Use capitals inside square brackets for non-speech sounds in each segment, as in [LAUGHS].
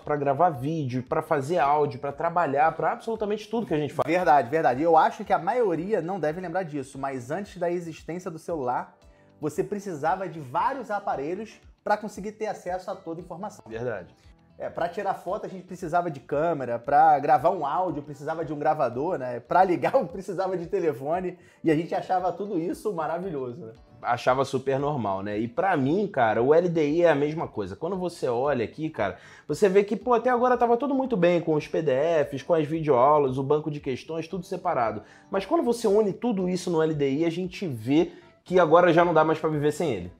foto, para gravar vídeo, para fazer áudio, para trabalhar, para absolutamente tudo que a gente faz. Verdade, verdade. Eu acho que a maioria não deve lembrar disso, mas antes da existência do celular, você precisava de vários aparelhos para conseguir ter acesso a toda a informação. Verdade. É, para tirar foto a gente precisava de câmera, para gravar um áudio precisava de um gravador, né? Para ligar [LAUGHS] precisava de telefone e a gente achava tudo isso maravilhoso, né? achava super normal, né? E para mim, cara, o LDI é a mesma coisa. Quando você olha aqui, cara, você vê que, pô, até agora tava tudo muito bem com os PDFs, com as videoaulas, o banco de questões, tudo separado. Mas quando você une tudo isso no LDI, a gente vê que agora já não dá mais para viver sem ele.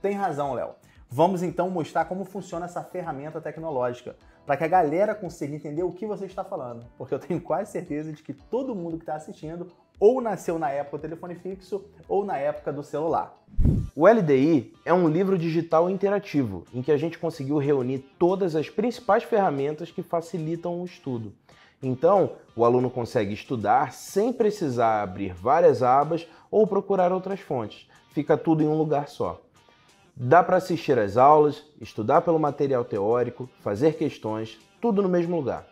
Tem razão, Léo. Vamos então mostrar como funciona essa ferramenta tecnológica, para que a galera consiga entender o que você está falando, porque eu tenho quase certeza de que todo mundo que está assistindo ou nasceu na época do telefone fixo ou na época do celular. O LDI é um livro digital interativo em que a gente conseguiu reunir todas as principais ferramentas que facilitam o estudo. Então, o aluno consegue estudar sem precisar abrir várias abas ou procurar outras fontes. Fica tudo em um lugar só. Dá para assistir às aulas, estudar pelo material teórico, fazer questões, tudo no mesmo lugar.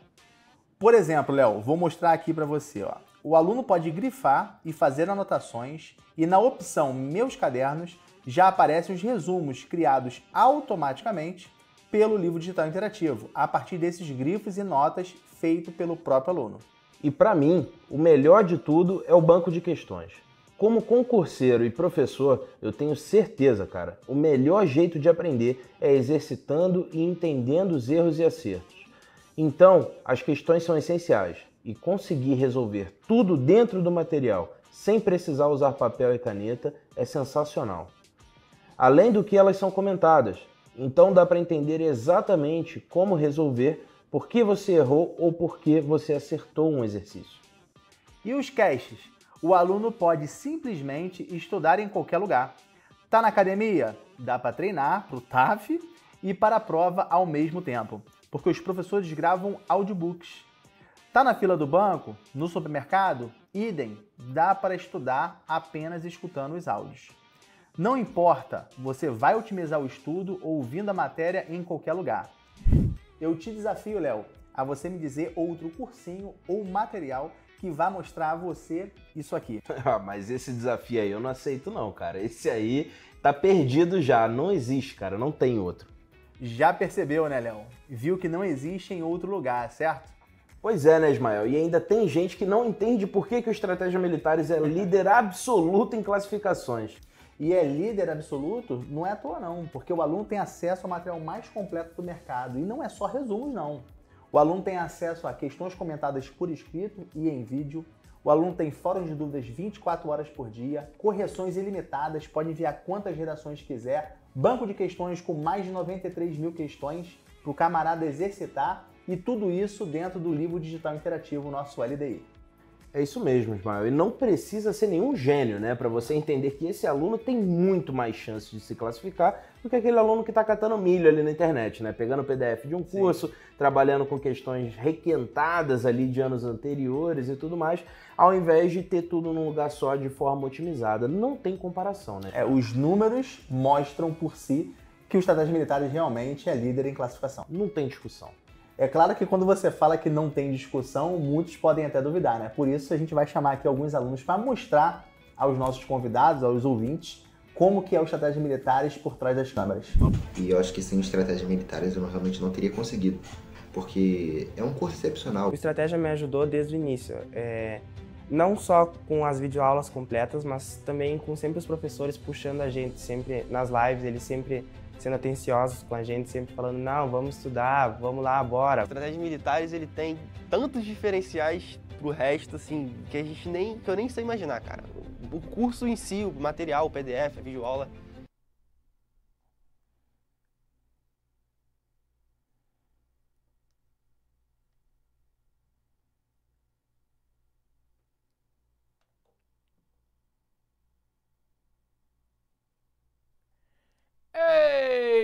Por exemplo, Léo, vou mostrar aqui para você. Ó. O aluno pode grifar e fazer anotações, e na opção Meus Cadernos já aparecem os resumos criados automaticamente pelo livro digital interativo, a partir desses grifos e notas feito pelo próprio aluno. E para mim, o melhor de tudo é o banco de questões. Como concurseiro e professor, eu tenho certeza, cara, o melhor jeito de aprender é exercitando e entendendo os erros e acertos. Então, as questões são essenciais e conseguir resolver tudo dentro do material, sem precisar usar papel e caneta, é sensacional. Além do que elas são comentadas, então dá para entender exatamente como resolver, por que você errou ou por que você acertou um exercício. E os caches? o aluno pode simplesmente estudar em qualquer lugar. Tá na academia? Dá para treinar para o TAF e para a prova ao mesmo tempo, porque os professores gravam audiobooks. Tá na fila do banco? No supermercado? Idem, dá para estudar apenas escutando os áudios. Não importa, você vai otimizar o estudo ouvindo a matéria em qualquer lugar. Eu te desafio, Léo, a você me dizer outro cursinho ou material que vai mostrar a você isso aqui. [LAUGHS] Ah, mas esse desafio aí eu não aceito não, cara. Esse aí tá perdido já, não existe, cara, não tem outro. Já percebeu, né, Léo? Viu que não existe em outro lugar, certo? Pois é, né, Ismael? E ainda tem gente que não entende por que, que o Estratégia Militares é líder absoluto em classificações. E é líder absoluto, não é à toa não, porque o aluno tem acesso ao material mais completo do mercado. E não é só resumos, não. O aluno tem acesso a questões comentadas por escrito e em vídeo. O aluno tem fóruns de dúvidas 24 horas por dia, correções ilimitadas, pode enviar quantas redações quiser, banco de questões com mais de 93 mil questões para o camarada exercitar e tudo isso dentro do livro digital interativo, nosso LDI. É isso mesmo, Ismael. E não precisa ser nenhum gênio, né, para você entender que esse aluno tem muito mais chance de se classificar do que aquele aluno que está catando milho ali na internet, né, pegando o PDF de um Sim. curso, trabalhando com questões requentadas ali de anos anteriores e tudo mais, ao invés de ter tudo num lugar só de forma otimizada. Não tem comparação, né? É, os números mostram por si que o das Militares realmente é líder em classificação. Não tem discussão. É claro que quando você fala que não tem discussão, muitos podem até duvidar, né? Por isso a gente vai chamar aqui alguns alunos para mostrar aos nossos convidados, aos ouvintes, como que é o estratégia militares por trás das câmeras. E eu acho que sem estratégia militares eu realmente não teria conseguido, porque é um curso excepcional. O estratégia me ajudou desde o início, é, não só com as videoaulas completas, mas também com sempre os professores puxando a gente, sempre nas lives, eles sempre sendo atenciosos com a gente, sempre falando, não, vamos estudar, vamos lá, bora. Estratégias militares, ele tem tantos diferenciais pro resto, assim, que a gente nem, que eu nem sei imaginar, cara. O curso em si, o material, o PDF, a videoaula,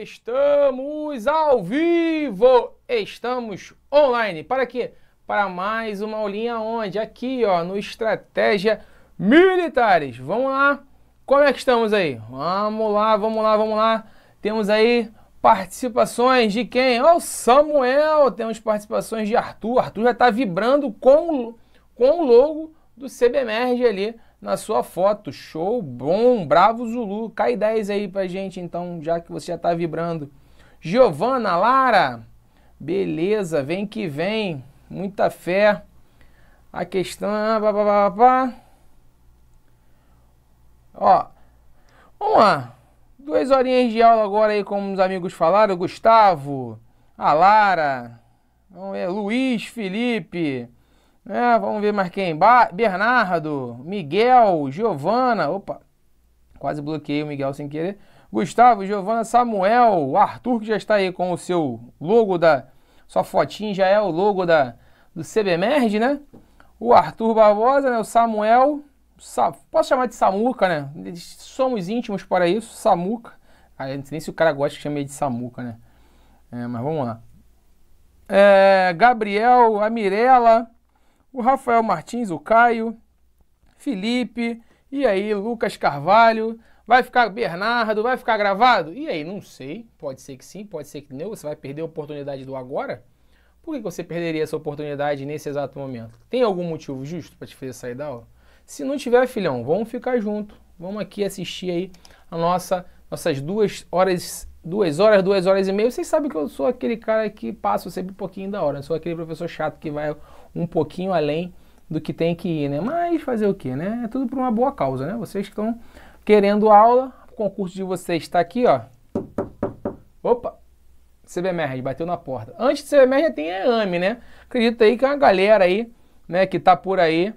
Estamos ao vivo, estamos online. Para quê? Para mais uma aulinha onde? Aqui, ó, no Estratégia Militares. Vamos lá? Como é que estamos aí? Vamos lá, vamos lá, vamos lá. Temos aí participações de quem? Ó, oh, Samuel. Temos participações de Arthur. Arthur já está vibrando com, com o logo do CBMERG ali na sua foto. Show, bom, bravo Zulu. Cai 10 aí pra gente então, já que você já tá vibrando. Giovana Lara, beleza, vem que vem, muita fé. A questão, ah, pá, pá, pá, pá. ó, vamos lá. Duas horinhas de aula agora aí, como os amigos falaram, Gustavo, a Lara, Luiz Felipe, é, vamos ver mais quem. Ba Bernardo, Miguel, Giovana. Opa, quase bloqueei o Miguel sem querer. Gustavo, Giovana, Samuel, Arthur que já está aí com o seu logo da. Sua fotinha já é o logo da do CBMerge, né? O Arthur Barbosa, né? O Samuel. Sa posso chamar de Samuca, né? Somos íntimos para isso, Samuca. Ah, não sei nem se o cara gosta que chamar de Samuca, né? É, mas vamos lá. É, Gabriel, a Mirella, o Rafael Martins, o Caio, Felipe, e aí Lucas Carvalho, vai ficar Bernardo, vai ficar gravado? E aí, não sei, pode ser que sim, pode ser que não, você vai perder a oportunidade do agora? Por que você perderia essa oportunidade nesse exato momento? Tem algum motivo justo para te fazer sair da aula? Se não tiver, filhão, vamos ficar junto. Vamos aqui assistir aí a nossa nossas duas horas, duas horas, duas horas e meia. Vocês sabem que eu sou aquele cara que passa sempre um pouquinho da hora. Eu sou aquele professor chato que vai um pouquinho além do que tem que ir, né? Mas fazer o que, né? É tudo por uma boa causa, né? Vocês estão querendo aula, o concurso de vocês está aqui, ó. Opa! CBMR, bateu na porta. Antes de CBMR já tem EAME, né? Acredito aí que uma galera aí, né, que tá por aí,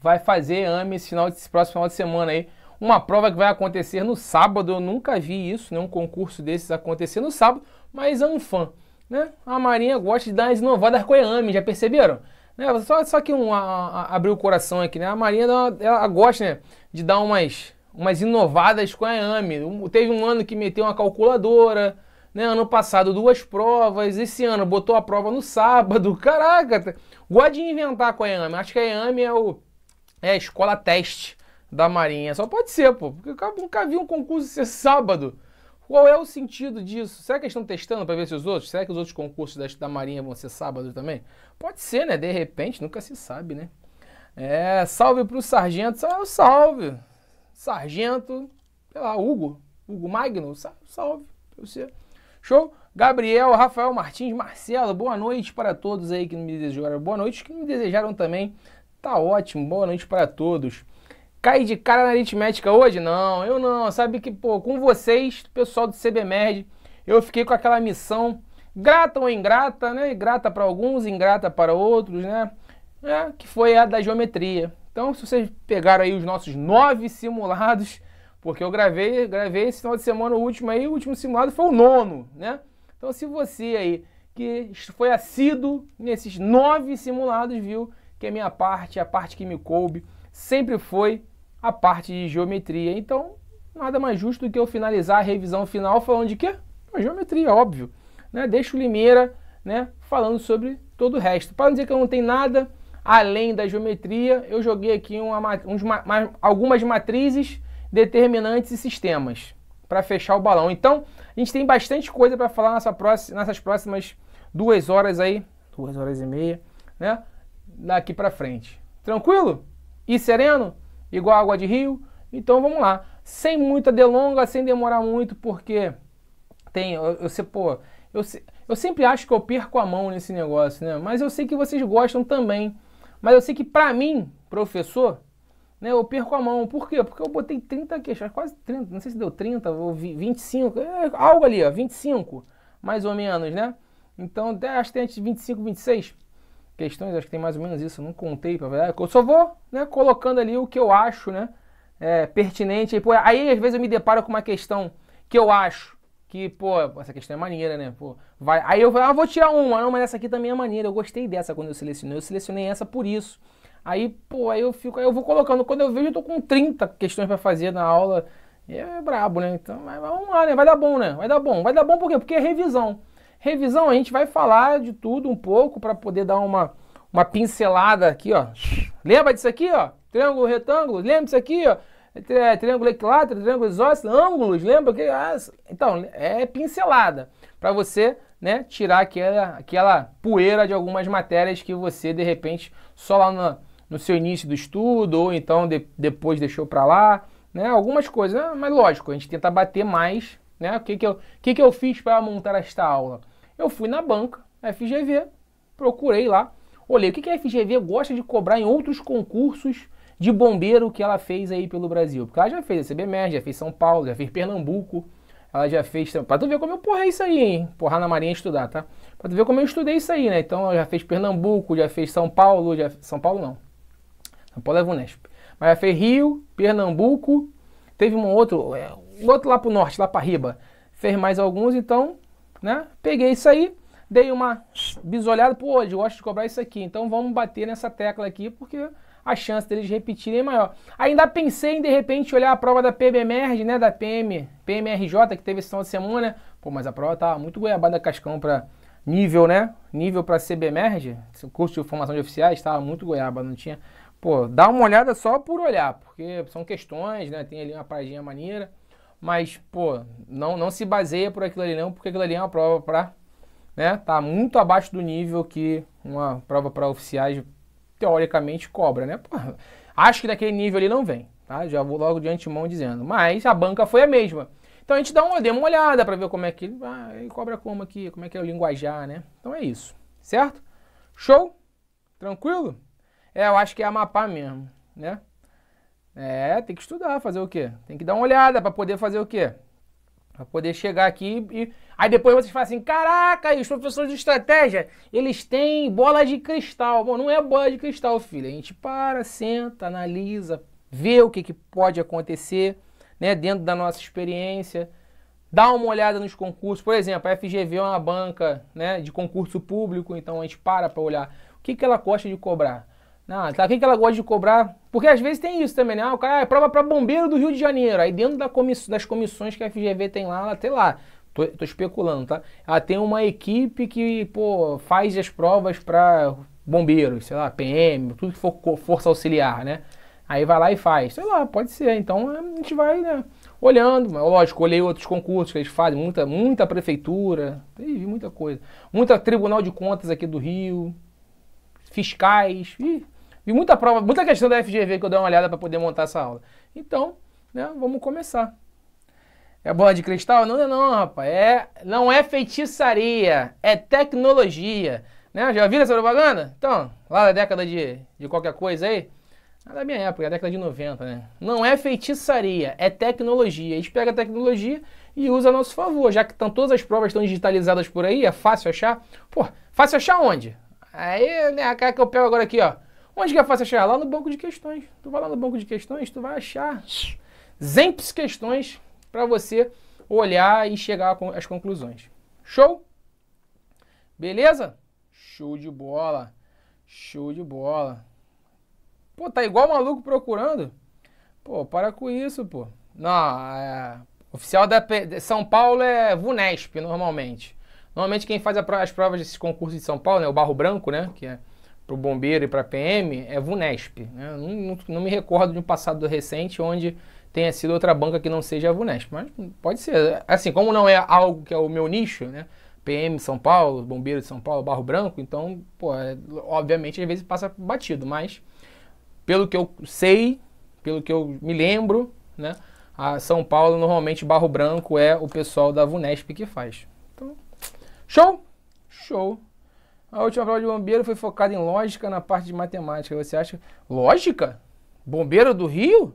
vai fazer EAME esse, final, esse próximo final de semana aí. Uma prova que vai acontecer no sábado, eu nunca vi isso, né? Um concurso desses acontecer no sábado, mas é fã né? A Marinha gosta de dar as inovadas com a Yami, já perceberam? Né? Só, só que um, a, a, abriu o coração aqui, né? A Marinha ela, ela gosta né? de dar umas, umas inovadas com a Yami. teve um ano que meteu uma calculadora, né? Ano passado duas provas, esse ano botou a prova no sábado. [LAUGHS] Caraca, tá, gosta de inventar com a Yami. Acho que a Yami é, o, é a escola teste da Marinha. Só pode ser, pô, porque eu nunca vi um concurso ser sábado. Qual é o sentido disso? Será que eles estão testando para ver se os outros? Será que os outros concursos da Marinha vão ser sábado também? Pode ser, né? De repente, nunca se sabe, né? É, salve para o sargento. Salve. Sargento, sei lá, Hugo. Hugo Magno. Salve para você. Show? Gabriel, Rafael Martins, Marcelo, boa noite para todos aí que me desejaram. Boa noite que me desejaram também. Tá ótimo. Boa noite para todos. Cai de cara na aritmética hoje? Não, eu não. Sabe que, pô, com vocês, pessoal do CBMerd, eu fiquei com aquela missão grata ou ingrata, né? Grata para alguns, ingrata para outros, né? É, que foi a da geometria. Então, se vocês pegaram aí os nossos nove simulados, porque eu gravei, gravei esse final de semana o último aí, o último simulado foi o nono, né? Então, se você aí que foi assíduo nesses nove simulados, viu que a minha parte, a parte que me coube, sempre foi a parte de geometria. Então, nada mais justo do que eu finalizar a revisão final falando de quê? Geometria, óbvio. Né? Deixo o Limeira né, falando sobre todo o resto. Para não dizer que eu não tenho nada além da geometria, eu joguei aqui uma, uns, uma, algumas matrizes, determinantes e sistemas para fechar o balão. Então, a gente tem bastante coisa para falar nessa próxima, nessas próximas duas horas aí, duas horas e meia, né? Daqui para frente. Tranquilo? E sereno? igual água de rio. Então vamos lá, sem muita delonga, sem demorar muito, porque tem, eu, eu pô, eu, eu sempre acho que eu perco a mão nesse negócio, né? Mas eu sei que vocês gostam também. Mas eu sei que para mim, professor, né, eu perco a mão. Por quê? Porque eu botei 30 queixas quase 30, não sei se deu 30 ou 25, é, algo ali, ó, 25, mais ou menos, né? Então, acho que tem antes de 25, 26 questões, acho que tem mais ou menos isso, eu não contei para ver. Ah, eu só vou né, colocando ali o que eu acho né, é, pertinente. pô, aí às vezes eu me deparo com uma questão que eu acho que, pô, essa questão é maneira, né? Pô, vai. Aí eu vou, ah, vou tirar uma, não, mas essa aqui também é maneira. Eu gostei dessa quando eu selecionei, eu selecionei essa por isso. Aí, pô, aí eu fico, aí eu vou colocando. Quando eu vejo, eu tô com 30 questões para fazer na aula. E é brabo, né? Então, mas vamos lá, né? Vai dar bom, né? Vai dar bom. Vai dar bom por quê? Porque é revisão. Revisão, a gente vai falar de tudo um pouco para poder dar uma, uma pincelada aqui, ó. Lembra disso aqui, ó? Triângulo, retângulo, lembra disso aqui, ó? É, triângulo equilátero, triângulo isósceles, ângulos, lembra? que ah, Então, é pincelada para você né, tirar aquela, aquela poeira de algumas matérias que você, de repente, só lá no, no seu início do estudo, ou então de, depois deixou para lá, né? Algumas coisas, né? mas lógico, a gente tenta bater mais, né? O que, que, eu, que, que eu fiz para montar esta aula? Eu fui na banca, FGV, procurei lá, olhei o que, que a FGV gosta de cobrar em outros concursos de bombeiro que ela fez aí pelo Brasil. Porque ela já fez a CBMER, já fez São Paulo, já fez Pernambuco, ela já fez. Pra tu ver como eu porrei isso aí, hein? Porrar na Marinha estudar, tá? Pra tu ver como eu estudei isso aí, né? Então ela já fez Pernambuco, já fez São Paulo, já. São Paulo não. São Paulo é Vunesp. Mas já fez Rio, Pernambuco, teve um outro, é, um outro lá pro norte, lá pra Riba. Fez mais alguns, então né? Peguei isso aí, dei uma bisolhada, pô, hoje gosto de cobrar isso aqui, então vamos bater nessa tecla aqui, porque a chance deles repetirem é maior. Ainda pensei em, de repente, olhar a prova da PBMerg, né, da PM, PMRJ, que teve esse final de semana, pô, mas a prova tava tá muito goiabada cascão para nível, né, nível para CBMerg, curso de formação de oficiais, tava muito goiaba, não tinha... Pô, dá uma olhada só por olhar, porque são questões, né, tem ali uma paradinha maneira, mas, pô, não, não se baseia por aquilo ali não, porque aquilo ali é uma prova para, né, tá muito abaixo do nível que uma prova para oficiais teoricamente cobra, né? Pô, acho que daquele nível ali não vem, tá? Já vou logo de antemão dizendo. Mas a banca foi a mesma. Então a gente dá uma, deu uma olhada para ver como é que ele, ah, ele cobra como aqui, como é que é o linguajar, né? Então é isso, certo? Show? Tranquilo? É, eu acho que é Amapá mesmo, né? É, tem que estudar, fazer o quê? Tem que dar uma olhada para poder fazer o quê? Para poder chegar aqui e. Aí depois vocês falam assim: caraca, e os professores de estratégia, eles têm bola de cristal. Bom, não é bola de cristal, filho. A gente para, senta, analisa, vê o que, que pode acontecer né, dentro da nossa experiência. Dá uma olhada nos concursos. Por exemplo, a FGV é uma banca né, de concurso público, então a gente para para olhar o que, que ela gosta de cobrar. Não, ah, tá aqui que ela gosta de cobrar. Porque às vezes tem isso também, né? Ah, o cara é prova para bombeiro do Rio de Janeiro. Aí dentro da comiss das comissões que a FGV tem lá, ela tem lá. Tô, tô, especulando, tá? Ela tem uma equipe que, pô, faz as provas para bombeiros, sei lá, PM, tudo que for força auxiliar, né? Aí vai lá e faz. Sei lá, pode ser. Então a gente vai, né? Olhando, é lógico, olhei outros concursos que eles fazem, muita, muita prefeitura, vi muita coisa. Muita Tribunal de Contas aqui do Rio, fiscais, ih, Vi muita prova, muita questão da FGV que eu dei uma olhada para poder montar essa aula. Então, né, vamos começar. É bola de cristal? Não, não, não, rapaz. É, não é feitiçaria, é tecnologia. Né? Já viram essa propaganda? Então, lá da década de, de qualquer coisa aí, ah, da minha época, da década de 90, né? Não é feitiçaria, é tecnologia. A gente pega a tecnologia e usa a nosso favor. Já que estão, todas as provas estão digitalizadas por aí, é fácil achar. Pô, fácil achar onde? Aí, né, a cara que eu pego agora aqui, ó. Onde que é fácil achar? Lá no banco de questões. Tu vai lá no banco de questões, tu vai achar zempes questões para você olhar e chegar às conclusões. Show? Beleza? Show de bola. Show de bola. Pô, tá igual maluco procurando? Pô, para com isso, pô. Não, é... oficial da P... São Paulo é VUNESP, normalmente. Normalmente quem faz as provas desses concursos de São Paulo, né, o Barro Branco, né, que é para o bombeiro e para a PM é Vunesp. Né? Não, não, me recordo de um passado recente onde tenha sido outra banca que não seja a Vunesp, mas pode ser. Assim, como não é algo que é o meu nicho, né? PM São Paulo, Bombeiro de São Paulo, Barro Branco, então, pô, é, obviamente às vezes passa batido, mas pelo que eu sei, pelo que eu me lembro, né? A São Paulo, normalmente Barro Branco é o pessoal da Vunesp que faz. Então, show! Show! A última prova de bombeiro foi focada em lógica na parte de matemática. Você acha. Lógica? Bombeiro do Rio?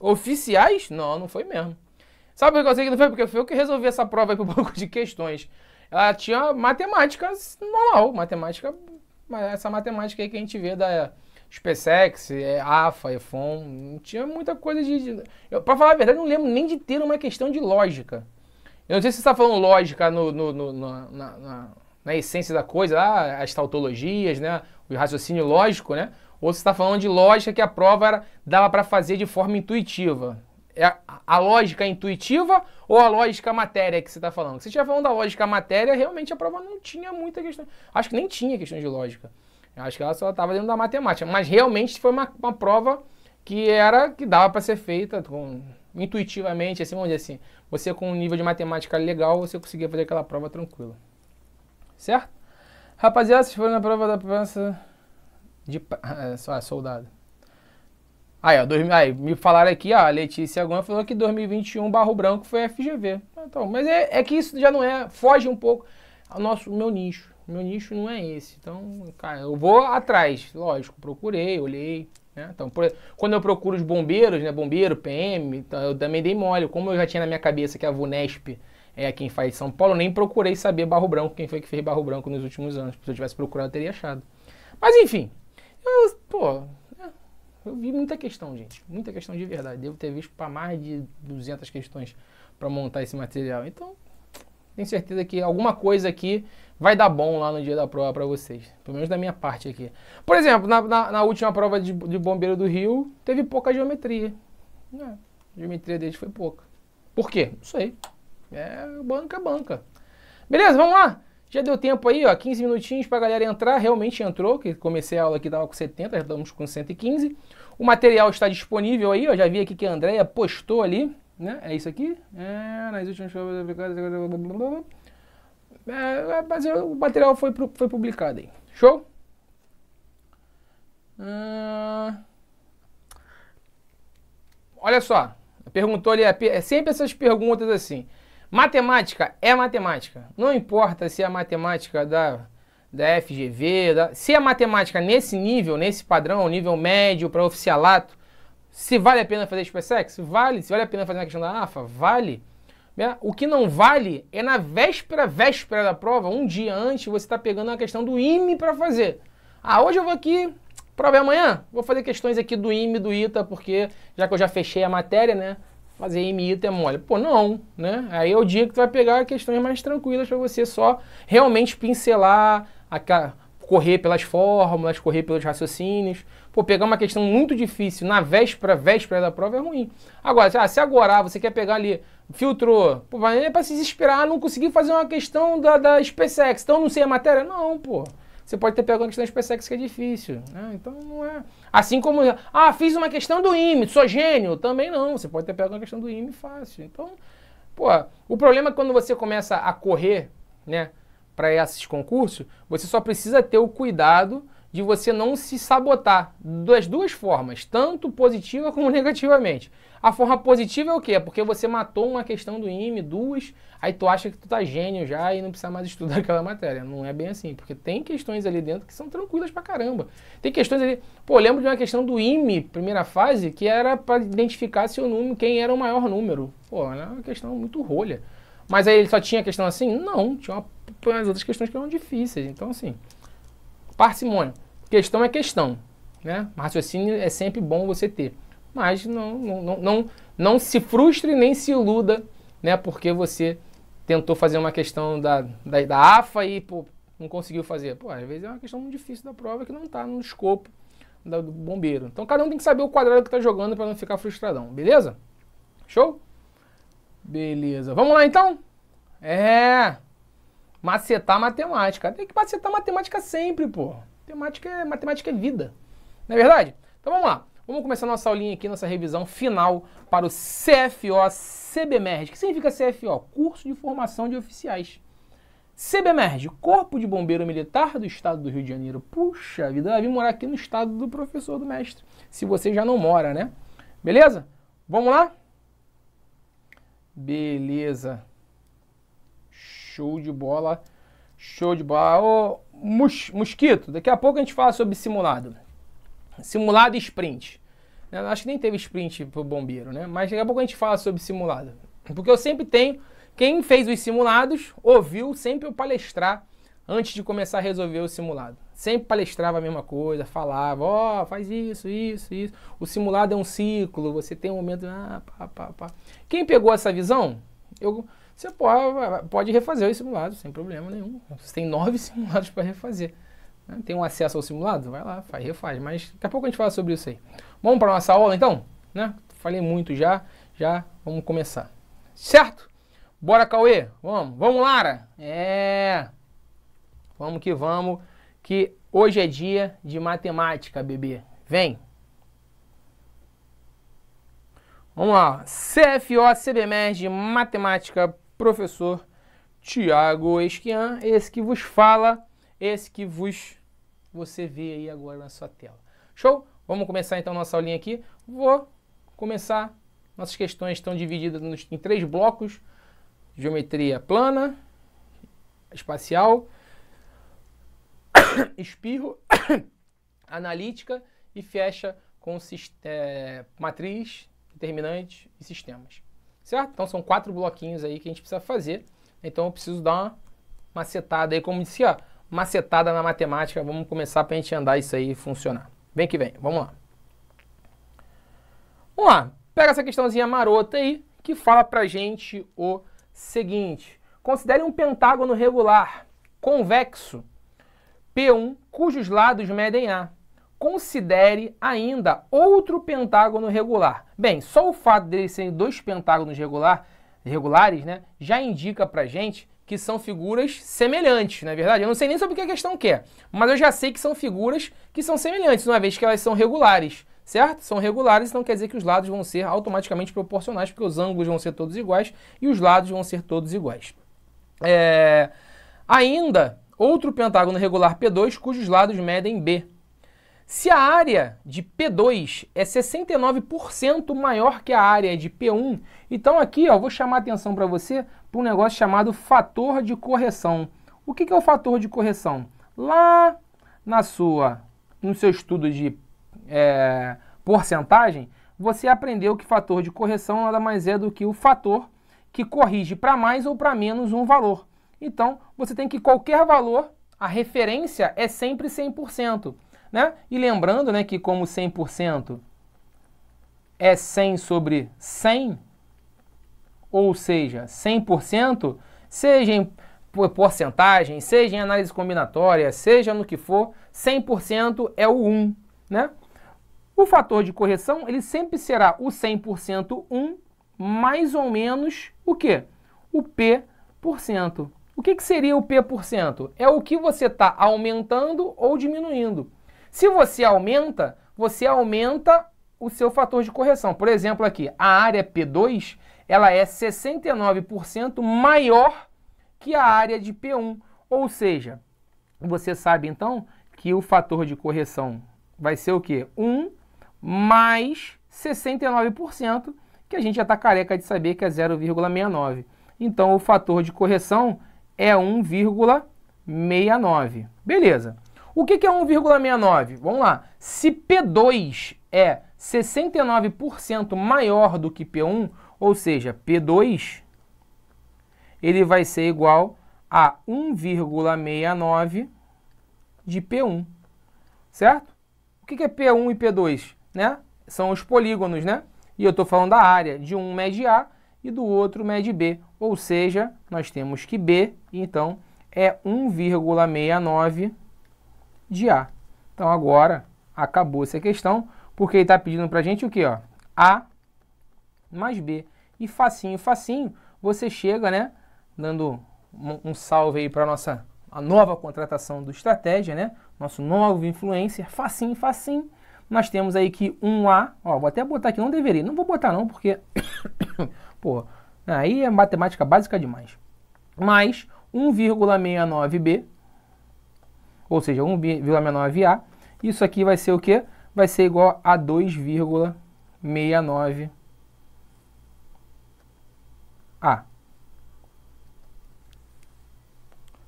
Oficiais? Não, não foi mesmo. Sabe por que eu sei que não foi? Porque foi eu que resolvi essa prova aí por banco [LAUGHS] de questões. Ela tinha matemática normal, matemática. Essa matemática aí que a gente vê da SpaceX, é, AFA, EFON. Não tinha muita coisa de. Eu, pra falar a verdade, não lembro nem de ter uma questão de lógica. Eu não sei se você está falando lógica no, no, no na, na na né, essência da coisa, ah, as tautologias, né, o raciocínio lógico, né? Ou você está falando de lógica que a prova era, dava para fazer de forma intuitiva. É a, lógica é intuitiva ou a lógica matéria que você está falando? Se estiver falando da lógica matéria, realmente a prova não tinha muita questão. Acho que nem tinha questão de lógica. Acho que ela só estava dentro da matemática. Mas realmente foi uma, uma prova que era que dava para ser feita com, intuitivamente, assim, vamos dizer assim. Você com um nível de matemática legal, você conseguia fazer aquela prova tranquila certo? Rapaziada, vocês foram na prova da peça de ah, é, só é soldado. Aí, ó, dois, aí, me falaram aqui, ó, a Letícia Gomes falou que 2021 Barro Branco foi FGV. Então, mas é, é que isso já não é, foge um pouco ao nosso, meu nicho. Meu nicho não é esse. Então, cara, eu vou atrás, lógico, procurei, olhei. Né? Então, por, quando eu procuro os bombeiros, né, bombeiro, PM, então, eu também dei mole. Como eu já tinha na minha cabeça que a VUNESP é aqui em Faz São Paulo, nem procurei saber Barro Branco, quem foi que fez Barro Branco nos últimos anos. Se eu tivesse procurado, eu teria achado. Mas enfim, eu, pô, é, eu vi muita questão, gente. Muita questão de verdade. Devo ter visto para mais de 200 questões para montar esse material. Então, tenho certeza que alguma coisa aqui vai dar bom lá no dia da prova para vocês. Pelo menos da minha parte aqui. Por exemplo, na, na, na última prova de, de, Bombeiro do Rio, teve pouca geometria. É, a geometria deles foi pouca. Por quê? Não sei. É banca, é banca. Beleza, vamos lá. Já deu tempo aí, ó, 15 minutinhos para a galera entrar. Realmente entrou, que comecei a aula aqui, estava com 70, já estamos com 115. O material está disponível aí, ó, já vi aqui que a Andrea postou ali, né? É isso aqui? É, nas últimas provas aplicadas... É, é, mas o material foi, foi publicado aí. Show? Hum... Olha só, perguntou ali, é sempre essas perguntas assim. Matemática é matemática. Não importa se é a matemática da, da FGV, da, se é matemática nesse nível, nesse padrão, nível médio para oficialato, se vale a pena fazer SpaceX? Vale. Se vale a pena fazer na questão da AFA? Vale. Né? O que não vale é na véspera, véspera da prova, um dia antes, você está pegando a questão do IME para fazer. Ah, hoje eu vou aqui, prova é amanhã, vou fazer questões aqui do IME, do ITA, porque já que eu já fechei a matéria, né? fazer MI é mole. Pô, não, né? Aí é o dia que tu vai pegar questões mais tranquilas para você só realmente pincelar, correr pelas fórmulas, correr pelos raciocínios. Pô, pegar uma questão muito difícil na véspera, véspera da prova é ruim. Agora, ah, se agora ah, você quer pegar ali, filtrou, pô, vai é para se desesperar, não consegui fazer uma questão da, da SpaceX, então não sei a matéria? Não, pô. Você pode ter pegado uma questão da SpaceX que é difícil, né? Então não é... Assim como, ah, fiz uma questão do IME, sou gênio. Também não, você pode ter pego uma questão do IME fácil. Então, pô, o problema é quando você começa a correr, né, para esses concursos, você só precisa ter o cuidado de você não se sabotar das duas formas, tanto positiva como [LAUGHS] negativamente. A forma positiva é o quê? É porque você matou uma questão do IME, duas, aí tu acha que tu tá gênio já e não precisa mais estudar [LAUGHS] aquela matéria. Não é bem assim, porque tem questões ali dentro que são tranquilas pra caramba. Tem questões ali. Pô, lembro de uma questão do IME, primeira fase, que era para identificar se o número, quem era o maior número. Pô, era é uma questão muito rolha. Mas aí ele só tinha questão assim? Não, tinha umas outras questões que eram difíceis. Então, assim, parcimônia. Questão é questão, né? Raciocínio é sempre bom você ter mas não, não, não, não, se frustre nem se iluda, né? Porque você tentou fazer uma questão da, da, da AFA e pô, não conseguiu fazer. Pô, às vezes é uma questão muito difícil da prova que não está no escopo do bombeiro. Então cada um tem que saber o quadrado que está jogando para não ficar frustradão, beleza? Show? Beleza. Vamos lá então? É. Macetar matemática. Tem que macetar matemática sempre, pô. Matemática é, matemática é vida. Não é verdade? Então vamos lá. Vamos começar nossa aulinha aqui, nossa revisão final para o CFO CBMERG. O que significa CFO? Curso de Formação de Oficiais. CBMERG, Corpo de Bombeiro Militar do Estado do Rio de Janeiro. Puxa vida, eu vim morar aqui no estado do professor, do mestre. Se você já não mora, né? Beleza? Vamos lá? Beleza. Show de bola. Show de bola. Ô, mos, mosquito, daqui a pouco a gente fala sobre simulado simulado sprint. Acho que nem teve sprint pro bombeiro, né? Mas daqui a pouco a gente fala sobre simulado. Porque eu sempre tenho, quem fez os simulados ouviu sempre eu palestrar antes de começar a resolver o simulado. Sempre palestrava a mesma coisa, falava, ó, oh, faz isso, isso, isso. O simulado é um ciclo, você tem um momento, ah, pá, pá, pá. Quem pegou essa visão, eu, você pode, pode refazer o simulado sem problema nenhum. Você tem nove [LAUGHS] simulados para refazer. Né? Tem um acesso ao simulado? Vai lá, faz, refaz. Mas daqui a pouco a gente fala sobre isso aí. Vamos para nossa aula então? Né? Falei muito já, já vamos começar. Certo? Bora, Cauê! Vamos, vamos, Lara! É! Vamos que vamos, que hoje é dia de matemática, bebê. Vem! Vamos lá, CFO de Matemática, professor Tiago Esquian, esse que vos fala, esse que vos você vê aí agora na sua tela. Show? Vamos começar então nossa aulinha aqui. Vou começar. Nossas questões estão divididas nos, em três blocos: geometria plana, espacial, [COUGHS] espirro, [COUGHS] analítica e fecha com é, matriz, determinante e sistemas. Certo? Então são quatro bloquinhos aí que a gente precisa fazer. Então eu preciso dar uma macetada aí, como disse, ó, macetada na matemática. Vamos começar para a gente andar isso aí e funcionar. Vem que vem, vamos lá. Vamos lá, pega essa questãozinha marota aí, que fala pra gente o seguinte. Considere um pentágono regular, convexo, P1, cujos lados medem A. Considere ainda outro pentágono regular. Bem, só o fato de serem dois pentágonos regular, regulares, né, já indica pra gente que são figuras semelhantes, na é verdade. Eu não sei nem sobre o que a questão quer, mas eu já sei que são figuras que são semelhantes, uma vez que elas são regulares, certo? São regulares, então quer dizer que os lados vão ser automaticamente proporcionais, porque os ângulos vão ser todos iguais e os lados vão ser todos iguais. É... Ainda, outro pentágono regular P2 cujos lados medem B. Se a área de P2 é 69% maior que a área de P1, então aqui ó, vou chamar a atenção para você para um negócio chamado fator de correção. O que, que é o fator de correção? Lá na sua, no seu estudo de é, porcentagem, você aprendeu que fator de correção nada mais é do que o fator que corrige para mais ou para menos um valor. Então, você tem que qualquer valor, a referência é sempre 100%. Né? E lembrando né, que como 100% é 100 sobre 100, ou seja, 100%, seja em porcentagem, seja em análise combinatória, seja no que for, 100% é o 1. Né? O fator de correção ele sempre será o 100% 1 mais ou menos o quê? O P%. O que, que seria o P%? É o que você está aumentando ou diminuindo. Se você aumenta, você aumenta o seu fator de correção. Por exemplo, aqui, a área P2, ela é 69% maior que a área de P1. Ou seja, você sabe então que o fator de correção vai ser o quê? 1 mais 69%, que a gente já está careca de saber que é 0,69. Então, o fator de correção é 1,69. Beleza. O que, que é 1,69? Vamos lá. Se P2 é 69% maior do que P1, ou seja, P2, ele vai ser igual a 1,69 de P1, certo? O que é P1 e P2? Né? São os polígonos, né? E eu estou falando da área, de um mede A e do outro mede B, ou seja, nós temos que B, então, é 1,69 de A. Então agora acabou essa questão, porque ele está pedindo para a gente o que? Ó? A mais B. E facinho, facinho, você chega, né? Dando um, um salve aí para nossa a nova contratação do Estratégia, né? Nosso novo influencer, facinho, facinho. Nós temos aí que um a ó, vou até botar aqui, não deveria, não vou botar não, porque, [COUGHS] pô, aí é matemática básica demais. Mais 1,69B, ou seja, 1,69A. Isso aqui vai ser o que? Vai ser igual a 2,69A.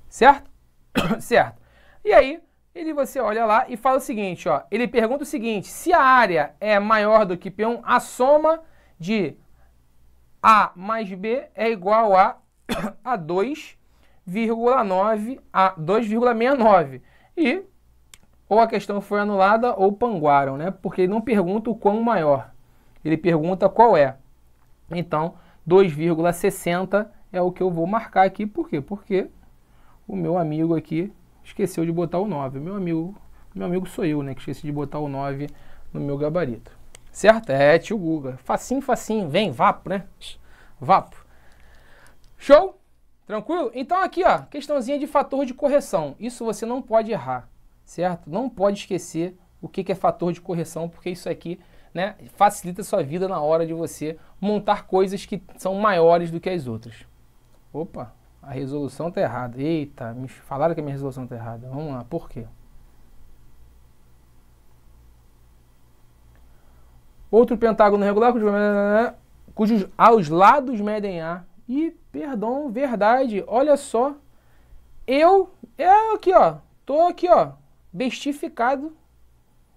Certo? [COUGHS] certo. E aí, ele você olha lá e fala o seguinte, ó, ele pergunta o seguinte, se a área é maior do que P1, a soma de A mais B é igual a, [COUGHS] a 2,9, a 2,69. E ou a questão foi anulada ou panguaram, né? Porque ele não pergunta o quão maior, ele pergunta qual é. Então, 2,60 é o que eu vou marcar aqui, por quê? Porque o meu amigo aqui esqueceu de botar o 9. Meu amigo, meu amigo sou eu, né, que esqueci de botar o 9 no meu gabarito. Certo? É, tio Guga. Facinho, facinho. Vem, vapo, né? Vapo. Show? Tranquilo? Então aqui, ó, questãozinha de fator de correção. Isso você não pode errar, certo? Não pode esquecer o que, é fator de correção, porque isso aqui né, facilita a sua vida na hora de você montar coisas que são maiores do que as outras. Opa, a resolução está errada. Eita, me falaram que a minha resolução está errada. Vamos lá, por quê? Outro pentágono regular cujos, cujos aos ah, lados medem A e perdão, verdade. Olha só. Eu é aqui, ó. Tô aqui, ó, bestificado.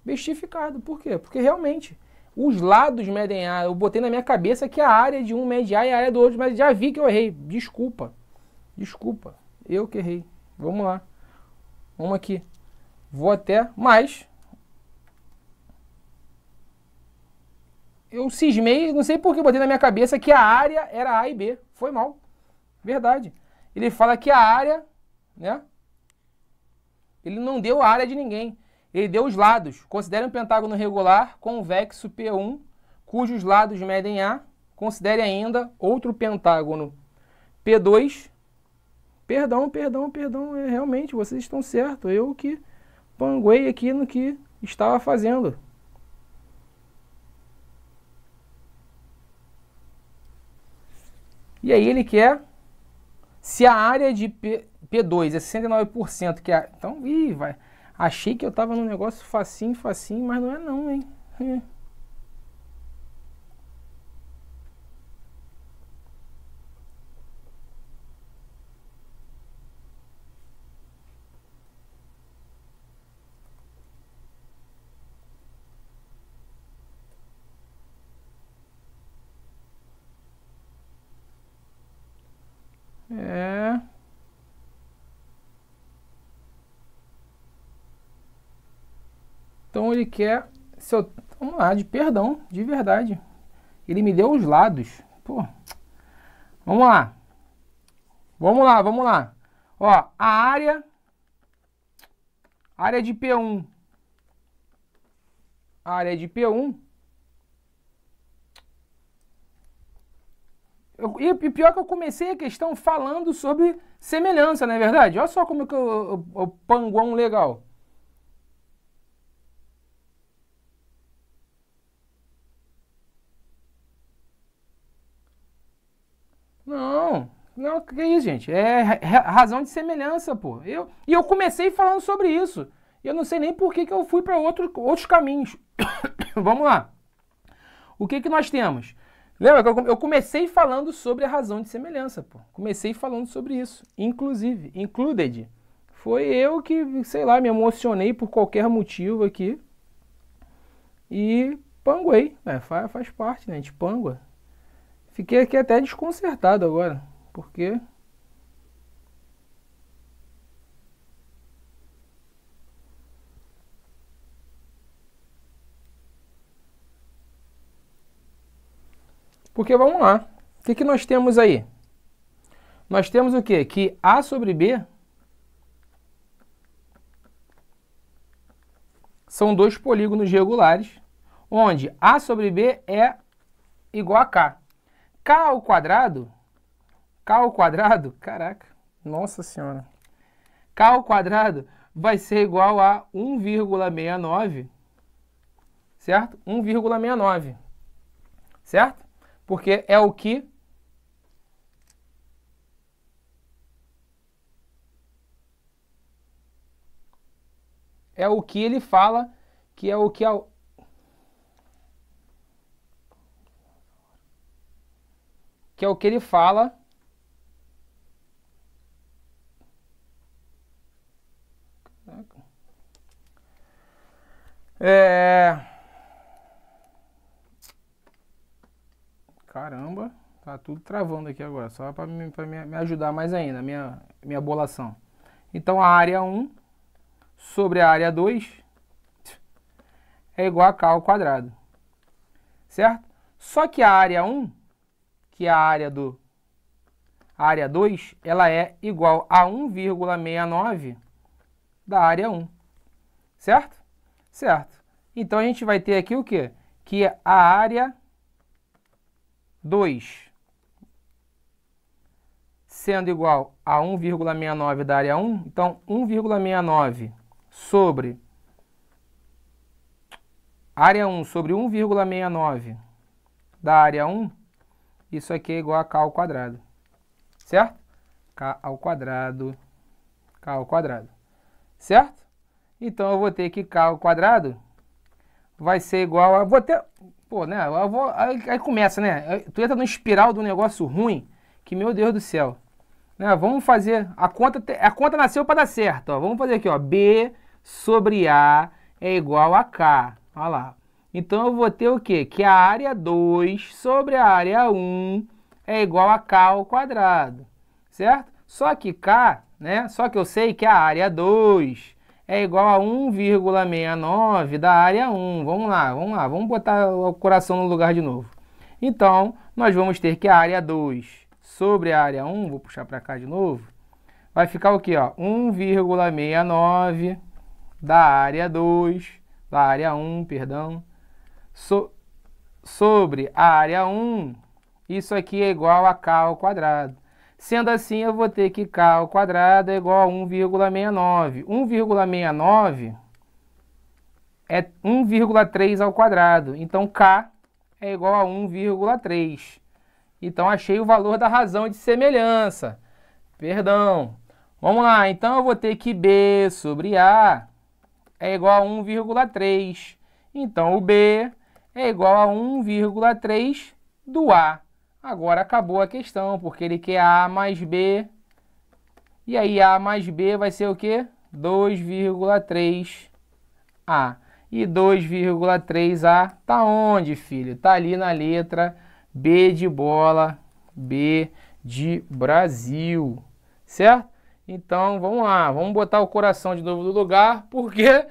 Bestificado. Por quê? Porque realmente os lados medem a. Eu botei na minha cabeça que a área de um mede A e a área do outro, mas já vi que eu errei. Desculpa. Desculpa. Eu que errei. Vamos lá. Vamos aqui. Vou até mais. Eu cismei, não sei por que botei na minha cabeça que a área era A e B. Foi mal. Verdade. Ele fala que a área, né? Ele não deu a área de ninguém. Ele deu os lados. Considere um pentágono regular convexo P1, cujos lados medem A. Considere ainda outro pentágono P2. Perdão, perdão, perdão. É, realmente, vocês estão certos. Eu que panguei aqui no que estava fazendo. E aí ele quer, se a área de P, P2 é 69%, que é, então, ih, vai, achei que eu estava num negócio facinho, facinho, mas não é não, hein? É. ele quer seu, vamos lá, de perdão, de verdade. Ele me deu os lados. Pô. Vamos lá. Vamos lá, vamos lá. Ó, a área área de P1 a área de P1 eu, e pior que eu comecei a questão falando sobre semelhança, não é verdade? Olha só como que o, o, o panguão legal. Não, é que é isso, gente? É razão de semelhança, pô. Eu, e eu comecei falando sobre isso. Eu não sei nem por que, que eu fui para outro, outros caminhos. [COUGHS] Vamos lá. O que, que nós temos? Lembra que eu comecei falando sobre a razão de semelhança, pô. Comecei falando sobre isso, inclusive, included. Foi eu que, sei lá, me emocionei por qualquer motivo aqui. E panguei, né? Faz, faz parte, né? A gente pangua. Fiquei aqui até desconcertado agora porque Porque vamos lá, o que, que nós temos aí? Nós temos o quê? Que A sobre B são dois polígonos regulares, onde A sobre B é igual a K. K ao quadrado k ao quadrado, caraca, nossa senhora. k ao quadrado vai ser igual a 1,69, certo? 1,69, certo? Porque é o que é o que ele fala que é o que a é que é o que ele fala É... Caramba, tá tudo travando aqui agora, só pra me, me, me, ajudar mais ainda, minha, minha bolação. Então a área 1 sobre a área 2 é igual a k ao quadrado, certo? Só que a área 1, que é a área do a área 2, ela é igual a 1,69 da área 1, certo? Certo. Então a gente vai ter aqui o quê? Que a área 2 sendo igual a 1,69 da área 1, então 1,69 sobre área 1 sobre 1,69 da área 1, isso aqui é igual a k ao quadrado. Certo? k ao quadrado, k ao quadrado. Certo? Então eu vou ter que K ao quadrado vai ser igual a... Vou ter, pô, né? Eu vou, aí, aí começa, né? Tu entra no espiral do negócio ruim, que meu Deus do céu. Né? Vamos fazer... A conta, a conta nasceu para dar certo, ó. Vamos fazer aqui, ó. B sobre A é igual a K. Olha lá. Então eu vou ter o quê? Que a área 2 sobre a área 1 é igual a K ao quadrado, certo? Só que K, né? Só que eu sei que a área 2 é igual a 1,69 da área 1. Vamos lá, vamos lá, vamos botar o coração no lugar de novo. Então, nós vamos ter que a área 2 sobre a área 1, vou puxar para cá de novo, vai ficar o quê? 1,69 da área 2, da área 1, perdão, so, sobre a área 1, isso aqui é igual a k ao quadrado. Sendo assim, eu vou ter que k ao quadrado é igual a 1,69. 1,69 é 1,3 ao quadrado. Então, k é igual a 1,3. Então, achei o valor da razão de semelhança. Perdão. Vamos lá, então eu vou ter que B sobre A é igual a 1,3. Então, o B é igual a 1,3 do A. Agora acabou a questão, porque ele quer A mais B. E aí A mais B vai ser o quê? 2,3A. E 2,3A tá onde, filho? Tá ali na letra B de bola, B de Brasil, certo? Então, vamos lá, vamos botar o coração de novo no lugar, porque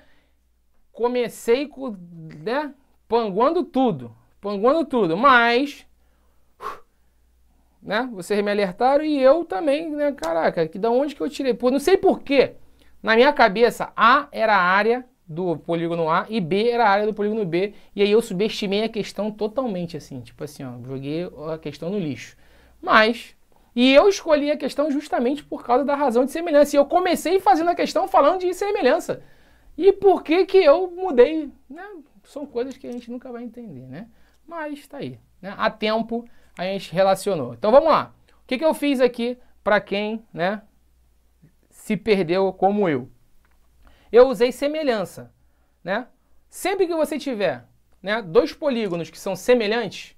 comecei com, né, panguando tudo, panguando tudo, mas né? Vocês me alertaram e eu também, né? Caraca, que da onde que eu tirei? Pô, não sei porquê. Na minha cabeça, A era a área do polígono A e B era a área do polígono B. E aí eu subestimei a questão totalmente, assim. Tipo assim, ó, joguei a questão no lixo. Mas, e eu escolhi a questão justamente por causa da razão de semelhança. E eu comecei fazendo a questão falando de semelhança. E por que que eu mudei, né? São coisas que a gente nunca vai entender, né? Mas tá aí, né? Há tempo a gente relacionou. Então vamos lá. O que, que eu fiz aqui para quem né, se perdeu como eu? Eu usei semelhança. Né? Sempre que você tiver né, dois polígonos que são semelhantes,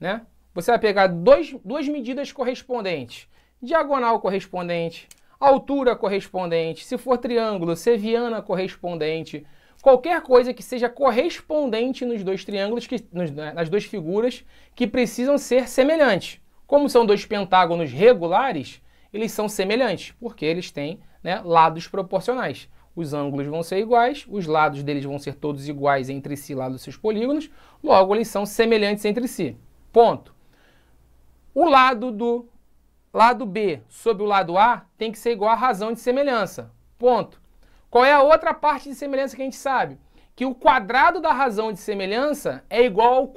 né, você vai pegar dois, duas medidas correspondentes. Diagonal correspondente, altura correspondente, se for triângulo, seviana é correspondente, qualquer coisa que seja correspondente nos dois triângulos, que, nos, né, nas duas figuras, que precisam ser semelhantes. Como são dois pentágonos regulares, eles são semelhantes, porque eles têm né, lados proporcionais. Os ângulos vão ser iguais, os lados deles vão ser todos iguais entre si lá dos seus polígonos, logo eles são semelhantes entre si. Ponto. O lado do lado B sobre o lado A tem que ser igual à razão de semelhança. Ponto. Qual é a outra parte de semelhança que a gente sabe? Que o quadrado da razão de semelhança é igual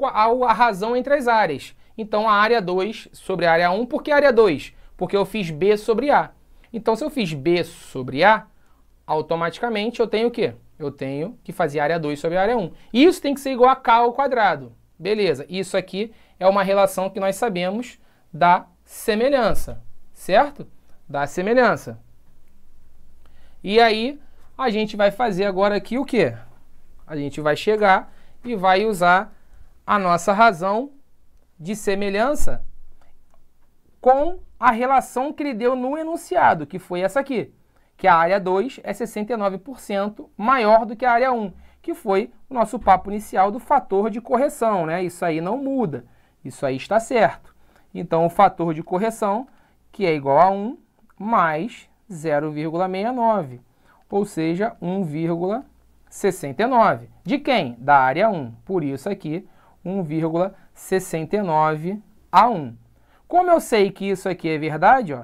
à razão entre as áreas. Então a área 2 sobre a área 1, por que área 2? Porque eu fiz B sobre A. Então se eu fiz B sobre A, automaticamente eu tenho o quê? Eu tenho que fazer a área 2 sobre a área 1. Isso tem que ser igual a K ao quadrado. Beleza, isso aqui é uma relação que nós sabemos da semelhança, certo? Da semelhança. E aí, a gente vai fazer agora aqui o quê? A gente vai chegar e vai usar a nossa razão de semelhança com a relação que ele deu no enunciado, que foi essa aqui, que a área 2 é 69% maior do que a área 1, que foi o nosso papo inicial do fator de correção, né? Isso aí não muda, isso aí está certo. Então, o fator de correção, que é igual a 1, mais 0,69 ou seja, 1,69. De quem? Da área 1. Por isso aqui, 1,69 a 1. Como eu sei que isso aqui é verdade, ó,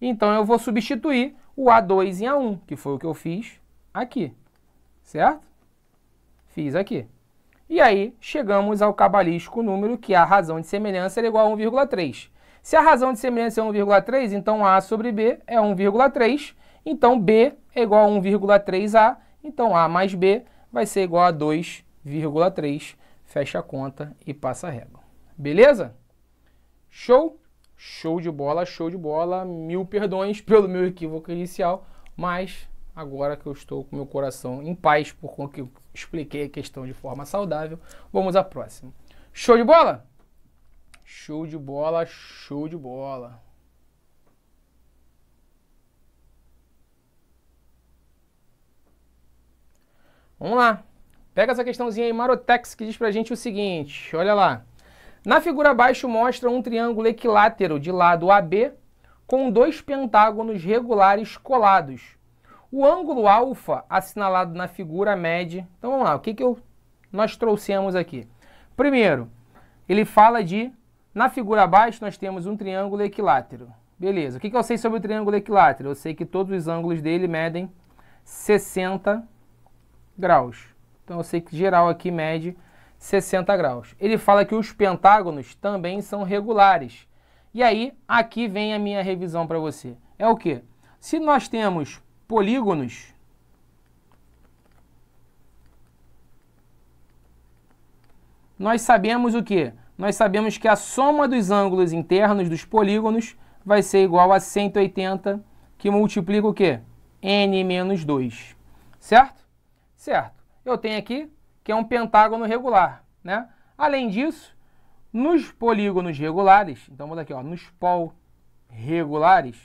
então eu vou substituir o A2 em A1, que foi o que eu fiz aqui, certo? Fiz aqui. E aí, chegamos ao cabalístico número que é a razão de semelhança é igual a 1,3. Se a razão de semelhança é 1,3, então A sobre B é 1,3 então B é igual a 1,3A, então A mais B vai ser igual a 2,3. Fecha a conta e passa a régua. Beleza? Show? Show de bola, show de bola. Mil perdões [LAUGHS] pelo meu equívoco inicial, mas agora que eu estou com meu coração em paz por conta que eu expliquei a questão de forma saudável, vamos à próxima. Show de bola? Show de bola, show de bola. Vamos lá. Pega essa questãozinha aí, Marotex, que diz pra gente o seguinte, olha lá. Na figura abaixo mostra um triângulo equilátero de lado AB com dois pentágonos regulares colados. O ângulo alfa assinalado na figura mede... Então vamos lá, o que, que eu, nós trouxemos aqui? Primeiro, ele fala de... Na figura abaixo nós temos um triângulo equilátero. Beleza, o que, que eu sei sobre o triângulo equilátero? Eu sei que todos os ângulos dele medem 60 graus. Então eu sei que geral aqui mede 60 graus. Ele fala que os pentágonos também são regulares. E aí, aqui vem a minha revisão para você. É o que? Se nós temos polígonos, nós sabemos o que? Nós sabemos que a soma dos ângulos internos dos polígonos vai ser igual a 180, que multiplica o quê? n menos 2, certo? certo? Eu tenho aqui que é um pentágono regular, né? Além disso, nos polígonos regulares, então vamos aqui, ó, nos pol regulares,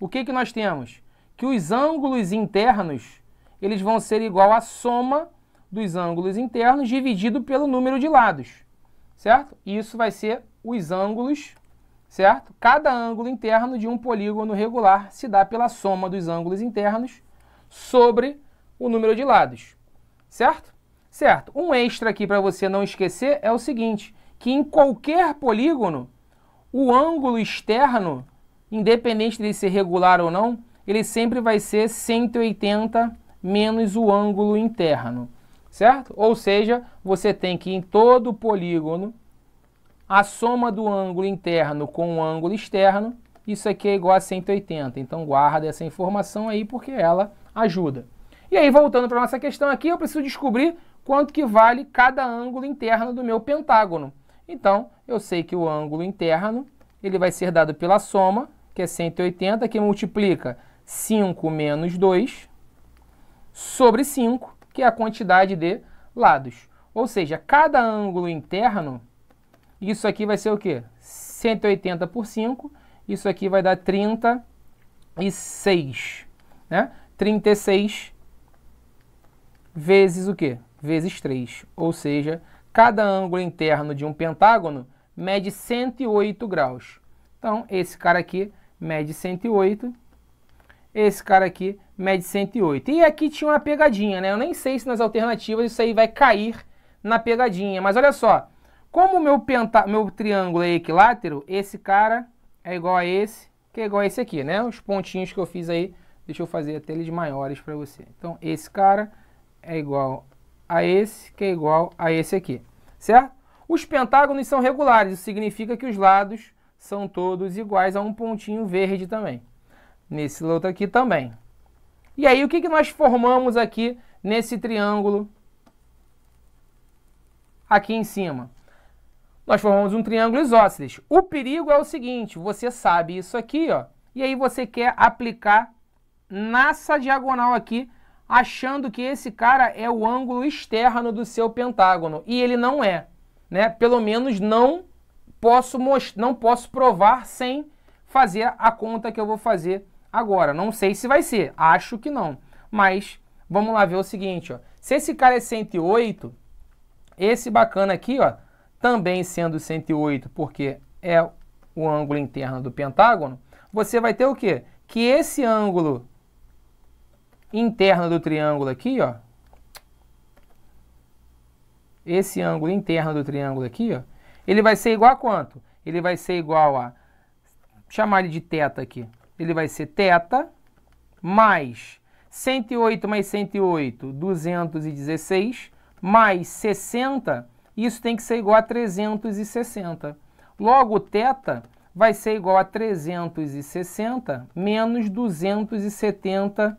o que, que nós temos? Que os ângulos internos, eles vão ser igual à soma dos ângulos internos dividido pelo número de lados, certo? isso vai ser os ângulos, certo? Cada ângulo interno de um polígono regular se dá pela soma dos ângulos internos sobre o número de lados, certo? Certo. Um extra aqui para você não esquecer é o seguinte, que em qualquer polígono, o ângulo externo, independente de ser regular ou não, ele sempre vai ser 180 menos o ângulo interno, certo? Ou seja, você tem que em todo polígono, a soma do ângulo interno com o ângulo externo, isso aqui é igual a 180. Então guarda essa informação aí porque ela ajuda. E aí, voltando para nossa questão aqui, eu preciso descobrir quanto que vale cada ângulo interno do meu pentágono. Então, eu sei que o ângulo interno ele vai ser dado pela soma, que é 180, que multiplica 5 menos 2 sobre 5, que é a quantidade de lados. Ou seja, cada ângulo interno, isso aqui vai ser o quê? 180 por 5, isso aqui vai dar 36, né? 36 vezes o quê? Vezes 3, ou seja, cada ângulo interno de um pentágono mede 108 graus. Então, esse cara aqui mede 108, esse cara aqui mede 108. E aqui tinha uma pegadinha, né? Eu nem sei se nas alternativas isso aí vai cair na pegadinha, mas olha só. Como o meu, penta... meu triângulo é equilátero, esse cara é igual a esse, que é igual a esse aqui, né? Os pontinhos que eu fiz aí, deixa eu fazer até eles maiores para você. Então, esse cara é igual a esse, que é igual a esse aqui, certo? Os pentágonos são regulares, isso significa que os lados são todos iguais a um pontinho verde também. Nesse outro aqui também. E aí, o que, que nós formamos aqui nesse triângulo aqui em cima? Nós formamos um triângulo isósceles. O perigo é o seguinte, você sabe isso aqui, ó, e aí você quer aplicar nessa diagonal aqui achando que esse cara é o ângulo externo do seu pentágono. E ele não é. Né? Pelo menos não posso, não posso provar sem fazer a conta que eu vou fazer agora. Não sei se vai ser, acho que não. Mas vamos lá ver o seguinte. Ó. Se esse cara é 108, esse bacana aqui, ó, também sendo 108, porque é o ângulo interno do pentágono, você vai ter o quê? Que esse ângulo interna do triângulo aqui, ó. Esse ângulo interno do triângulo aqui, ó. Ele vai ser igual a quanto? Ele vai ser igual a... Chamar ele de teta aqui. Ele vai ser teta mais 108 mais 108, 216, mais 60, isso tem que ser igual a 360. Logo, θ vai ser igual a 360 menos 270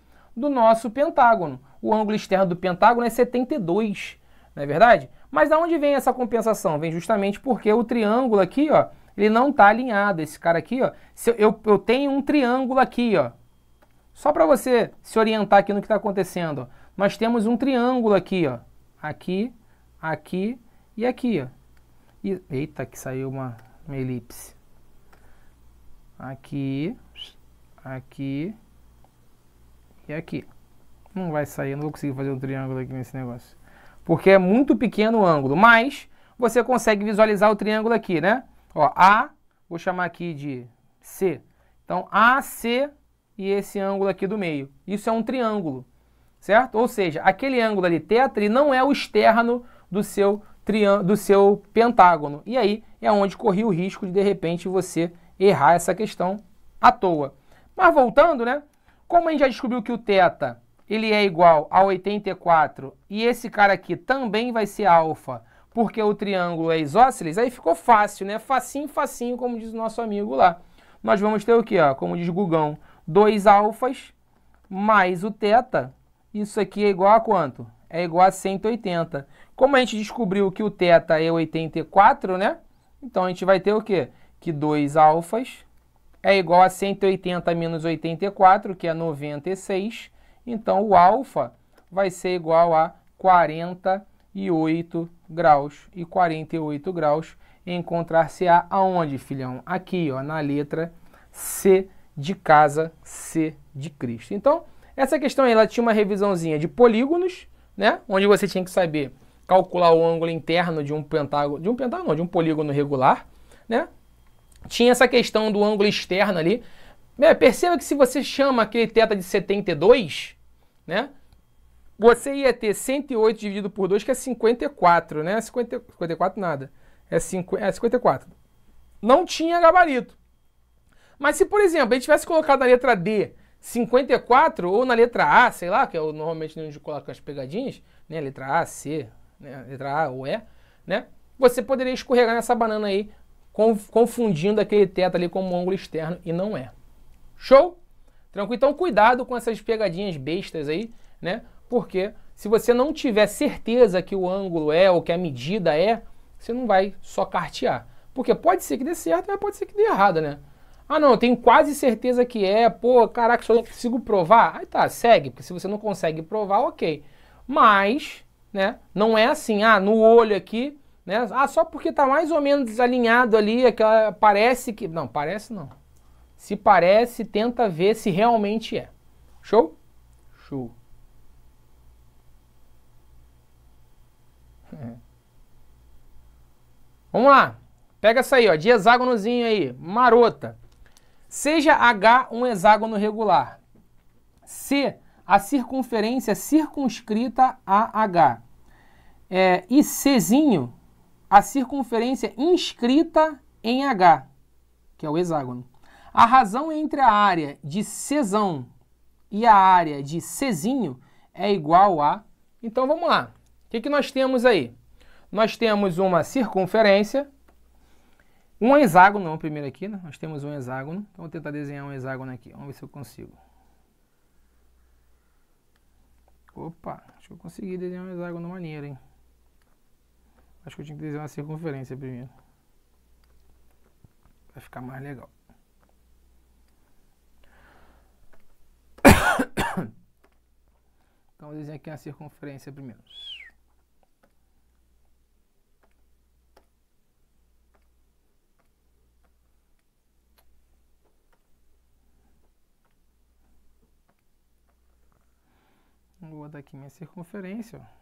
do nosso pentágono. O ângulo externo do pentágono é 72, não é verdade? Mas da onde vem essa compensação? Vem justamente porque o triângulo aqui, ó, ele não está alinhado. Esse cara aqui, ó, eu, eu, eu tenho um triângulo aqui, ó. Só para você se orientar aqui no que está acontecendo. Ó. Nós temos um triângulo aqui, ó. Aqui, aqui e aqui, ó. E, eita, que saiu uma, uma elipse. Aqui, aqui e aqui. Não vai sair, não vou conseguir fazer um triângulo aqui nesse negócio. Porque é muito pequeno o ângulo, mas você consegue visualizar o triângulo aqui, né? Ó, A, vou chamar aqui de C. Então, A C e esse ângulo aqui do meio. Isso é um triângulo, certo? Ou seja, aquele ângulo ali, tetri, não é o externo do seu, do seu pentágono. E aí é onde corria o risco de, de repente, você errar essa questão à toa. Mas voltando, né? Como a gente já descobriu que o teta ele é igual a 84 e esse cara aqui também vai ser alfa, porque o triângulo é isósceles, aí ficou fácil, né? Facinho, facinho, como diz o nosso amigo lá. Nós vamos ter o quê? Ó? Como diz Gugão, 2 alfas mais o teta Isso aqui é igual a quanto? É igual a 180. Como a gente descobriu que o teta é 84, né? Então a gente vai ter o quê? Que 2 alfas é igual a 180 menos 84, que é 96. Então, o alfa vai ser igual a 48 graus. E 48 graus encontrar-se-á aonde, filhão? Aqui, ó, na letra C de casa, C de Cristo. Então, essa questão aí, ela tinha uma revisãozinha de polígonos, né? Onde você tinha que saber calcular o ângulo interno de um pentágono, de um pentágono, não, de um polígono regular, né? tinha essa questão do ângulo externo ali. É, perceba que se você chama aquele teta de 72, né? Você ia ter 108 dividido por 2, que é 54, né? 50, 54 nada. É, 5, é 54. Não tinha gabarito. Mas se, por exemplo, gente tivesse colocado na letra D 54 ou na letra A, sei lá, que é normalmente onde coloca as pegadinhas, né? Letra A, C, né? letra A ou E, né? Você poderia escorregar nessa banana aí confundindo aquele teto ali como um ângulo externo e não é. Show? Tranquilo? Então cuidado com essas pegadinhas bestas aí, né? Porque se você não tiver certeza que o ângulo é ou que a medida é, você não vai só cartear. Porque pode ser que dê certo, mas pode ser que dê errado, né? Ah, não, eu tenho quase certeza que é. Pô, caraca, só não consigo provar. Aí tá, segue, porque se você não consegue provar, ok. Mas, né, não é assim, ah, no olho aqui né? Ah, só porque está mais ou menos desalinhado ali, aquela parece que. Não, parece não. Se parece, tenta ver se realmente é. Show? Show. É. [LAUGHS] Vamos lá. Pega essa aí, ó, de hexágonozinho aí, marota. Seja H um hexágono regular. C, a circunferência circunscrita a H. É, e Czinho a circunferência inscrita em H, que é o hexágono. A razão entre a área de Czão e a área de Czinho é igual a... Então, vamos lá. O que, que nós temos aí? Nós temos uma circunferência, um hexágono, vamos primeiro aqui, né? nós temos um hexágono. Então, vou tentar desenhar um hexágono aqui, vamos ver se eu consigo. Opa, acho que eu consegui desenhar um hexágono maneiro, hein? Acho que eu tinha que desenhar uma circunferência primeiro. Vai ficar mais legal. Então vou desenhar aqui a circunferência primeiro. Vou botar aqui minha circunferência, ó.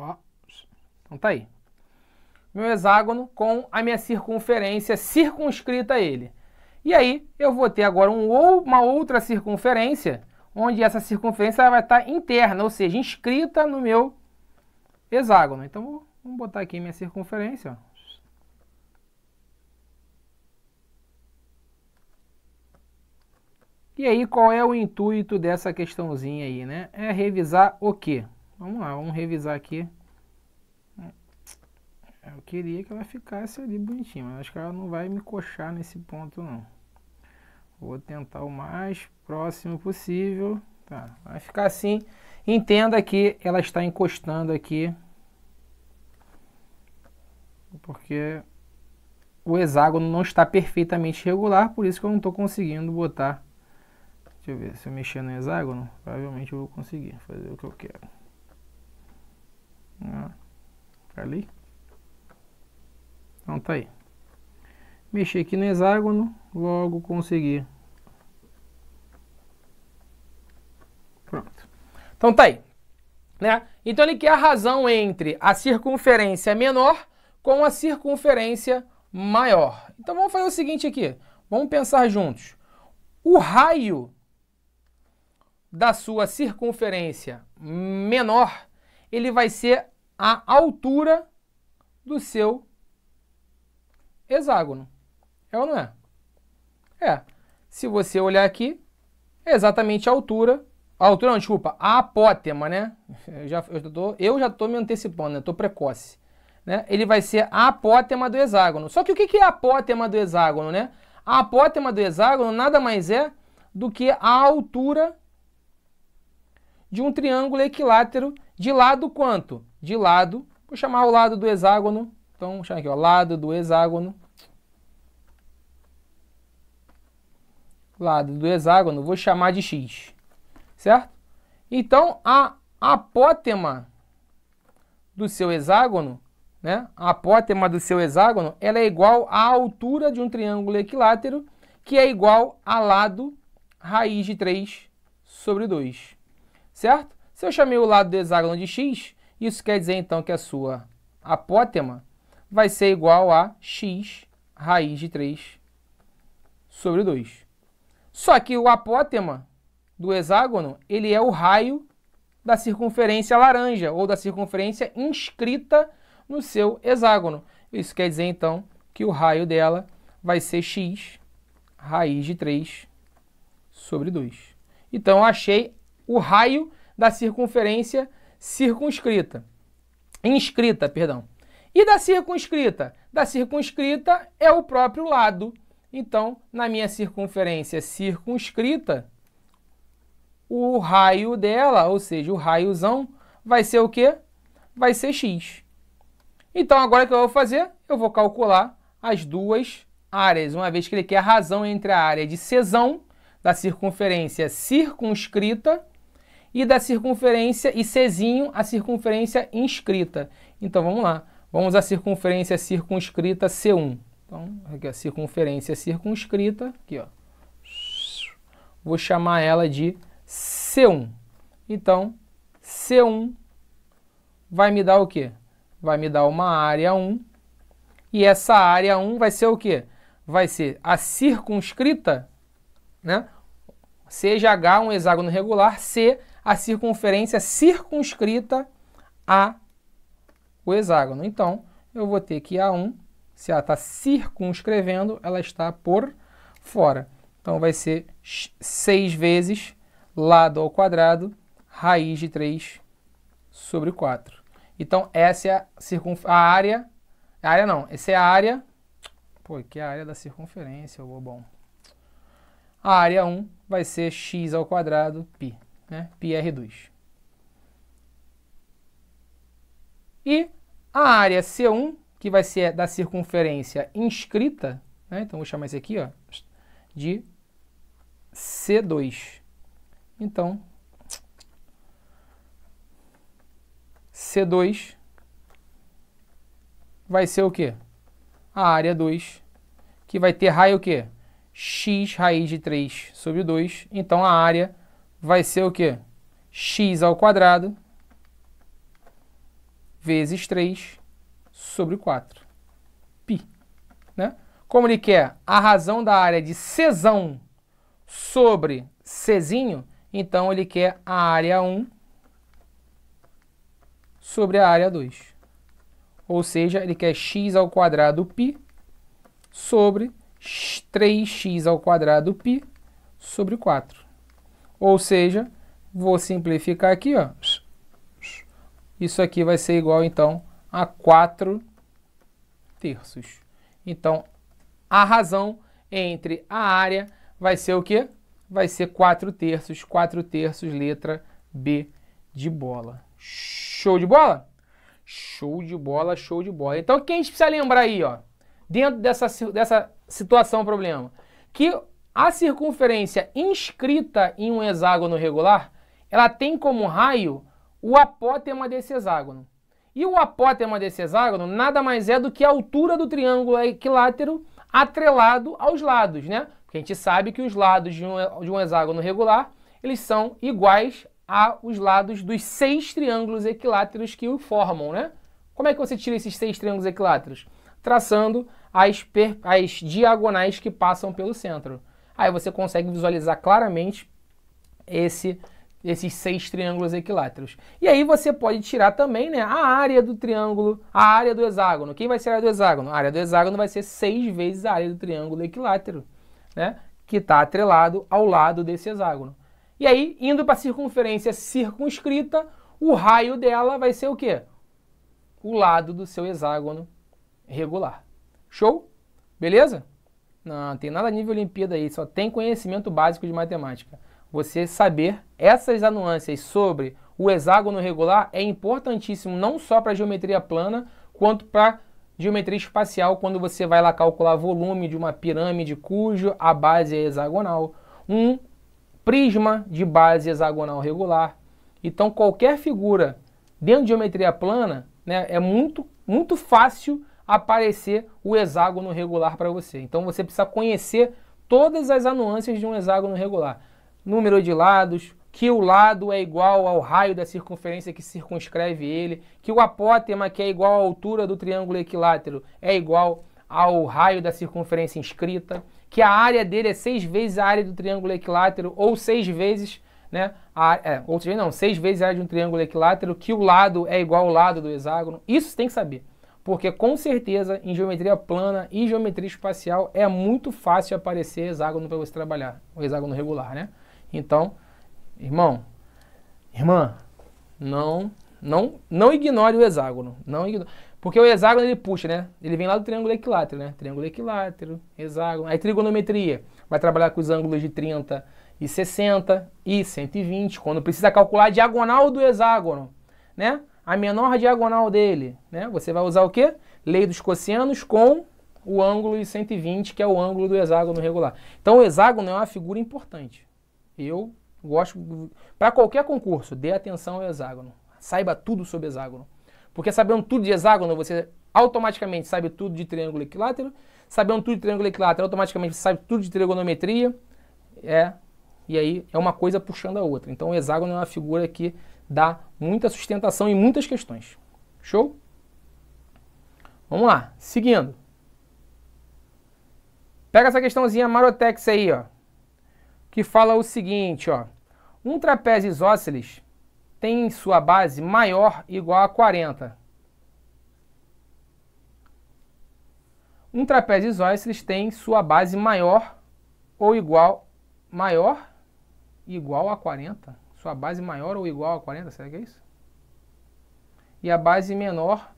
Ó, então tá aí. Meu hexágono com a minha circunferência circunscrita a ele. E aí eu vou ter agora um, ou uma outra circunferência, onde essa circunferência vai estar interna, ou seja, inscrita no meu hexágono. Então vamos botar aqui minha circunferência. E aí, qual é o intuito dessa questãozinha aí, né? É revisar o quê? Vamos lá, vamos revisar aqui. É, eu queria que ela ficasse ali bonitinha, mas acho que ela não vai me coxar nesse ponto não. Vou tentar o mais próximo possível. Tá, vai ficar assim. Entenda que ela está encostando aqui. Porque o hexágono não está perfeitamente regular, por isso que eu não estou conseguindo botar. Deixa eu ver, se eu mexer no hexágono, provavelmente eu vou conseguir fazer o que eu quero. Ah, tá ali. Então tá aí. Mexi aqui no hexágono, logo consegui. Pronto. Então tá aí. Né? Então ele quer a razão entre a circunferência menor com a circunferência maior. Então vamos fazer o seguinte aqui. Vamos pensar juntos. O raio da sua circunferência menor ele vai ser a altura do seu hexágono. É ou não é? É. Se você olhar aqui, é exatamente a altura. A altura não, desculpa, a apótema, né? Eu já, estou tô, eu já tô me antecipando, né? Tô precoce. Né? Ele vai ser a apótema do hexágono. Só que o que é a apótema do hexágono, né? A apótema do hexágono nada mais é do que a altura de um triângulo equilátero de lado quanto? De lado, vou chamar o lado do hexágono. Então, vou chamar aqui, ó, lado do hexágono. Lado do hexágono, vou chamar de x. Certo? Então, a apótema do seu hexágono, né? A apótema do seu hexágono, ela é igual à altura de um triângulo equilátero, que é igual a lado raiz de 3 sobre 2. Certo? Se eu chamei o lado do hexágono de x, isso quer dizer então que a sua apótema vai ser igual a x raiz de 3 sobre 2. Só que o apótema do hexágono, ele é o raio da circunferência laranja ou da circunferência inscrita no seu hexágono. Isso quer dizer então que o raio dela vai ser x raiz de 3 sobre 2. Então eu achei o raio da circunferência circunscrita. Inscrita, perdão. E da circunscrita? Da circunscrita é o próprio lado. Então, na minha circunferência circunscrita, o raio dela, ou seja, o raiozão, vai ser o quê? Vai ser x. Então, agora o que eu vou fazer? Eu vou calcular as duas áreas, uma vez que ele quer a razão entre a área de cesão da circunferência circunscrita e da circunferência e Czinho a circunferência inscrita. Então vamos lá, vamos à circunferência circunscrita C1. Então, aqui a circunferência circunscrita, aqui ó. Vou chamar ela de C1. Então, C1 vai me dar o quê? Vai me dar uma área 1. E essa área 1 vai ser o quê? Vai ser a circunscrita, né? Seja H um hexágono regular, C a circunferência circunscrita a o hexágono. Então, eu vou ter que A1, se ela está circunscrevendo, ela está por fora. Então, vai ser 6 vezes lado ao quadrado, raiz de 3 sobre 4. Então, essa é a, circunf... a área... A área não, essa é a área... Pô, que é a área da circunferência, bom. A área 1 vai ser x ao quadrado, π né? πr2. E a área C1, que vai ser da circunferência inscrita, né? então vou chamar isso aqui ó, de C2. Então, C2 vai ser o quê? A área 2, que vai ter raio o quê? x raiz de 3 sobre 2. Então, a área vai ser o quê? x ao quadrado vezes 3 sobre 4. π, Né? Como ele quer a razão da área de Czão sobre Czinho, então ele quer a área 1 sobre a área 2. Ou seja, ele quer x ao quadrado π sobre 3x ao quadrado π sobre 4. Ou seja, vou simplificar aqui, ó. Isso aqui vai ser igual, então, a 4 terços. Então, a razão entre a área vai ser o quê? Vai ser 4 terços, 4 terços, letra B de bola. Show de bola? Show de bola, show de bola. Então, o que a gente precisa lembrar aí, ó? Dentro dessa, dessa situação, problema, que a circunferência inscrita em um hexágono regular, ela tem como raio o apótema desse hexágono. E o apótema desse hexágono nada mais é do que a altura do triângulo equilátero atrelado aos lados, né? Porque a gente sabe que os lados de um, de um hexágono regular, eles são iguais aos lados dos seis triângulos equiláteros que o formam, né? Como é que você tira esses seis triângulos equiláteros? Traçando as, as diagonais que passam pelo centro. Aí você consegue visualizar claramente esse esses seis triângulos equiláteros. E aí você pode tirar também né, a área do triângulo, a área do hexágono. Quem vai ser a área do hexágono? A área do hexágono vai ser seis vezes a área do triângulo equilátero, né, que está atrelado ao lado desse hexágono. E aí, indo para a circunferência circunscrita, o raio dela vai ser o quê? O lado do seu hexágono regular. Show? Beleza? Não, tem nada nível Olimpíada aí, só tem conhecimento básico de matemática. Você saber essas anuâncias sobre o hexágono regular é importantíssimo não só para geometria plana, quanto para geometria espacial, quando você vai lá calcular volume de uma pirâmide cujo a base é hexagonal, um prisma de base hexagonal regular. Então qualquer figura dentro de geometria plana né, é muito, muito fácil aparecer o hexágono regular para você. Então você precisa conhecer todas as anuâncias de um hexágono regular. Número de lados, que o lado é igual ao raio da circunferência que circunscreve ele, que o apótema, que é igual à altura do triângulo equilátero, é igual ao raio da circunferência inscrita, que a área dele é seis vezes a área do triângulo equilátero, ou seis vezes, né? A, é, ou seja, não, seis vezes a área de um triângulo equilátero, que o lado é igual ao lado do hexágono. Isso tem que saber porque com certeza em geometria plana e geometria espacial é muito fácil aparecer hexágono para você trabalhar, o hexágono regular, né? Então, irmão, irmã, não, não, não ignore o hexágono, não ignore. Porque o hexágono ele puxa, né? Ele vem lá do triângulo equilátero, né? Triângulo equilátero, hexágono. Aí trigonometria, vai trabalhar com os ângulos de 30 e 60 e 120, quando precisa calcular a diagonal do hexágono, né? a menor diagonal dele, né? Você vai usar o quê? Lei dos cossenos com o ângulo de 120, que é o ângulo do hexágono regular. Então o hexágono é uma figura importante. Eu gosto para qualquer concurso, dê atenção ao hexágono. Saiba tudo sobre hexágono. Porque sabendo tudo de hexágono, você automaticamente sabe tudo de triângulo equilátero. Sabendo tudo de triângulo equilátero, automaticamente você sabe tudo de trigonometria. É, e aí é uma coisa puxando a outra. Então o hexágono é uma figura que dá muita sustentação em muitas questões. Show? Vamos lá, seguindo. Pega essa questãozinha Marotex aí, ó, que fala o seguinte, ó. Um trapézio isósceles tem sua base maior igual a 40. Um trapézio isósceles tem sua base maior ou igual maior igual a 40 sua base maior ou igual a 40, será que é isso? E a base menor,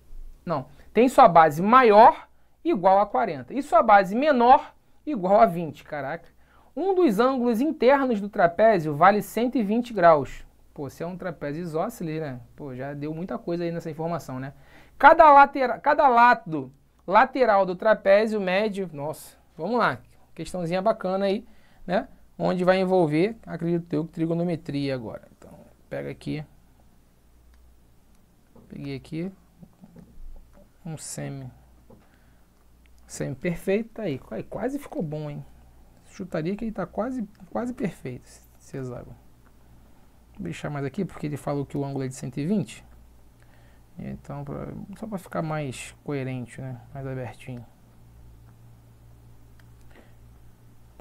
não, tem sua base maior igual a 40 e sua base menor igual a 20, caraca. Um dos ângulos internos do trapézio vale 120 graus. Pô, se é um trapézio isósceles, né? Pô, já deu muita coisa aí nessa informação, né? Cada, later cada lado lateral do trapézio médio, nossa, vamos lá, questãozinha bacana aí, né? onde vai envolver, acredito eu, trigonometria agora. Então, pega aqui, peguei aqui um semi, semi perfeito, tá aí, quase ficou bom, hein? Chutaria que ele tá quase, quase perfeito, esse hexágono. Vou deixar mais aqui, porque ele falou que o ângulo é de 120. Então, pra, só para ficar mais coerente, né? Mais abertinho.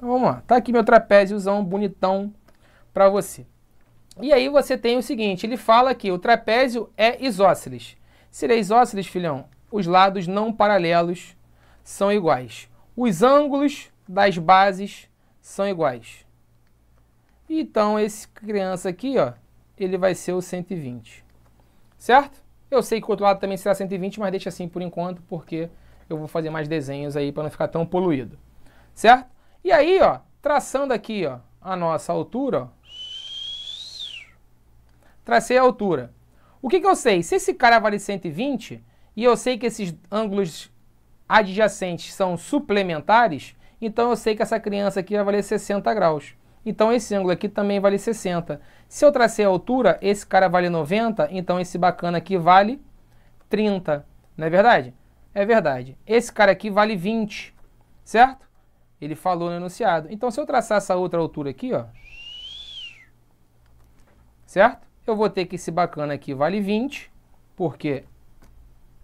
Então vamos lá. Tá aqui meu trapéziozão bonitão para você. E aí você tem o seguinte, ele fala que o trapézio é isósceles. Se ele é isósceles, filhão, os lados não paralelos são iguais. Os ângulos das bases são iguais. Então esse criança aqui, ó, ele vai ser o 120. Certo? Eu sei que o outro lado também será 120, mas deixa assim por enquanto, porque eu vou fazer mais desenhos aí para não ficar tão poluído. Certo? E aí, ó, traçando aqui, ó, a nossa altura, ó, tracei a altura. O que, que eu sei? Se esse cara vale 120 e eu sei que esses ângulos adjacentes são suplementares, então eu sei que essa criança aqui vai valer 60 graus. Então esse ângulo aqui também vale 60. Se eu tracei a altura, esse cara vale 90, então esse bacana aqui vale 30. Não é verdade? É verdade. Esse cara aqui vale 20, certo? Ele falou no enunciado. Então, se eu traçar essa outra altura aqui, ó, certo? Eu vou ter que esse bacana aqui vale 20, porque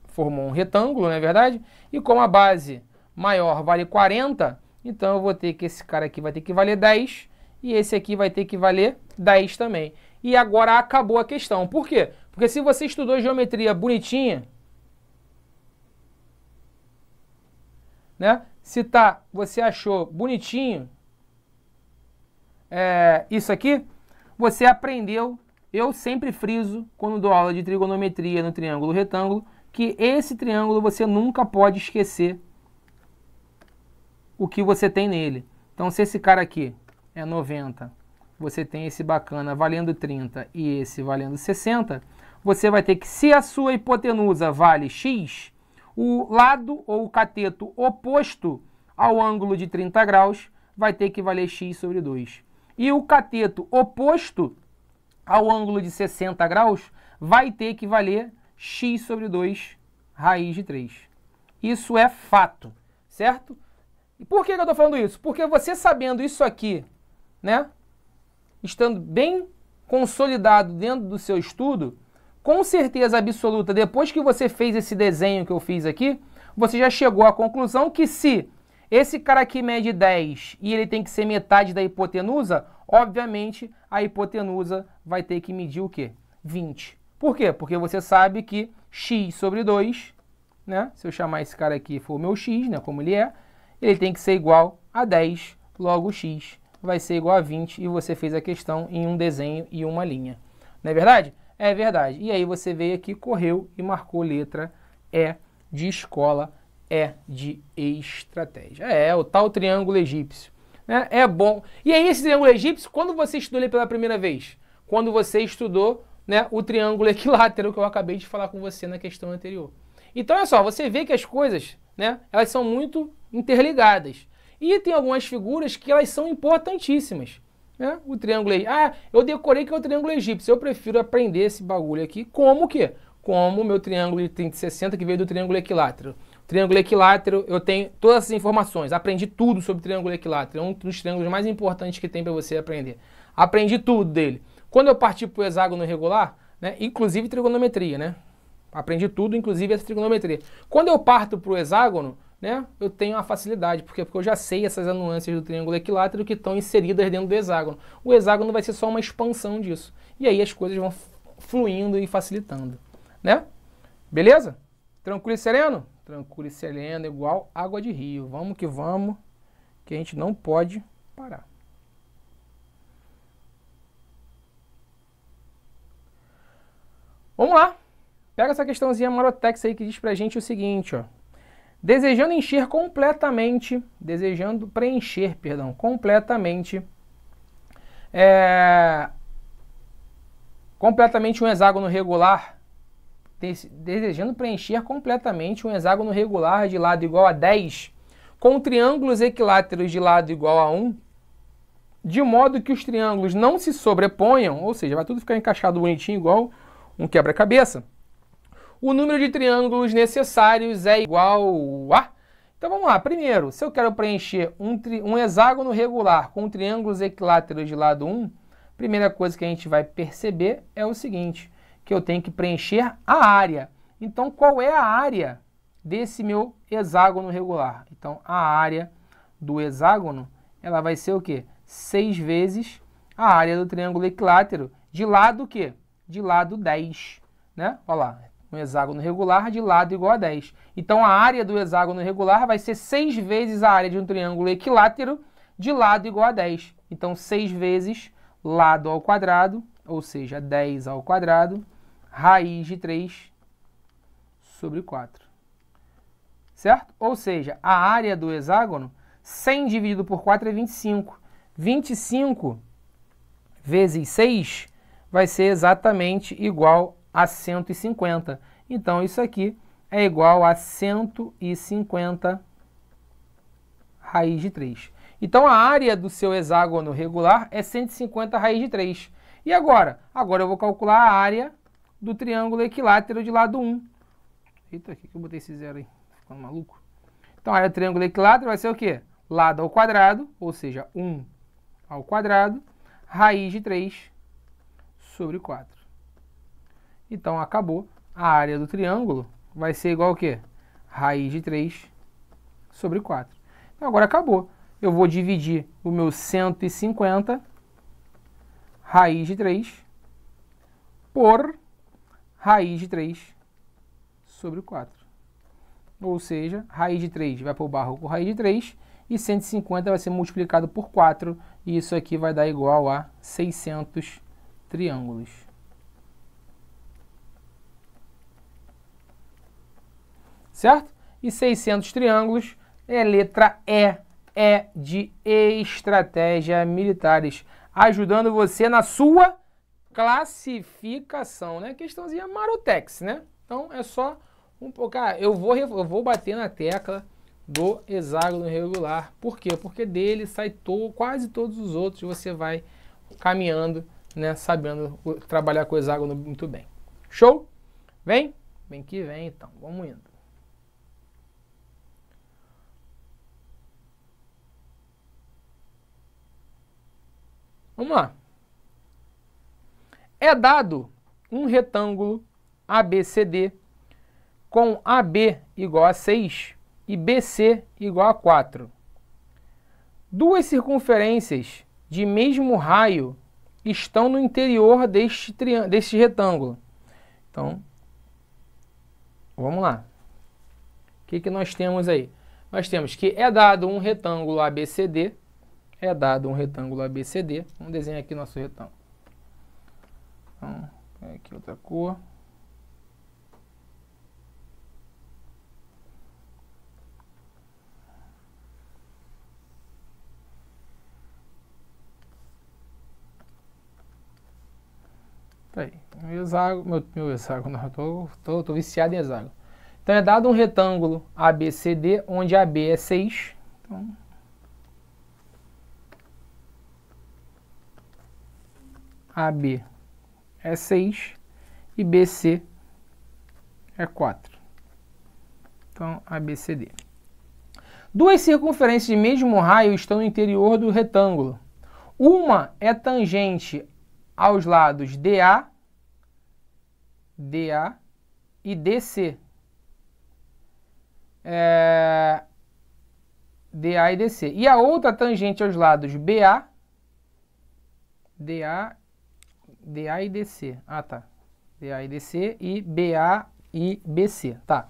formou um retângulo, não é verdade? E como a base maior vale 40, então eu vou ter que esse cara aqui vai ter que valer 10 e esse aqui vai ter que valer 10 também. E agora acabou a questão. Por quê? Porque se você estudou geometria bonitinha, né? Se tá, você achou bonitinho é, isso aqui, você aprendeu. Eu sempre friso, quando dou aula de trigonometria no triângulo retângulo, que esse triângulo você nunca pode esquecer o que você tem nele. Então, se esse cara aqui é 90, você tem esse bacana valendo 30 e esse valendo 60, você vai ter que, se a sua hipotenusa vale x, o lado ou o cateto oposto ao ângulo de 30 graus vai ter que valer x sobre 2. E o cateto oposto ao ângulo de 60 graus vai ter que valer x sobre 2 raiz de 3. Isso é fato, certo? E por que eu estou falando isso? Porque você sabendo isso aqui, né, estando bem consolidado dentro do seu estudo, com certeza absoluta, depois que você fez esse desenho que eu fiz aqui, você já chegou à conclusão que se esse cara aqui mede 10 e ele tem que ser metade da hipotenusa, obviamente a hipotenusa vai ter que medir o quê? 20. Por quê? Porque você sabe que x sobre 2, né? se eu chamar esse cara aqui for o meu x, né? como ele é, ele tem que ser igual a 10, logo x vai ser igual a 20 e você fez a questão em um desenho e uma linha. Não é verdade? É verdade. E aí você veio aqui, correu e marcou letra E de escola, E de estratégia. É, o tal triângulo egípcio. Né? É bom. E aí esse triângulo egípcio, quando você estudou ele pela primeira vez? Quando você estudou né, o triângulo [LAUGHS] equilátero que eu acabei de falar com você na questão anterior. Então, olha só, você vê que as coisas, né, elas são muito interligadas. E tem algumas figuras que elas são importantíssimas né? O triângulo aí. Ah, eu decorei que é o triângulo egípcio. Eu prefiro aprender esse bagulho aqui como o quê? Como o meu triângulo tem de 60 que veio do triângulo equilátero. triângulo equilátero, eu tenho todas as informações. Aprendi tudo sobre triângulo equilátero. É um dos triângulos mais importantes que tem para você aprender. Aprendi tudo dele. Quando eu parti para o hexágono regular, né? inclusive trigonometria, né? Aprendi tudo, inclusive essa trigonometria. Quando eu parto para o hexágono, né, eu tenho a facilidade, porque, porque eu já sei essas anuâncias do triângulo equilátero que estão inseridas dentro do hexágono. O hexágono vai ser só uma expansão disso. E aí as coisas vão fluindo e facilitando, né? Beleza? Tranquilo e sereno? Tranquilo e sereno igual água de rio. Vamos que vamos, que a gente não pode parar. Vamos lá. Pega essa questãozinha Marotex aí que diz pra gente o seguinte, ó desejando encher completamente, desejando preencher, perdão, completamente, é, completamente um hexágono regular, desejando preencher completamente um hexágono regular de lado igual a 10, com triângulos equiláteros de lado igual a 1, de modo que os triângulos não se sobreponham, ou seja, vai tudo ficar encaixado bonitinho igual um quebra-cabeça. O número de triângulos necessários é igual a... Então vamos lá, primeiro, se eu quero preencher um, tri... um hexágono regular com triângulos equiláteros de lado 1, primeira coisa que a gente vai perceber é o seguinte, que eu tenho que preencher a área. Então qual é a área desse meu hexágono regular? Então a área do hexágono, ela vai ser o quê? 6 vezes a área do triângulo equilátero de lado o quê? De lado 10, né? Olha lá, um hexágono regular de lado igual a 10. Então a área do hexágono regular vai ser 6 vezes a área de um triângulo equilátero de lado igual a 10. Então 6 vezes lado ao quadrado, ou seja, 10 ao quadrado, raiz de 3 sobre 4. Certo? Ou seja, a área do hexágono, 100 dividido por 4 é 25. 25 vezes 6 vai ser exatamente igual a 150. Então, isso aqui é igual a 150 raiz de 3. Então, a área do seu hexágono regular é 150 raiz de 3. E agora? Agora eu vou calcular a área do triângulo equilátero de lado 1. Eita, o que eu botei esse zero aí? Tá ficando maluco? Então, a área do triângulo equilátero vai ser o quê? Lado ao quadrado, ou seja, 1 ao quadrado, raiz de 3 sobre 4. Então acabou. A área do triângulo vai ser igual ao quê? Raiz de 3 sobre 4. Então agora acabou. Eu vou dividir o meu 150 raiz de 3 por raiz de 3 sobre 4. Ou seja, raiz de 3 vai para o barro com raiz de 3 e 150 vai ser multiplicado por 4 e isso aqui vai dar igual a 600 triângulos. certo? E 600 triângulos é letra E, é de estratégia militares, ajudando você na sua classificação, né? Questãozinha marotex, né? Então é só um pouco, cara, ah, eu vou eu vou bater na tecla do hexágono regular. Por quê? Porque dele sai to, quase todos os outros, você vai caminhando, né, sabendo trabalhar com o hexágono muito bem. Show? Vem? Vem que vem então. Vamos indo. Vamos lá. É dado um retângulo ABCD com AB igual a 6 e BC igual a 4. Duas circunferências de mesmo raio estão no interior deste, deste retângulo. Então, vamos lá. O que, que nós temos aí? Nós temos que é dado um retângulo ABCD é dado um retângulo ABCD. Vamos desenhar aqui nosso retângulo. Então, é aqui outra cor. Tá aí. Meu hexágono, meu, meu hexágono, eu tô, tô, tô viciado em hexágono. Então é dado um retângulo ABCD, onde AB é 6. Então, AB é 6 e BC é 4. Então, ABCD. Duas circunferências de mesmo raio estão no interior do retângulo. Uma é tangente aos lados DA, DA e DC. É... DA e DC. E a outra tangente aos lados BA, DA DA e DC. Ah, tá. DA e DC e BA e BC. Tá.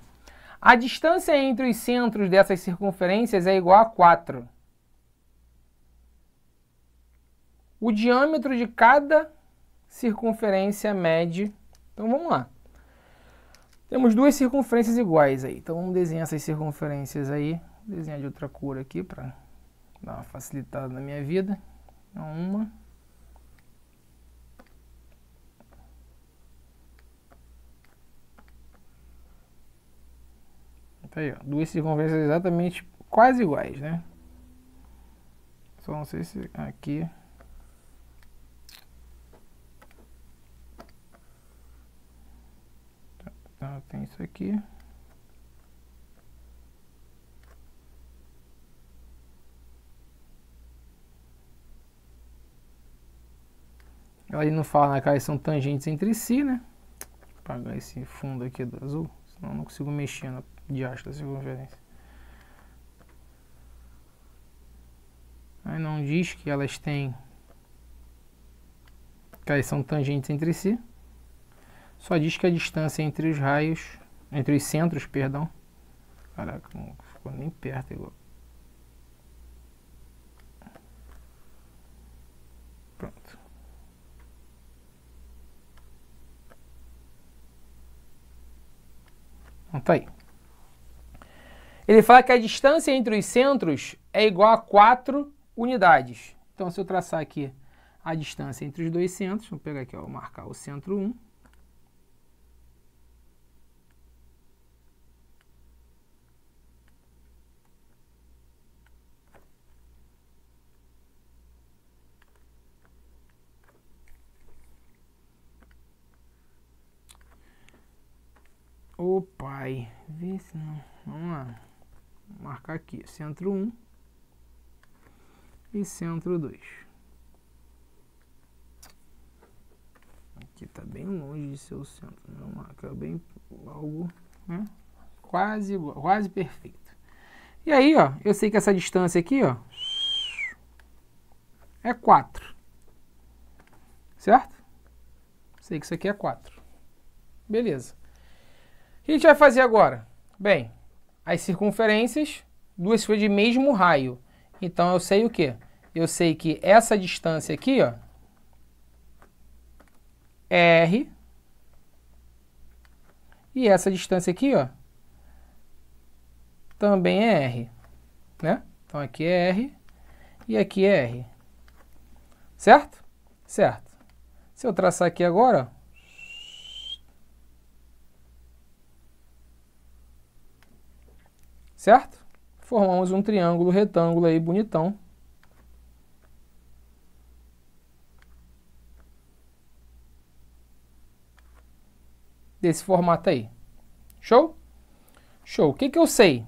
A distância entre os centros dessas circunferências é igual a 4. O diâmetro de cada circunferência mede. Então vamos lá. Temos duas circunferências iguais aí. Então vamos desenhar essas circunferências aí. Vou desenhar de outra cor aqui para dar uma facilitada na minha vida. Uma Tá aí, ó, duas circunferências exatamente quase iguais, né? Só não sei se aqui... Então, tem isso aqui. Aí não fala na elas são tangentes entre si, né? Vou apagar esse fundo aqui do azul, senão não consigo mexer na de acho da circunferência. Aí não diz que elas têm que elas são tangentes entre si. Só diz que a distância entre os raios, entre os centros, perdão. Caraca, não ficou nem perto igual. Pronto. Então tá aí. Ele fala que a distância entre os centros é igual a 4 unidades. Então, se eu traçar aqui a distância entre os dois centros, vou pegar aqui, ó, vou marcar o centro 1. Opa, vê se não, vamos lá marcar aqui, centro 1 e centro 2. Aqui está bem longe de ser o centro, não né? marca é bem algo, né? Quase, quase perfeito. E aí, ó, eu sei que essa distância aqui, ó, é 4. Certo? Sei que isso aqui é 4. Beleza. O que a gente vai fazer agora? Bem, as circunferências, duas figuras de mesmo raio. Então eu sei o quê? Eu sei que essa distância aqui, ó, R, e essa distância aqui, ó, também é R, né? Então aqui é R e aqui é R. Certo? Certo. Se eu traçar aqui agora, certo? Formamos um triângulo retângulo aí bonitão. Desse formato aí. Show? Show. O que, que eu sei?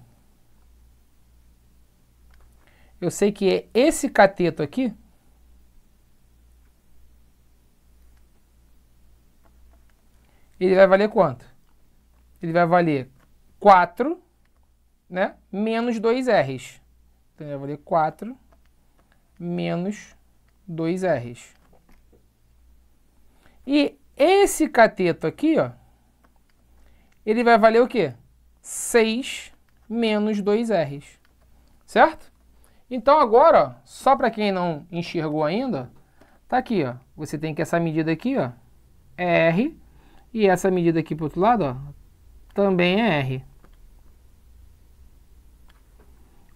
Eu sei que é esse cateto aqui ele vai valer quanto? Ele vai valer 4 né? Menos 2Rs. Então, eu vou ler 4 menos 2Rs. E esse cateto aqui, ó, ele vai valer o quê? 6 menos 2Rs, certo? Então agora, ó, só para quem não enxergou ainda, tá aqui, ó. Você tem que essa medida aqui, ó, é R, e essa medida aqui para o outro lado, ó, também é R.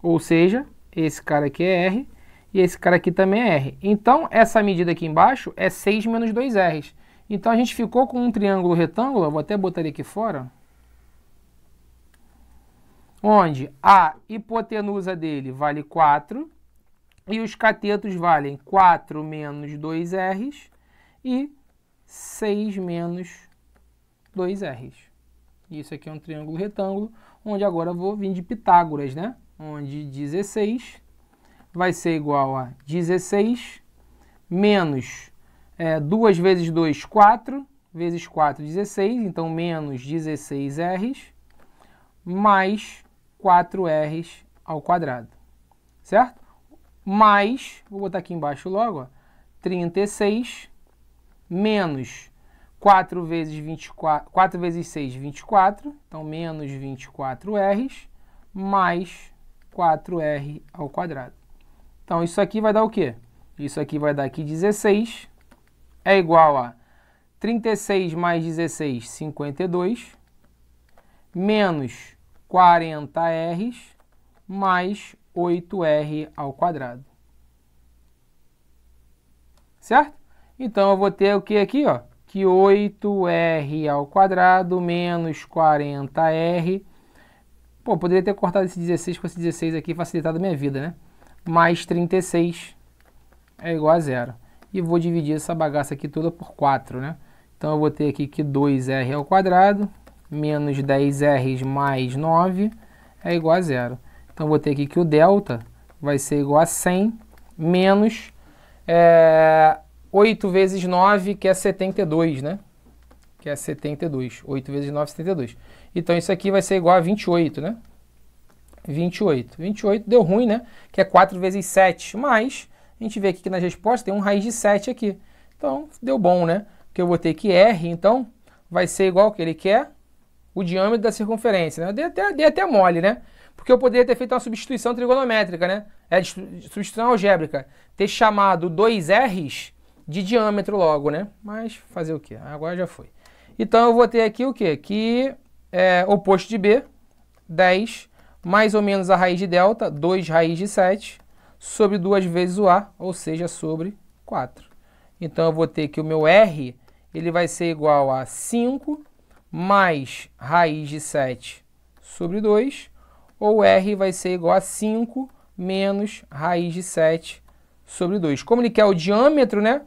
Ou seja, esse cara aqui é R e esse cara aqui também é R. Então, essa medida aqui embaixo é 6 menos 2 R. Então, a gente ficou com um triângulo retângulo, vou até botar ele aqui fora, onde a hipotenusa dele vale 4 e os catetos valem 4 menos 2 R e 6 menos 2 R. Isso aqui é um triângulo retângulo, onde agora eu vou vir de Pitágoras, né? onde 16 vai ser igual a 16 menos é, 2 vezes 2, 4, vezes 4, 16, então menos 16 R's, mais 4 R's ao quadrado, certo? Mais, vou botar aqui embaixo logo, ó, 36 menos 4 vezes, 24, 4 vezes 6, 24, então menos 24 R's, mais 4r ao quadrado. Então isso aqui vai dar o quê? Isso aqui vai dar aqui 16, é igual a 36 mais 16, 52, menos 40r mais 8r ao quadrado. Certo? Então eu vou ter o quê aqui, ó? Que 8r ao quadrado menos 40r Pô, poderia ter cortado esse 16 com esse 16 aqui, facilitado a minha vida, né? Mais 36 é igual a zero. E vou dividir essa bagaça aqui toda por 4, né? Então eu vou ter aqui que 2r ao quadrado menos 10r mais 9 é igual a zero. Então eu vou ter aqui que o delta vai ser igual a 100 menos é, 8 vezes 9, que é 72, né? Que é 72. 8 vezes 9 é 72. Então isso aqui vai ser igual a 28, né? 28. 28 deu ruim, né? Que é 4 vezes 7. Mas a gente vê aqui que nas respostas tem um raiz de 7 aqui. Então deu bom, né? Porque eu botei que R, então vai ser igual ao que ele quer, o diâmetro da circunferência. Né? Eu dei até, dei até mole, né? Porque eu poderia ter feito uma substituição trigonométrica, né? É, substituição algébrica. Ter chamado dois R's de diâmetro logo, né? Mas fazer o quê? Agora já foi. Então eu vou ter aqui o quê? Que é, oposto de B, 10, mais ou menos a raiz de delta, 2 raiz de 7, sobre 2 vezes o A, ou seja, sobre 4. Então, eu vou ter que o meu R ele vai ser igual a 5 mais raiz de 7 sobre 2, ou R vai ser igual a 5 menos raiz de 7 sobre 2. Como ele quer o diâmetro, né?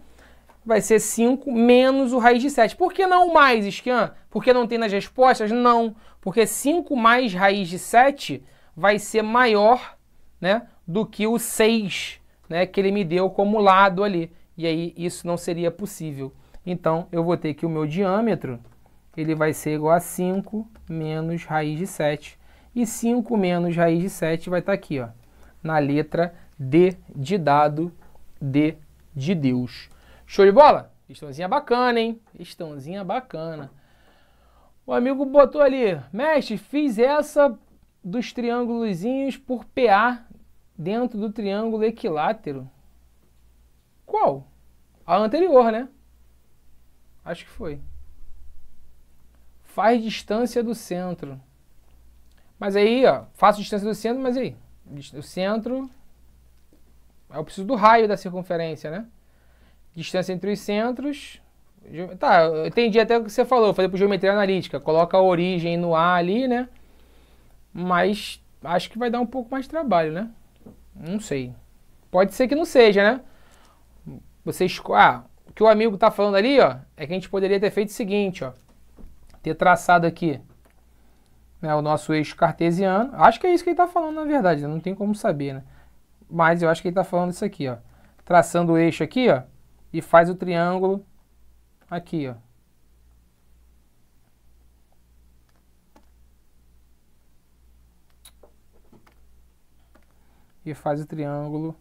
vai ser 5 menos o raiz de 7. Por que não mais, Scan? Porque não tem nas respostas? Não. Porque 5 mais raiz de 7 vai ser maior né, do que o 6 né, que ele me deu como lado ali. E aí isso não seria possível. Então eu vou ter que o meu diâmetro ele vai ser igual a 5 menos raiz de 7. E 5 menos raiz de 7 vai estar tá aqui, ó, na letra D de dado, D de Deus. Show de bola? Questãozinha bacana, hein? Questãozinha bacana. O amigo botou ali, mestre, fiz essa dos triângulozinhos por PA dentro do triângulo equilátero. Qual? A anterior, né? Acho que foi. Faz distância do centro. Mas aí, ó, faço distância do centro, mas aí, o centro, eu é preciso do raio da circunferência, né? distância entre os centros. Tá, eu entendi até o que você falou, fazer por geometria analítica. Coloca a origem no A ali, né? Mas acho que vai dar um pouco mais de trabalho, né? Não sei. Pode ser que não seja, né? Você escolhe. Ah, o que o amigo tá falando ali, ó, é que a gente poderia ter feito o seguinte, ó. Ter traçado aqui né, o nosso eixo cartesiano. Acho que é isso que ele tá falando, na verdade, né? não tem como saber, né? Mas eu acho que ele tá falando isso aqui, ó. Traçando o eixo aqui, ó e faz o triângulo aqui, ó. E faz o triângulo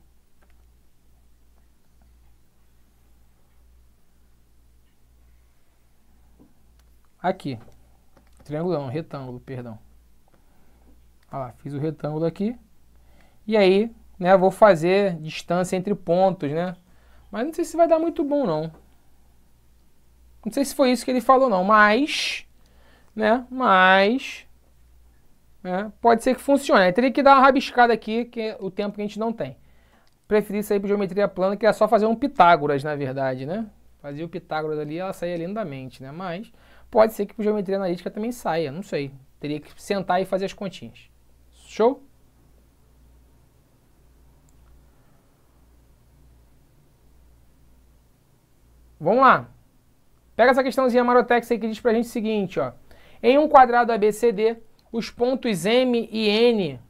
aqui. Triângulo não, retângulo, perdão. Olha fiz o retângulo aqui. E aí, né, vou fazer distância entre pontos, né? Mas não sei se vai dar muito bom, não. Não sei se foi isso que ele falou, não. Mas, né? Mas, né? Pode ser que funcione. Eu teria que dar uma rabiscada aqui, que é o tempo que a gente não tem. Preferi sair para geometria plana, que é só fazer um Pitágoras, na verdade, né? fazer o Pitágoras ali, ela saía lindamente, né? Mas pode ser que para geometria analítica também saia, não sei. Teria que sentar e fazer as continhas. Show? Vamos lá. Pega essa questãozinha Marotex aí que diz pra gente o seguinte, ó. Em um quadrado ABCD, os pontos M e N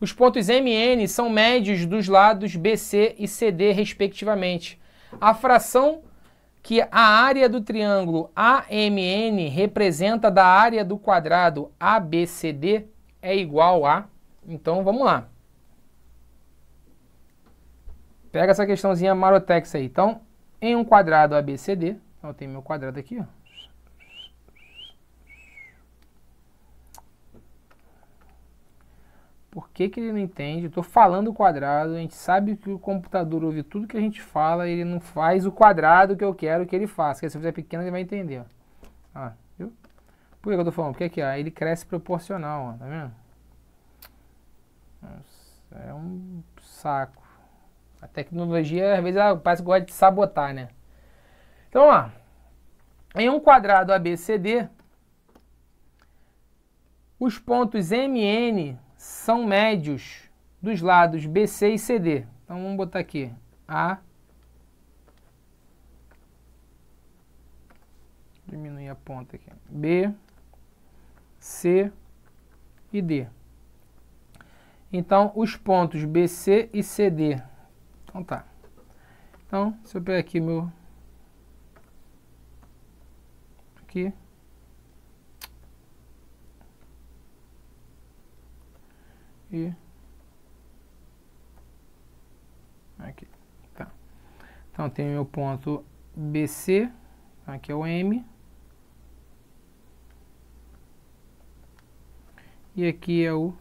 Os pontos M e N são médios dos lados BC e CD, respectivamente. A fração que a área do triângulo AMN representa da área do quadrado ABCD é igual a. Então vamos lá. Pega essa questãozinha marotex aí. Então, em um quadrado ABCD, então eu tenho meu quadrado aqui, ó. Por que, que ele não entende? Eu estou falando o quadrado, a gente sabe que o computador ouve tudo que a gente fala, ele não faz o quadrado que eu quero que ele faça. Porque se eu fizer pequeno, ele vai entender. Ó. Ah, viu? Por que eu estou falando? Porque aqui, ó, ele cresce proporcional, ó, tá vendo? Nossa, é um saco. A tecnologia, às vezes, ela parece que gosta de sabotar, né? Então, ó, em um quadrado ABCD, os pontos MN são médios dos lados BC e CD. Então, vamos botar aqui A, diminuir a ponta aqui, B, C e D. Então, os pontos BC e CD então tá. Então, se eu pegar aqui meu... Aqui. E... Aqui. Tá. Então, tem meu ponto BC. Aqui é o M. E aqui é o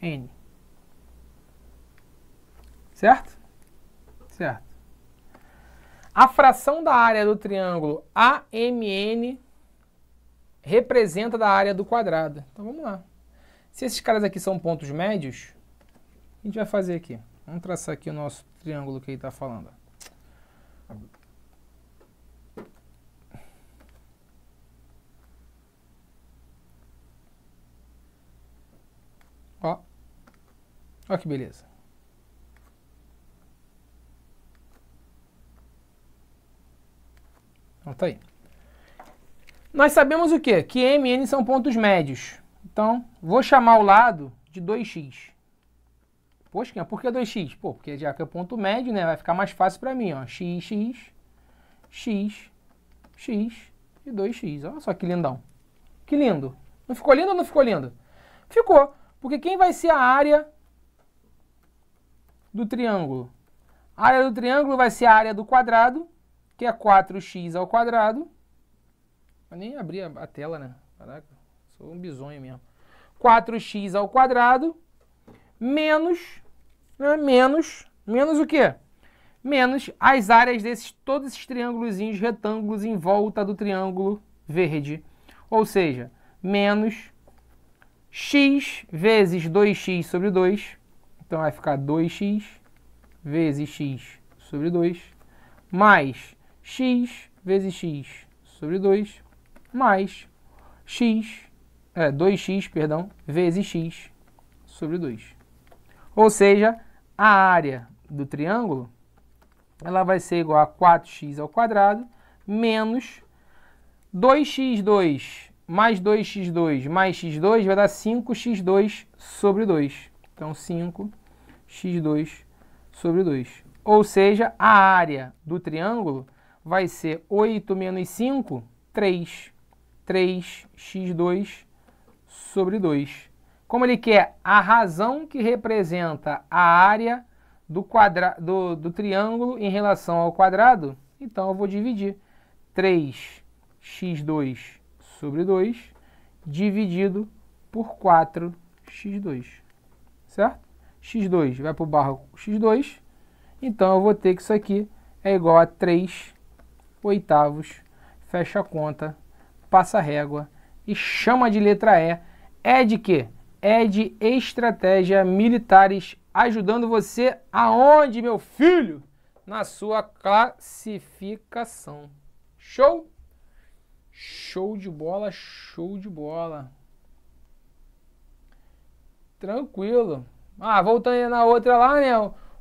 N. Certo? Certo. A fração da área do triângulo AMN representa da área do quadrado. Então vamos lá. Se esses caras aqui são pontos médios, o que a gente vai fazer aqui? Vamos traçar aqui o nosso triângulo que ele está falando. Ó. Ó que beleza. Então tá aí. Nós sabemos o quê? Que M e N são pontos médios. Então, vou chamar o lado de 2x. Poxa, por que 2x? Pô, porque já que é ponto médio, né? Vai ficar mais fácil para mim, ó. x, x, x, x e 2x. Olha só que lindão. Que lindo. Não ficou lindo ou não ficou lindo? Ficou. Porque quem vai ser a área do triângulo? A área do triângulo vai ser a área do quadrado que é 4x ao quadrado. Eu nem abri a, tela, né? Caraca, sou um bizonho mesmo. 4x ao quadrado menos, né? menos, menos o quê? Menos as áreas desses, todos esses triângulos retângulos em volta do triângulo verde. Ou seja, menos x vezes 2x sobre 2. Então vai ficar 2x vezes x sobre 2 mais x vezes x sobre 2 mais x, é, 2x, perdão, vezes x sobre 2. Ou seja, a área do triângulo ela vai ser igual a 4x ao quadrado menos 2x2 mais 2x2 mais x2 vai dar 5x2 sobre 2. Então, 5x2 sobre 2. Ou seja, a área do triângulo vai ser 8 menos 5, 3. 3x2 sobre 2. Como ele quer a razão que representa a área do, quadra, do, do triângulo em relação ao quadrado, então eu vou dividir 3x2 sobre 2 dividido por 4x2, certo? x2 vai para o barro x2, então eu vou ter que isso aqui é igual a 3 oitavos, fecha a conta, passa a régua e chama de letra E. É de quê? É de estratégia militares ajudando você aonde, meu filho? Na sua classificação. Show? Show de bola, show de bola. Tranquilo. Ah, voltando na outra lá, né?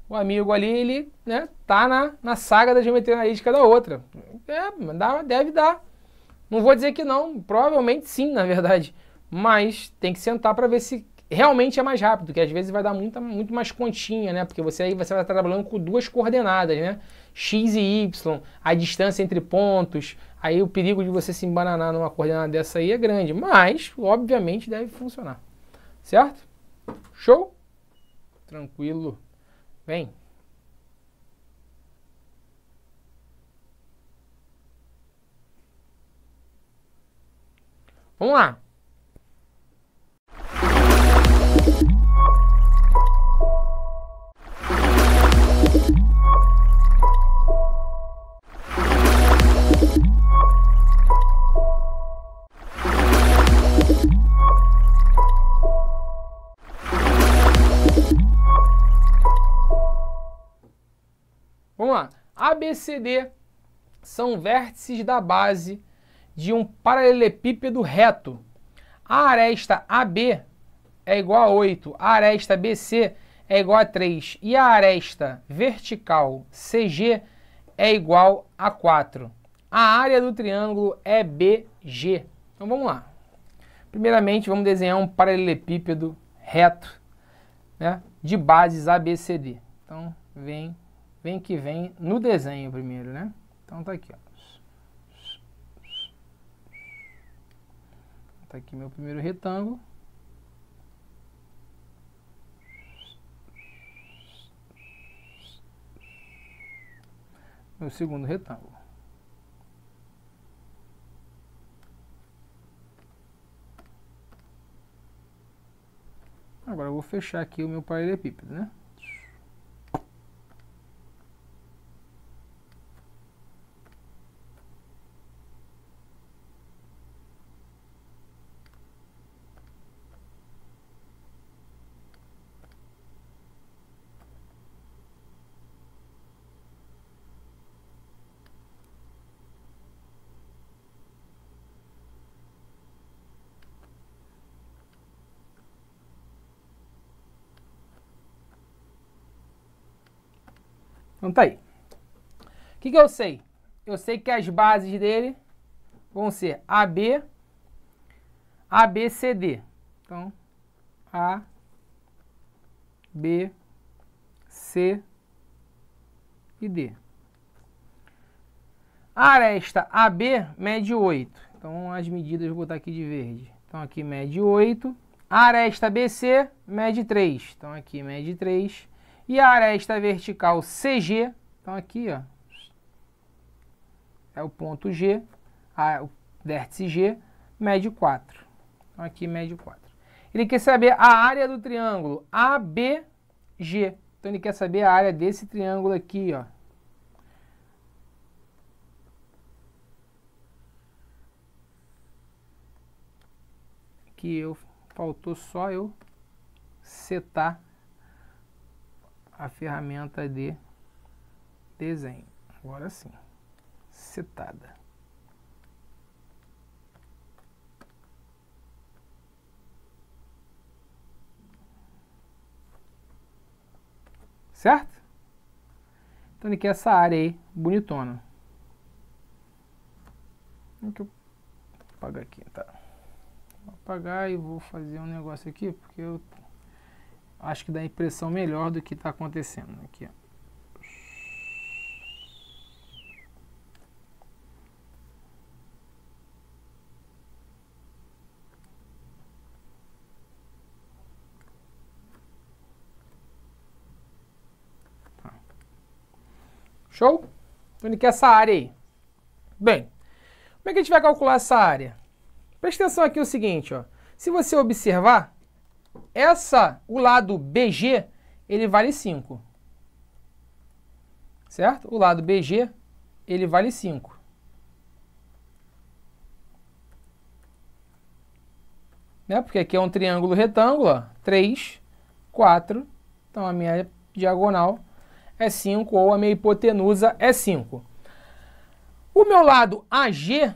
o amigo ali, ele né, tá na, na saga da geometria analítica da outra. É, dá, deve dar. Não vou dizer que não, provavelmente sim, na verdade. Mas tem que sentar para ver se realmente é mais rápido, que às vezes vai dar muita, muito mais continha, né? Porque você aí você vai estar trabalhando com duas coordenadas, né? X e Y, a distância entre pontos, aí o perigo de você se embananar numa coordenada dessa aí é grande, mas obviamente deve funcionar. Certo? Show? Tranquilo. Vem. Vamos lá. Vamos lá. ABCD são vértices da base de um paralelepípedo reto. A aresta AB é igual a 8, a aresta BC é igual a 3 e a aresta vertical CG é igual a 4. A área do triângulo é BG. Então vamos lá. Primeiramente, vamos desenhar um paralelepípedo reto né, de bases ABCD. Então, vem vem que vem no desenho primeiro, né? Então tá aqui, ó. Tá aqui meu primeiro retângulo. Meu segundo retângulo. Agora eu vou fechar aqui o meu paralelepípedo, né? Então tá aí. O que, que eu sei? Eu sei que as bases dele vão ser AB, ABCD. Então, A, B, C e D. A aresta AB mede 8. Então, as medidas vou botar aqui de verde. Então, aqui mede 8. A aresta BC mede 3. Então, aqui mede 3. E a aresta vertical CG, então aqui ó, é o ponto G, a, o vértice G, mede 4. Então aqui mede 4. Ele quer saber a área do triângulo ABG. Então ele quer saber a área desse triângulo aqui, ó. Que eu faltou só eu setar a ferramenta de desenho. Agora sim, setada. Certo? Então ele quer essa área aí, bonitona. O que eu vou apagar aqui, tá? Vou apagar e vou fazer um negócio aqui, porque eu acho que dá impressão melhor do que está acontecendo. Aqui, ó. Tá. Show? Então que é essa área aí. Bem, como é que a gente vai calcular essa área? Presta atenção aqui no seguinte, ó. Se você observar, essa, o lado BG, ele vale 5. Certo? O lado BG, ele vale 5. Né? Porque aqui é um triângulo retângulo, 3, 4. Então a minha diagonal é 5 ou a minha hipotenusa é 5. O meu lado AG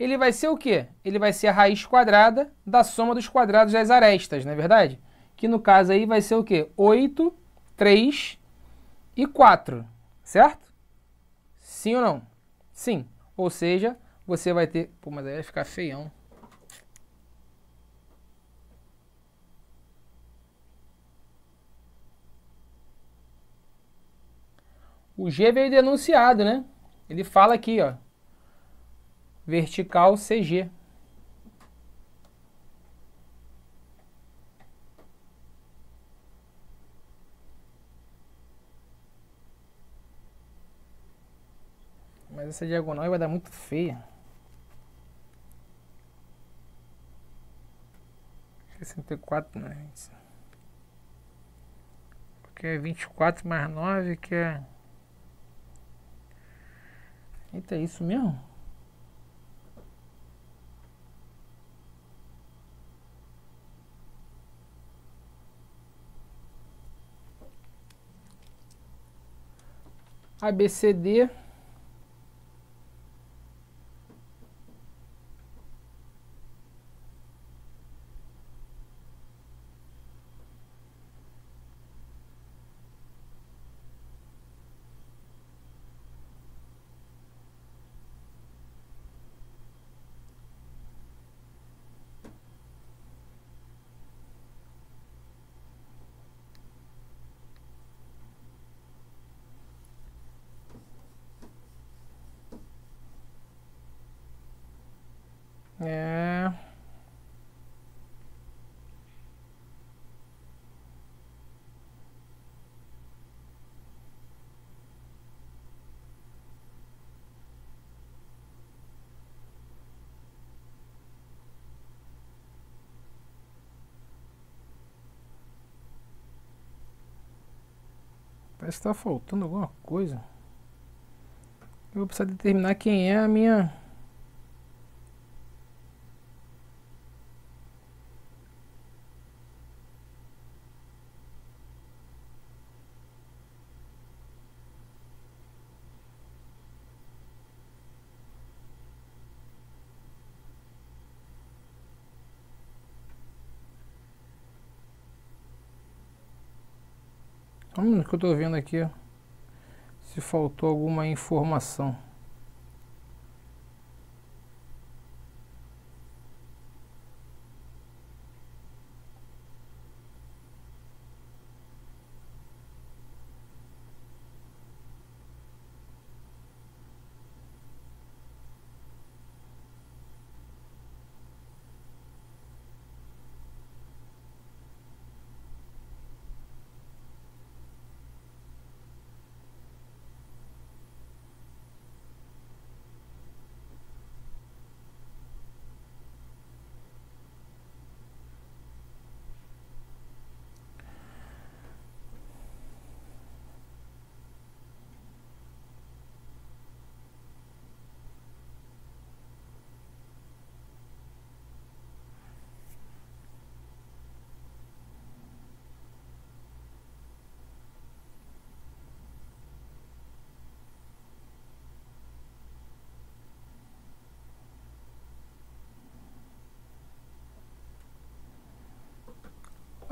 ele vai ser o quê? Ele vai ser a raiz quadrada da soma dos quadrados das arestas, não é verdade? Que no caso aí vai ser o quê? 8, 3 e 4, certo? Sim ou não? Sim. Ou seja, você vai ter... Pô, mas aí vai ficar feião. O G veio denunciado, né? Ele fala aqui, ó vertical CG. Mas essa diagonal vai dar muito feia. Sessenta e quatro, né? Porque é vinte e quatro mais nove que é. Eita, é isso mesmo? ABCD Parece que tá faltando alguma coisa. Eu vou precisar determinar quem é a minha Hum, que eu estou vendo aqui se faltou alguma informação.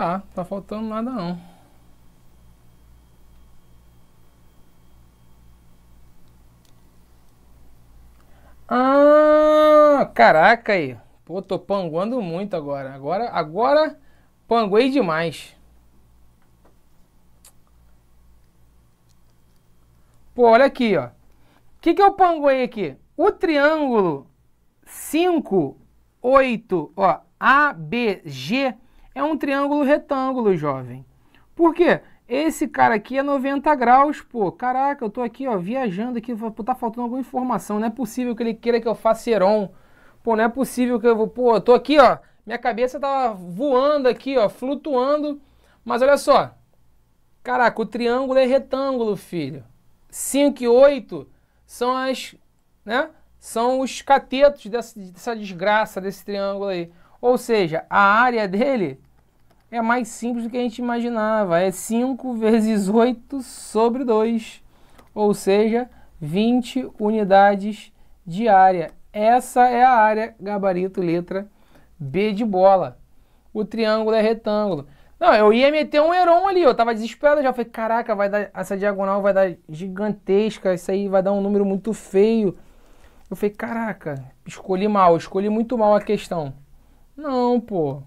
Ah, tá faltando nada não. Ah, caraca aí. Pô, tô panguando muito agora. Agora, agora panguei demais. Pô, olha aqui, ó. O que, que eu panguei aqui? O triângulo 5, 8, ó, A, B, G é um triângulo retângulo, jovem. Por quê? Esse cara aqui é 90 graus, pô. Caraca, eu tô aqui, ó, viajando aqui, pô, tá faltando alguma informação. Não é possível que ele queira que eu faça heron. Pô, não é possível que eu vou, pô, eu tô aqui, ó, minha cabeça tá voando aqui, ó, flutuando. Mas olha só. Caraca, o triângulo é retângulo, filho. 5 e 8 são as, né? São os catetos dessa, dessa desgraça desse triângulo aí. Ou seja, a área dele é mais simples do que a gente imaginava. É 5 [LAUGHS] vezes 8 sobre 2, ou seja, 20 unidades de área. Essa é a área gabarito letra B de bola. O triângulo é retângulo. Não, eu ia meter um heron ali, eu tava desesperado, já falei, caraca, vai dar essa diagonal vai dar gigantesca, isso aí vai dar um número muito feio. Eu falei, caraca, escolhi mal, escolhi muito mal a questão. Não, pô.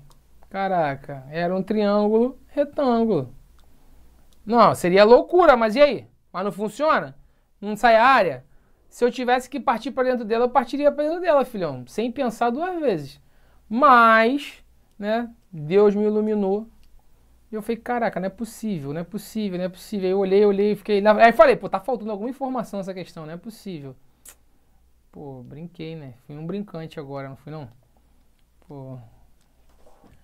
Caraca, era um triângulo retângulo. Não, seria loucura, mas e aí? Mas não funciona? Não sai a área? Se eu tivesse que partir para dentro dela, eu partiria para dentro dela, filhão, sem pensar duas vezes. Mas, né, Deus me iluminou. E eu falei, caraca, não é possível, não é possível, não é possível. Aí eu olhei, olhei, fiquei. Aí falei, pô, tá faltando alguma informação nessa questão, não é possível. Pô, brinquei, né? Fui um brincante agora, não fui não? Pô. Tipo,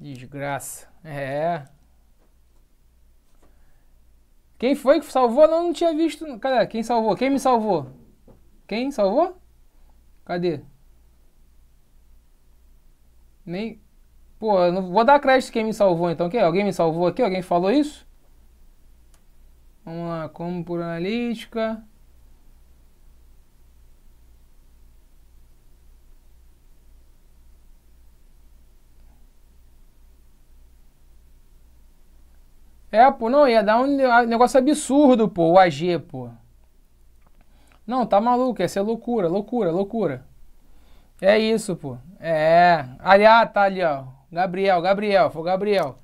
desgraça. É. Quem foi que salvou? Não, não tinha visto. Cadê? Quem salvou? Quem me salvou? Quem salvou? Cadê? Nem. Pô, eu não vou dar crédito quem me salvou então. Quem? Alguém me salvou aqui? Alguém falou isso? Vamos lá, como por analítica. É, pô, não, ia dar um negócio absurdo, pô, o AG, pô. Não, tá maluco, ia ser loucura, loucura, loucura. É isso, pô. É. Ali, ah, tá ali, ó. Gabriel, Gabriel, foi o Gabriel.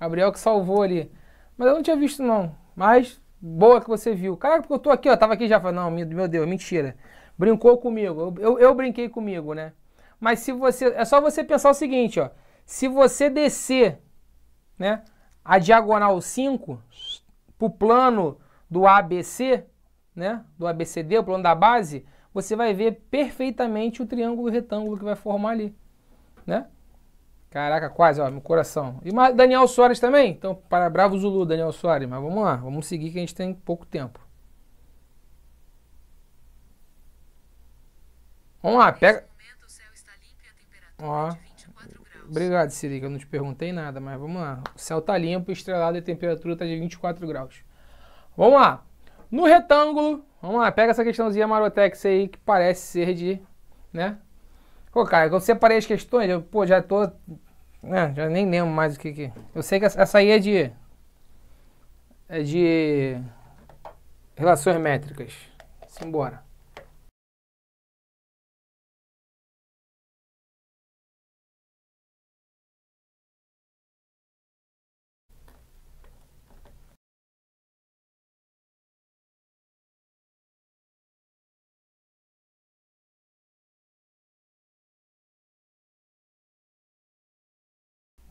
Gabriel que salvou ali. Mas eu não tinha visto, não. Mas, boa que você viu. Cara, porque eu tô aqui, ó. Tava aqui já falando, não, meu Deus, mentira. Brincou comigo. Eu, eu, eu brinquei comigo, né? Mas se você. É só você pensar o seguinte, ó. Se você descer, né? a diagonal 5 para o plano do ABC, né, do ABCD, o plano da base, você vai ver perfeitamente o triângulo retângulo que vai formar ali, né? Caraca, quase, ó, meu coração. E Daniel Soares também? Então, para Bravo Zulu, Daniel Soares. Mas vamos lá, vamos seguir que a gente tem pouco tempo. Vamos lá, pega... ó. É Obrigado, Siri, que eu não te perguntei nada, mas vamos lá. O céu está limpo, estrelado e a temperatura está de 24 graus. Vamos lá. No retângulo, vamos lá, pega essa questãozinha Marotex aí que parece ser de, né? Pô, cara, eu separei as questões, eu, pô, já tô, né, já nem lembro mais o que que... Eu sei que essa aí é de... É de... Relações métricas. Simbora.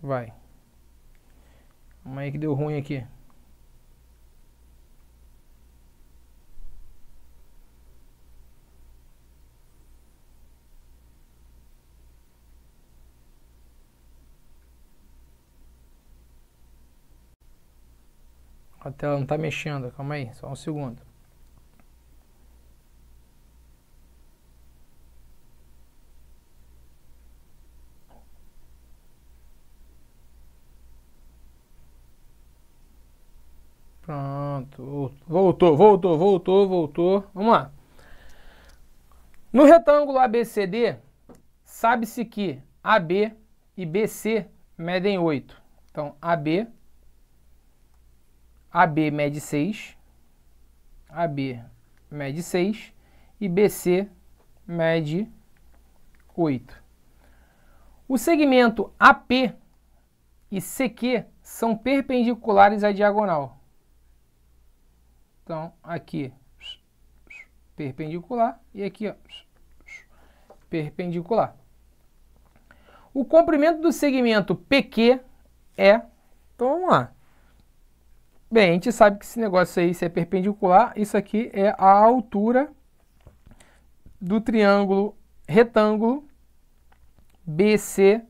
Vai. Como aí que deu ruim aqui. A tela não está mexendo, calma aí, só um segundo. Voltou, voltou, voltou, voltou. Vamos lá. No retângulo ABCD, sabe-se que AB e BC medem 8. Então, AB, AB mede 6, AB mede 6 e BC mede 8. O segmento AP e CQ são perpendiculares à diagonal. Então, aqui perpendicular e aqui perpendicular. O comprimento do segmento PQ é, então vamos lá. Bem, a gente sabe que esse negócio aí, se é perpendicular, isso aqui é a altura do triângulo retângulo BCD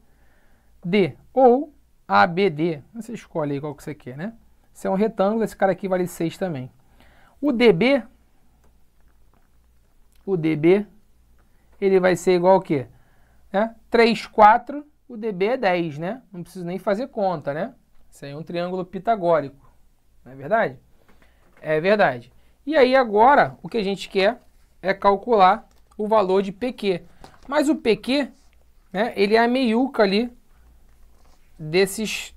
ou ABD. Você escolhe aí qual que você quer, né? Se é um retângulo, esse cara aqui vale 6 também. O DB, o DB, ele vai ser igual ao quê? Né? 3, 4, o DB é 10, né? Não preciso nem fazer conta, né? Isso aí é um triângulo pitagórico, não é verdade? É verdade. E aí agora, o que a gente quer é calcular o valor de PQ. Mas o PQ, né, ele é a meiuca ali desses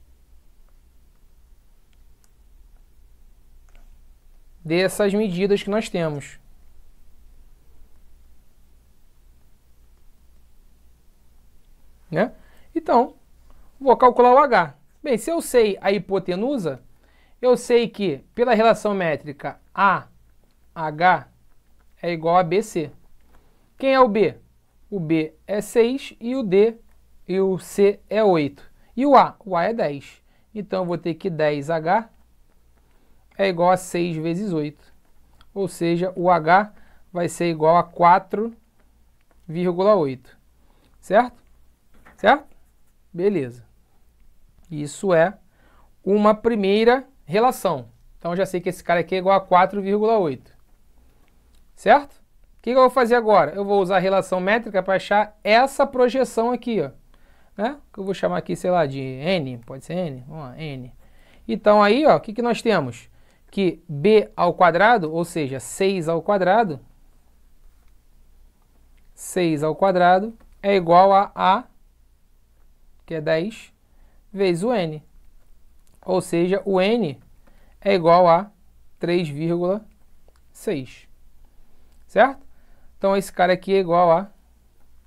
dessas medidas que nós temos. Né? Então, vou calcular o H. Bem, se eu sei a hipotenusa, eu sei que pela relação métrica AH é igual a BC. Quem é o B? O B é 6 e o D e o C é 8. E o A? O A é 10. Então eu vou ter que 10H é igual a 6 vezes 8. Ou seja, o H vai ser igual a 4,8. Certo? Certo? Beleza. Isso é uma primeira relação. Então já sei que esse cara aqui é igual a 4,8. Certo? O que, eu vou fazer agora? Eu vou usar a relação métrica para achar essa projeção aqui, ó. Né? Que eu vou chamar aqui, sei lá, de N. Pode ser N? Vamos lá, N. Então aí, ó, o que, que nós temos? que b ao quadrado, ou seja, 6 ao quadrado, 6 ao quadrado é igual a a, que é 10, vezes o n. Ou seja, o n é igual a 3,6. Certo? Então esse cara aqui é igual a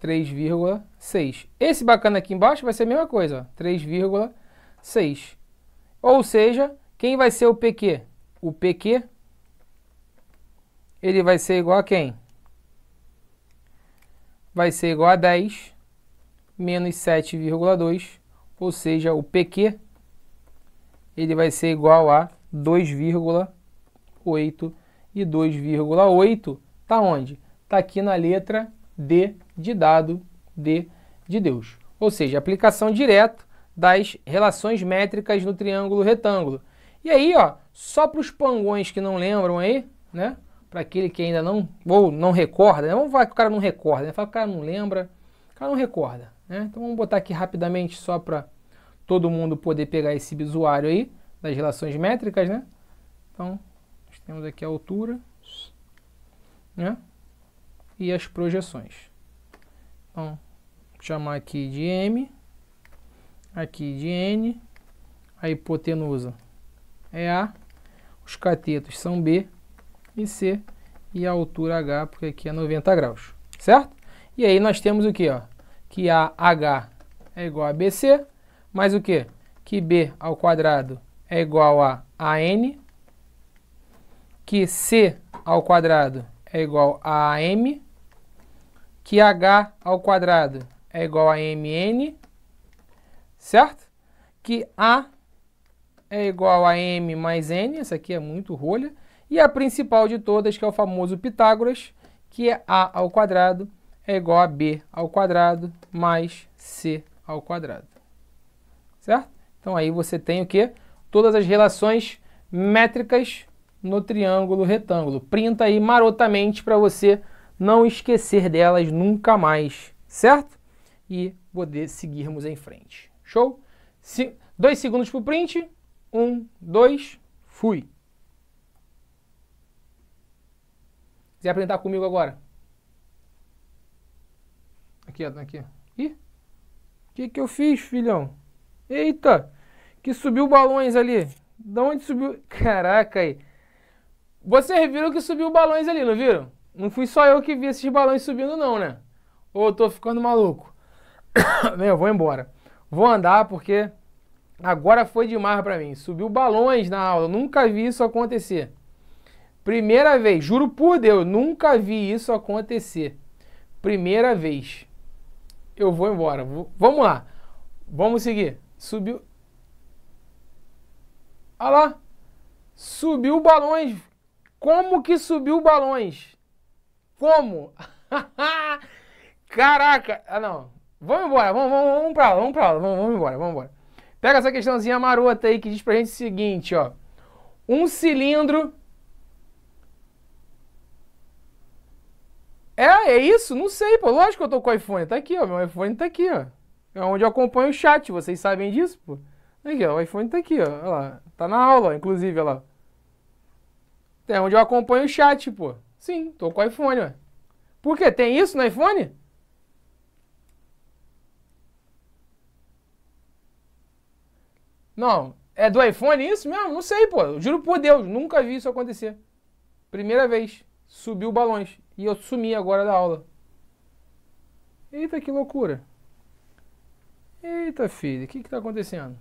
3,6. Esse bacana aqui embaixo vai ser a mesma coisa, 3,6. Ou seja, quem vai ser o PQ? o PQ, ele vai ser igual a quem? Vai ser igual a 10 menos 7,2, ou seja, o PQ ele vai ser igual a 2,8 e 2,8 tá onde? Tá aqui na letra D de dado, D de Deus. Ou seja, aplicação direta das relações métricas no triângulo retângulo. E aí, ó, só para os pangões que não lembram aí, né? Para aquele que ainda não, ou não recorda, né? vamos falar que o cara não recorda, né? Fala que o cara não lembra, o cara não recorda, né? Então vamos botar aqui rapidamente só para todo mundo poder pegar esse bisuário aí das relações métricas, né? Então, nós temos aqui a altura, né? E as projeções. Então, chamar aqui de M, aqui de N, a hipotenusa é A, os catetos são B e C, e a altura H, porque aqui é 90 graus, certo? E aí nós temos o que? Ó? Que a H é igual a BC, mais o que? Que B ao quadrado é igual a AN, que C ao quadrado é igual a AM, que H ao quadrado é igual a MN, certo? Que A é igual a m mais n, essa aqui é muito rolha, e a principal de todas, que é o famoso Pitágoras, que é a ao quadrado é igual a b ao quadrado mais c ao quadrado. Certo? Então aí você tem o que? Todas as relações métricas no triângulo retângulo. Printa aí marotamente para você não esquecer delas nunca mais, certo? E poder seguirmos em frente. Show? Se... Dois segundos para o print um, dois, fui. Quiser apresentar comigo agora? Aqui, ó, aqui. Ih, o que que eu fiz, filhão? Eita, que subiu balões ali. Da onde subiu? Caraca aí. Vocês viram que subiu balões ali, não viram? Não fui só eu que vi esses balões subindo não, né? Ou eu tô ficando maluco? [COUGHS] eu vou embora. Vou andar porque Agora foi demais para mim. Subiu balões na aula. Nunca vi isso acontecer. Primeira vez, juro por Deus, nunca vi isso acontecer. Primeira vez. Eu vou embora. Vamos lá. Vamos seguir. Subiu. Olha lá. Subiu balões. Como que subiu balões? Como? [LAUGHS] Caraca. Ah, não. Vamos embora. Vamos, vamos, vamos pra lá. Vamos pra lá. Vamos, vamos embora. Vamos embora. Pega essa questãozinha marota aí que diz pra gente o seguinte, ó. Um cilindro... É, é isso? Não sei, pô. Lógico que eu tô com o iPhone. Tá aqui, ó. Meu iPhone tá aqui, ó. É onde eu acompanho o chat. Vocês sabem disso, pô. Aqui, ó. O iPhone tá aqui, ó. Olha lá. Tá na aula, inclusive, olha lá. É onde eu acompanho o chat, pô. Sim, tô com o iPhone, ó. Por quê? Tem isso no iPhone? Não, é do iPhone isso mesmo? Não sei, pô. Eu juro por Deus, nunca vi isso acontecer. Primeira vez, subiu balões e eu sumi agora da aula. Eita, que loucura. Eita, filho, o que que tá acontecendo?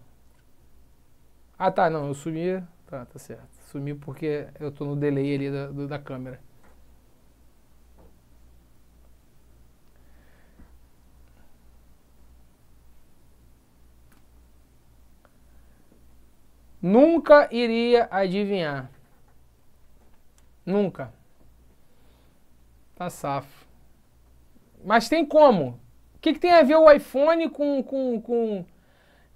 Ah, tá, não, eu sumi. Tá, tá certo. Sumi porque eu tô no delay ali da, da câmera. nunca iria adivinhar. Nunca. Tá safo. Mas tem como? O que, que tem a ver o iPhone com. com, com... O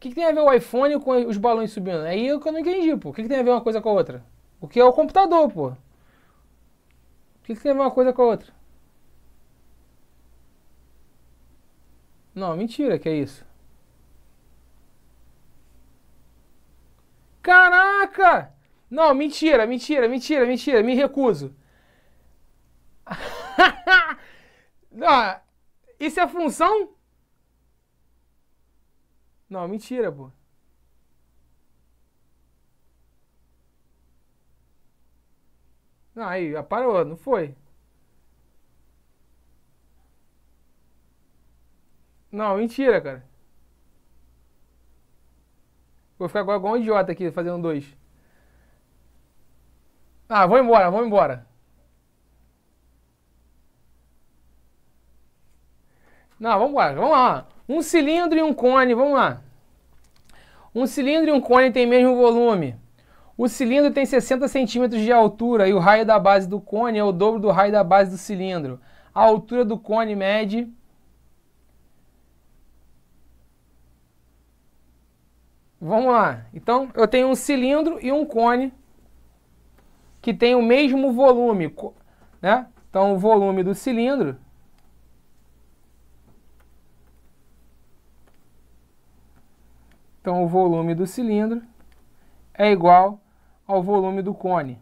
que, que tem a ver o iPhone com os balões subindo? É aí é eu que eu não entendi, pô. O que, que tem a ver uma coisa com a outra? O que é o computador, pô? O que, que tem a ver uma coisa com a outra? Não, mentira, que é isso. Caraca! Não, mentira, mentira, mentira, mentira, me recuso. [LAUGHS] Ah, isso é função? Não, mentira, pô. Não, aí, ah, parou, não foi. Não, mentira, cara. Vou ficar igual um idiota aqui fazendo dois. Ah, vou embora, vou embora. Não, vamos embora, vamos lá. Um cilindro e um cone, vamos lá. Um cilindro e um cone têm mesmo volume. O cilindro tem 60 centímetros de altura e o raio da base do cone é o dobro do raio da base do cilindro. A altura do cone mede Vamos lá. Então, eu tenho um cilindro e um cone que tem o mesmo volume, né? Então, o volume do cilindro Então, o volume do cilindro é igual ao volume do cone.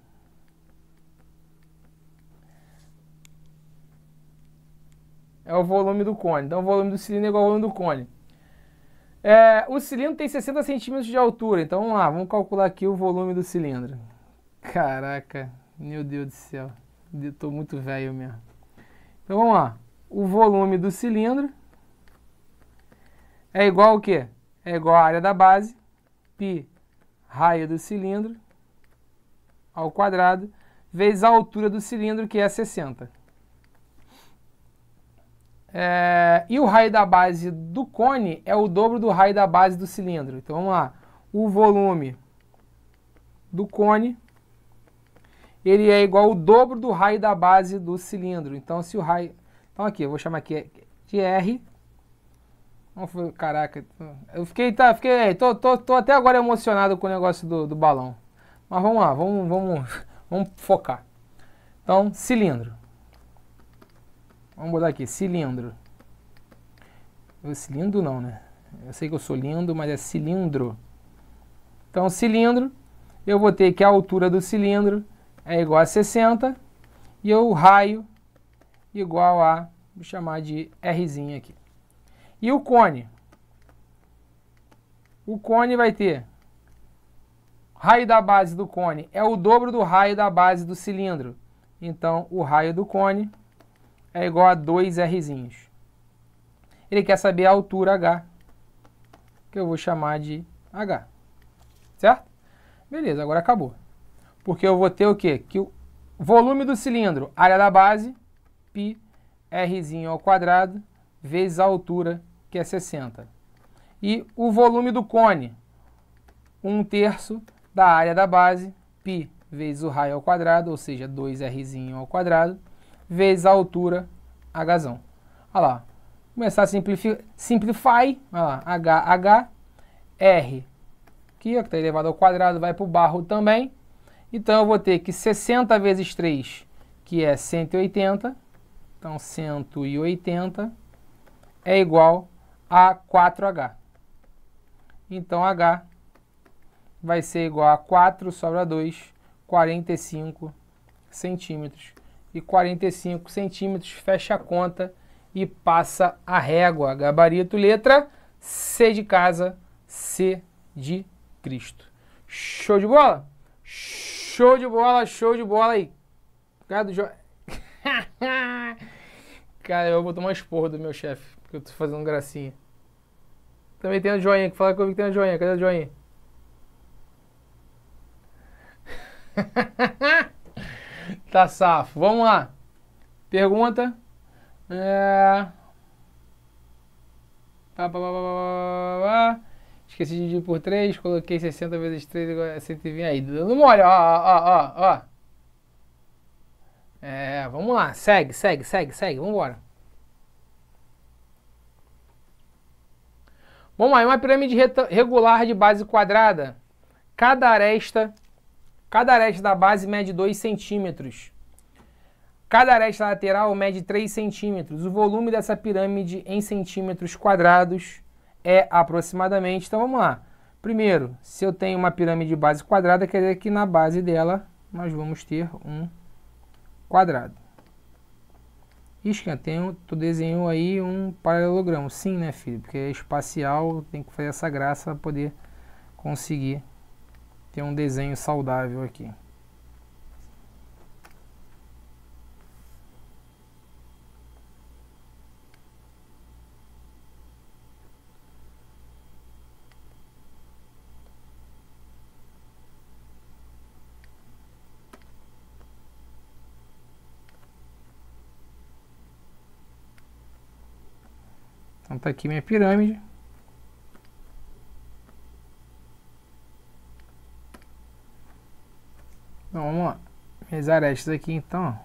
É o volume do cone. Então, o volume do cilindro é igual ao volume do cone. É, o cilindro tem 60 centímetros de altura, então vamos lá, vamos calcular aqui o volume do cilindro. Caraca, meu Deus do céu, eu muito velho mesmo. Então vamos lá, o volume do cilindro é igual ao quê? É igual à área da base, π raio do cilindro ao quadrado, vezes a altura do cilindro, que é 60. É, e o raio da base do cone é o dobro do raio da base do cilindro. Então vamos lá. O volume do cone ele é igual ao dobro do raio da base do cilindro. Então se o raio... Então aqui, eu vou chamar aqui de R. Caraca, eu fiquei, tá, fiquei, tô, tô, tô até agora emocionado com o negócio do, do balão. Mas vamos lá, vamos, vamos, [LAUGHS] vamos focar. Então, cilindro. Vamos botar aqui, cilindro. Eu, cilindro não, né? Eu sei que eu sou lindo, mas é cilindro. Então, cilindro, eu vou ter que a altura do cilindro é igual a 60 e o raio igual a, vou chamar de Rzinho aqui. E o cone? O cone vai ter, raio da base do cone é o dobro do raio da base do cilindro. Então, o raio do cone é igual a 2rzinhos. Ele quer saber a altura h, que eu vou chamar de h. Certo? Beleza, agora acabou. Porque eu vou ter o quê? Que o volume do cilindro, área da base, π, rzinho ao quadrado, vezes a altura, que é 60. E o volume do cone, 1 terço da área da base, π vezes o raio ao quadrado, ou seja, 2rzinho ao quadrado, vezes a altura, h. Olha lá. Começar a simplificar. Simplify. Olha lá. H, H, R. Aqui, ó, que está elevado ao quadrado, vai para o barro também. Então, eu vou ter que 60 vezes 3, que é 180. Então, 180 é igual a 4H. Então, H vai ser igual a 4 sobre 2, 45 centímetros e 45 centímetros, fecha a conta e passa a régua. Gabarito, letra C de casa, C de Cristo. Show de bola? Show de bola, show de bola aí. Cara do jo... [LAUGHS] Cara, eu vou tomar um esporro do meu chefe, porque eu tô fazendo gracinha. Também tem a joinha, que fala que eu vi que tem a joinha. Cadê a joinha? [LAUGHS] [LAUGHS] tá safo. Vamos lá. Pergunta. É... Esqueci de dividir por 3, coloquei 60 vezes 3 igual a 120. Aí, dando mole, ó, ó, ó, ó. É, vamos lá, segue, segue, segue, segue, vambora. Vamos lá, é uma pirâmide regular de base quadrada. Cada aresta Cada aresta da base mede 2 centímetros. Cada aresta lateral mede 3 centímetros. O volume dessa pirâmide em centímetros quadrados é aproximadamente. Então vamos lá. Primeiro, se eu tenho uma pirâmide de base quadrada, quer dizer que na base dela nós vamos ter um quadrado. Esquenta, tu desenhou aí um paralelogramo. Sim, né, filho? Porque é espacial, tem que fazer essa graça para poder conseguir ter um desenho saudável aqui. Então tá aqui minha pirâmide. Então vamos lá. Minhas arestas aqui então.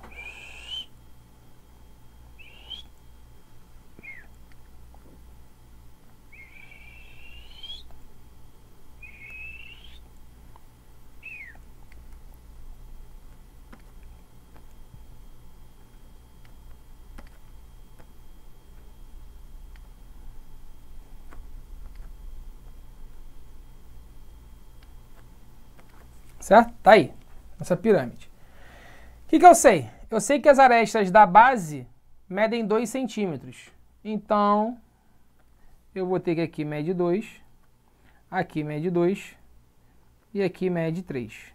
Certo? Tá aí essa pirâmide. O que, que eu sei? Eu sei que as arestas da base medem 2 centímetros. Então, eu vou ter que aqui mede 2, aqui mede 2 e aqui mede 3.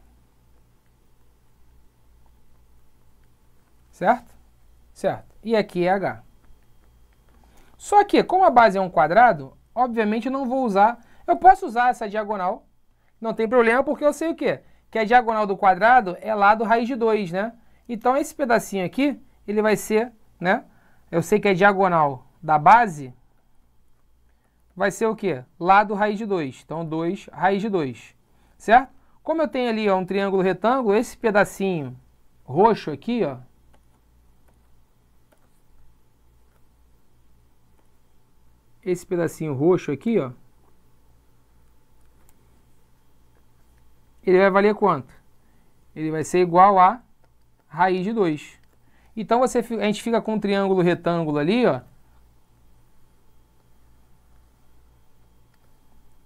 Certo? Certo. E aqui é H. Só que, como a base é um quadrado, obviamente eu não vou usar... Eu posso usar essa diagonal, não tem problema, porque eu sei o quê? que a diagonal do quadrado é lado raiz de 2, né? Então esse pedacinho aqui, ele vai ser, né? Eu sei que a diagonal da base vai ser o quê? Lado raiz de 2. Então 2 raiz de 2, certo? Como eu tenho ali ó, um triângulo retângulo, esse pedacinho roxo aqui, ó, esse pedacinho roxo aqui, ó, ele vai valer quanto? Ele vai ser igual a raiz de 2. Então você, a gente fica com um triângulo retângulo ali, ó.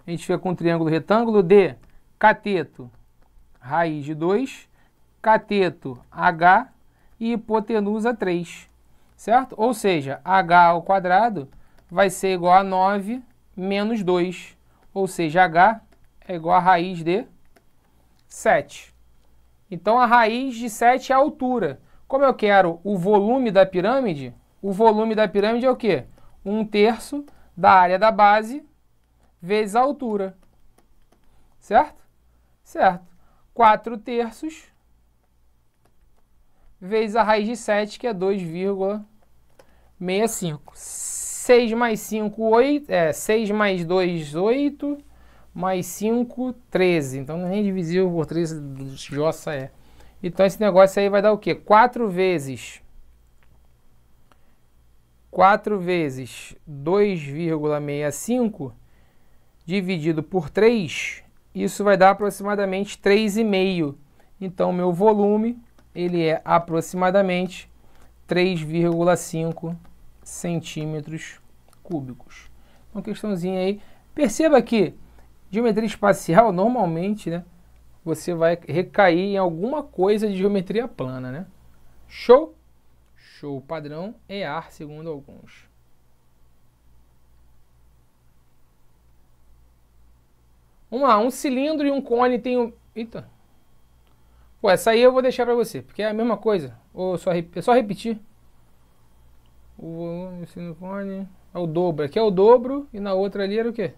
A gente fica com um triângulo retângulo de cateto raiz de 2, cateto H e hipotenusa 3, certo? Ou seja, H ao quadrado vai ser igual a 9 menos 2, ou seja, H é igual a raiz de 7. Então a raiz de 7 é a altura. Como eu quero o volume da pirâmide, o volume da pirâmide é o quê? 1 um terço da área da base vezes a altura. Certo? Certo. 4 terços vezes a raiz de 7, que é 2,65. 6 mais 5, 8. É, 6 mais 2, 8 mais 5, 13. Então nem divisível por 13 Jossa é. Então esse negócio aí vai dar o quê? 4 vezes 4 vezes 2,65 dividido por 3, isso vai dar aproximadamente 3,5. Então meu volume ele é aproximadamente 3,5 centímetros cúbicos. Uma questãozinha aí. Perceba que Geometria espacial, normalmente, né? Você vai recair em alguma coisa de geometria plana, né? Show? Show padrão é ar, segundo alguns. Vamos lá, um cilindro e um cone tem um... Eita. Pô, essa aí eu vou deixar pra você, porque é a mesma coisa. Ou só, é só repetir. O volume, o cone... É o dobro. Aqui é o dobro e na outra ali era o quê?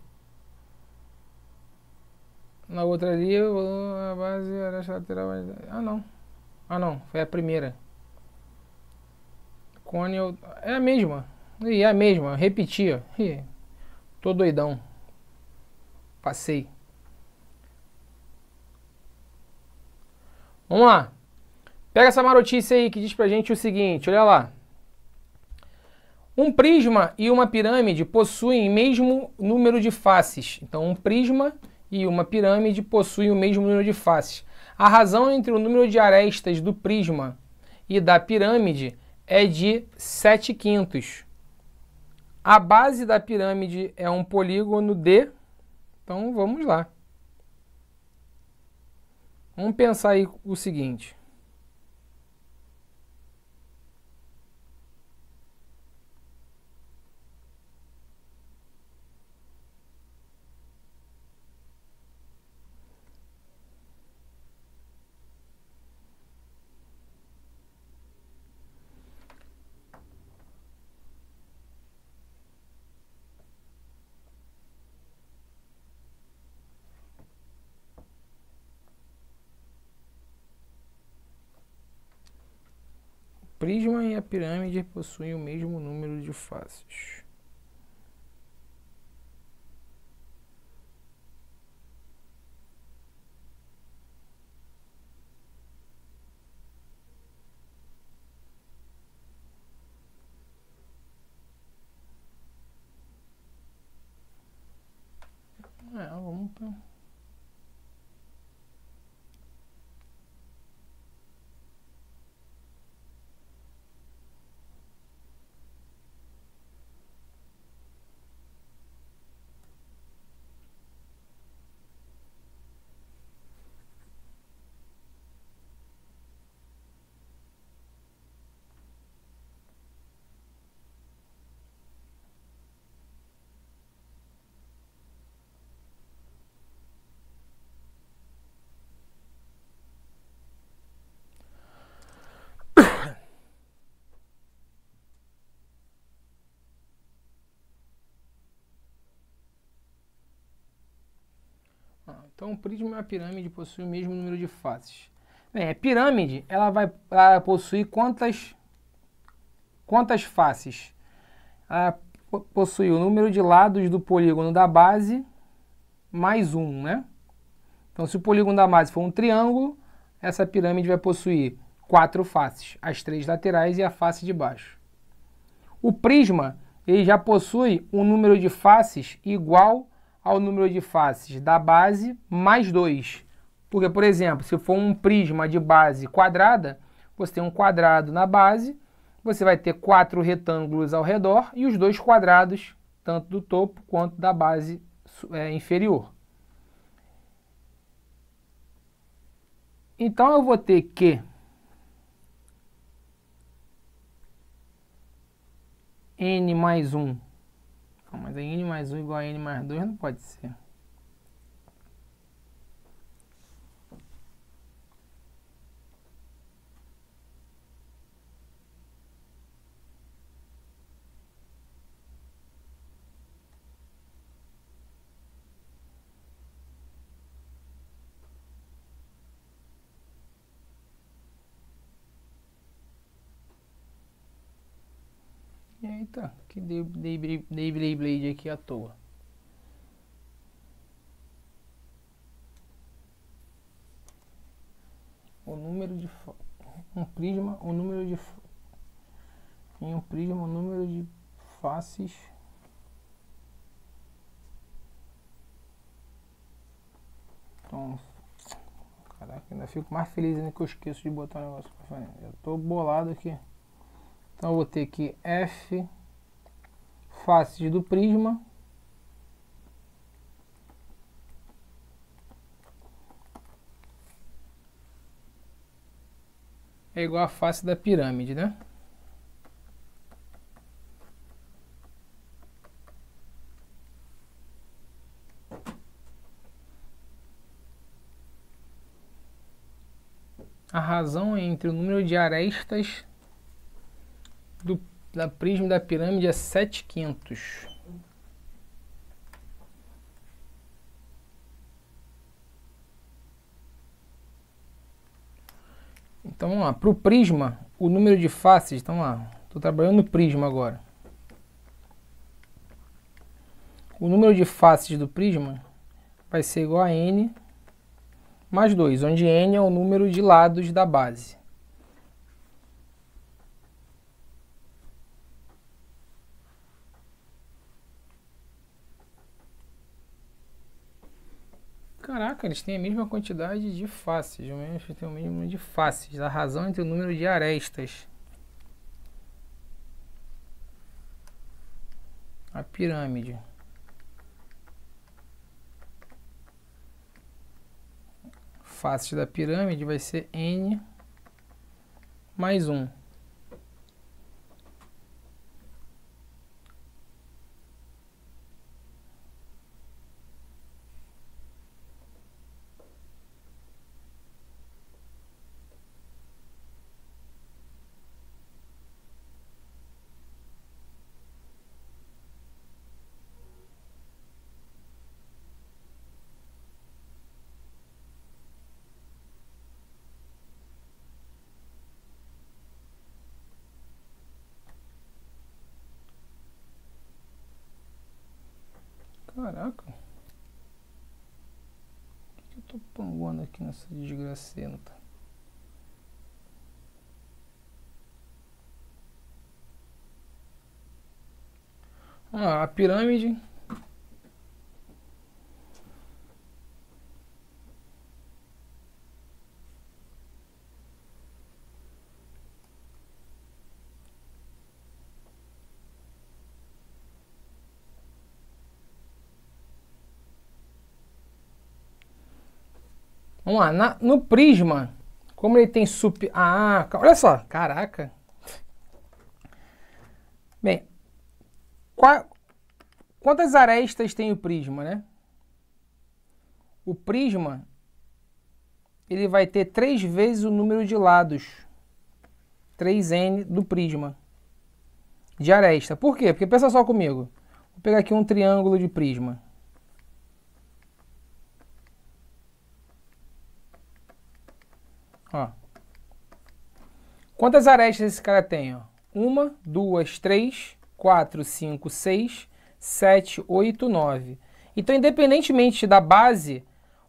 Na outra ali, a base, a lateral. Ah, não. Ah, não. Foi a primeira. Cone é a mesma. E é a mesma. Repetia. tô doidão. Passei. Vamos lá. Pega essa marotice aí que diz pra gente o seguinte: olha lá. Um prisma e uma pirâmide possuem mesmo número de faces. Então, um prisma e uma pirâmide possuem o mesmo número de faces. A razão entre o número de arestas do prisma e da pirâmide é de 7 quintos. A base da pirâmide é um polígono D. Então vamos lá. Vamos pensar aí o seguinte. prisma e a pirâmide possuem o mesmo número de faces. É, Então, o prisma é uma pirâmide possui o mesmo número de faces. Bem, a pirâmide, ela vai ela possuir quantas, quantas faces? Ela possui o número de lados do polígono da base mais um, né? Então, se o polígono da base for um triângulo, essa pirâmide vai possuir quatro faces, as três laterais e a face de baixo. O prisma, ele já possui um número de faces igual ao número de faces da base mais 2. Porque, por exemplo, se for um prisma de base quadrada, você tem um quadrado na base, você vai ter quatro retângulos ao redor e os dois quadrados, tanto do topo quanto da base é, inferior. Então eu vou ter que n mais 1 não, mas N mais 1 igual a N mais 2 não pode ser. Eita, que dei, dei, dei Blade Blade aqui à toa. O número de um prisma, o número de em um prisma, o número de faces Então, caraca, ainda fico mais feliz ainda que eu esqueço de botar o negócio pra frente. Eu tô bolado aqui. Então eu vou ter aqui F faces do prisma. É igual a face da pirâmide, né? A razão é entre o número de arestas do da prisma da pirâmide é 7 quintos. Então vamos lá, para o prisma, o número de faces, então lá, estou trabalhando no prisma agora. O número de faces do prisma vai ser igual a n mais 2, onde n é o número de lados da base. Caraca, eles têm a mesma quantidade de faces, o né? mesmo tem o mesmo número de faces, a razão entre o número de arestas. A pirâmide. Faces da pirâmide vai ser n mais 1. desgracenta. Tá? Ah, a pirâmide Vamos lá, na, no prisma, como ele tem sup... Ah, olha só, caraca. Bem, quantas arestas tem o prisma, né? O prisma, ele vai ter três vezes o número de lados. 3n do prisma de aresta. Por quê? Porque pensa só comigo. Vou pegar aqui um triângulo de prisma. Ó. Quantas arestas esse cara tem? Ó? Uma, duas, três, quatro, cinco, seis, sete, oito, nove. Então, independentemente da base,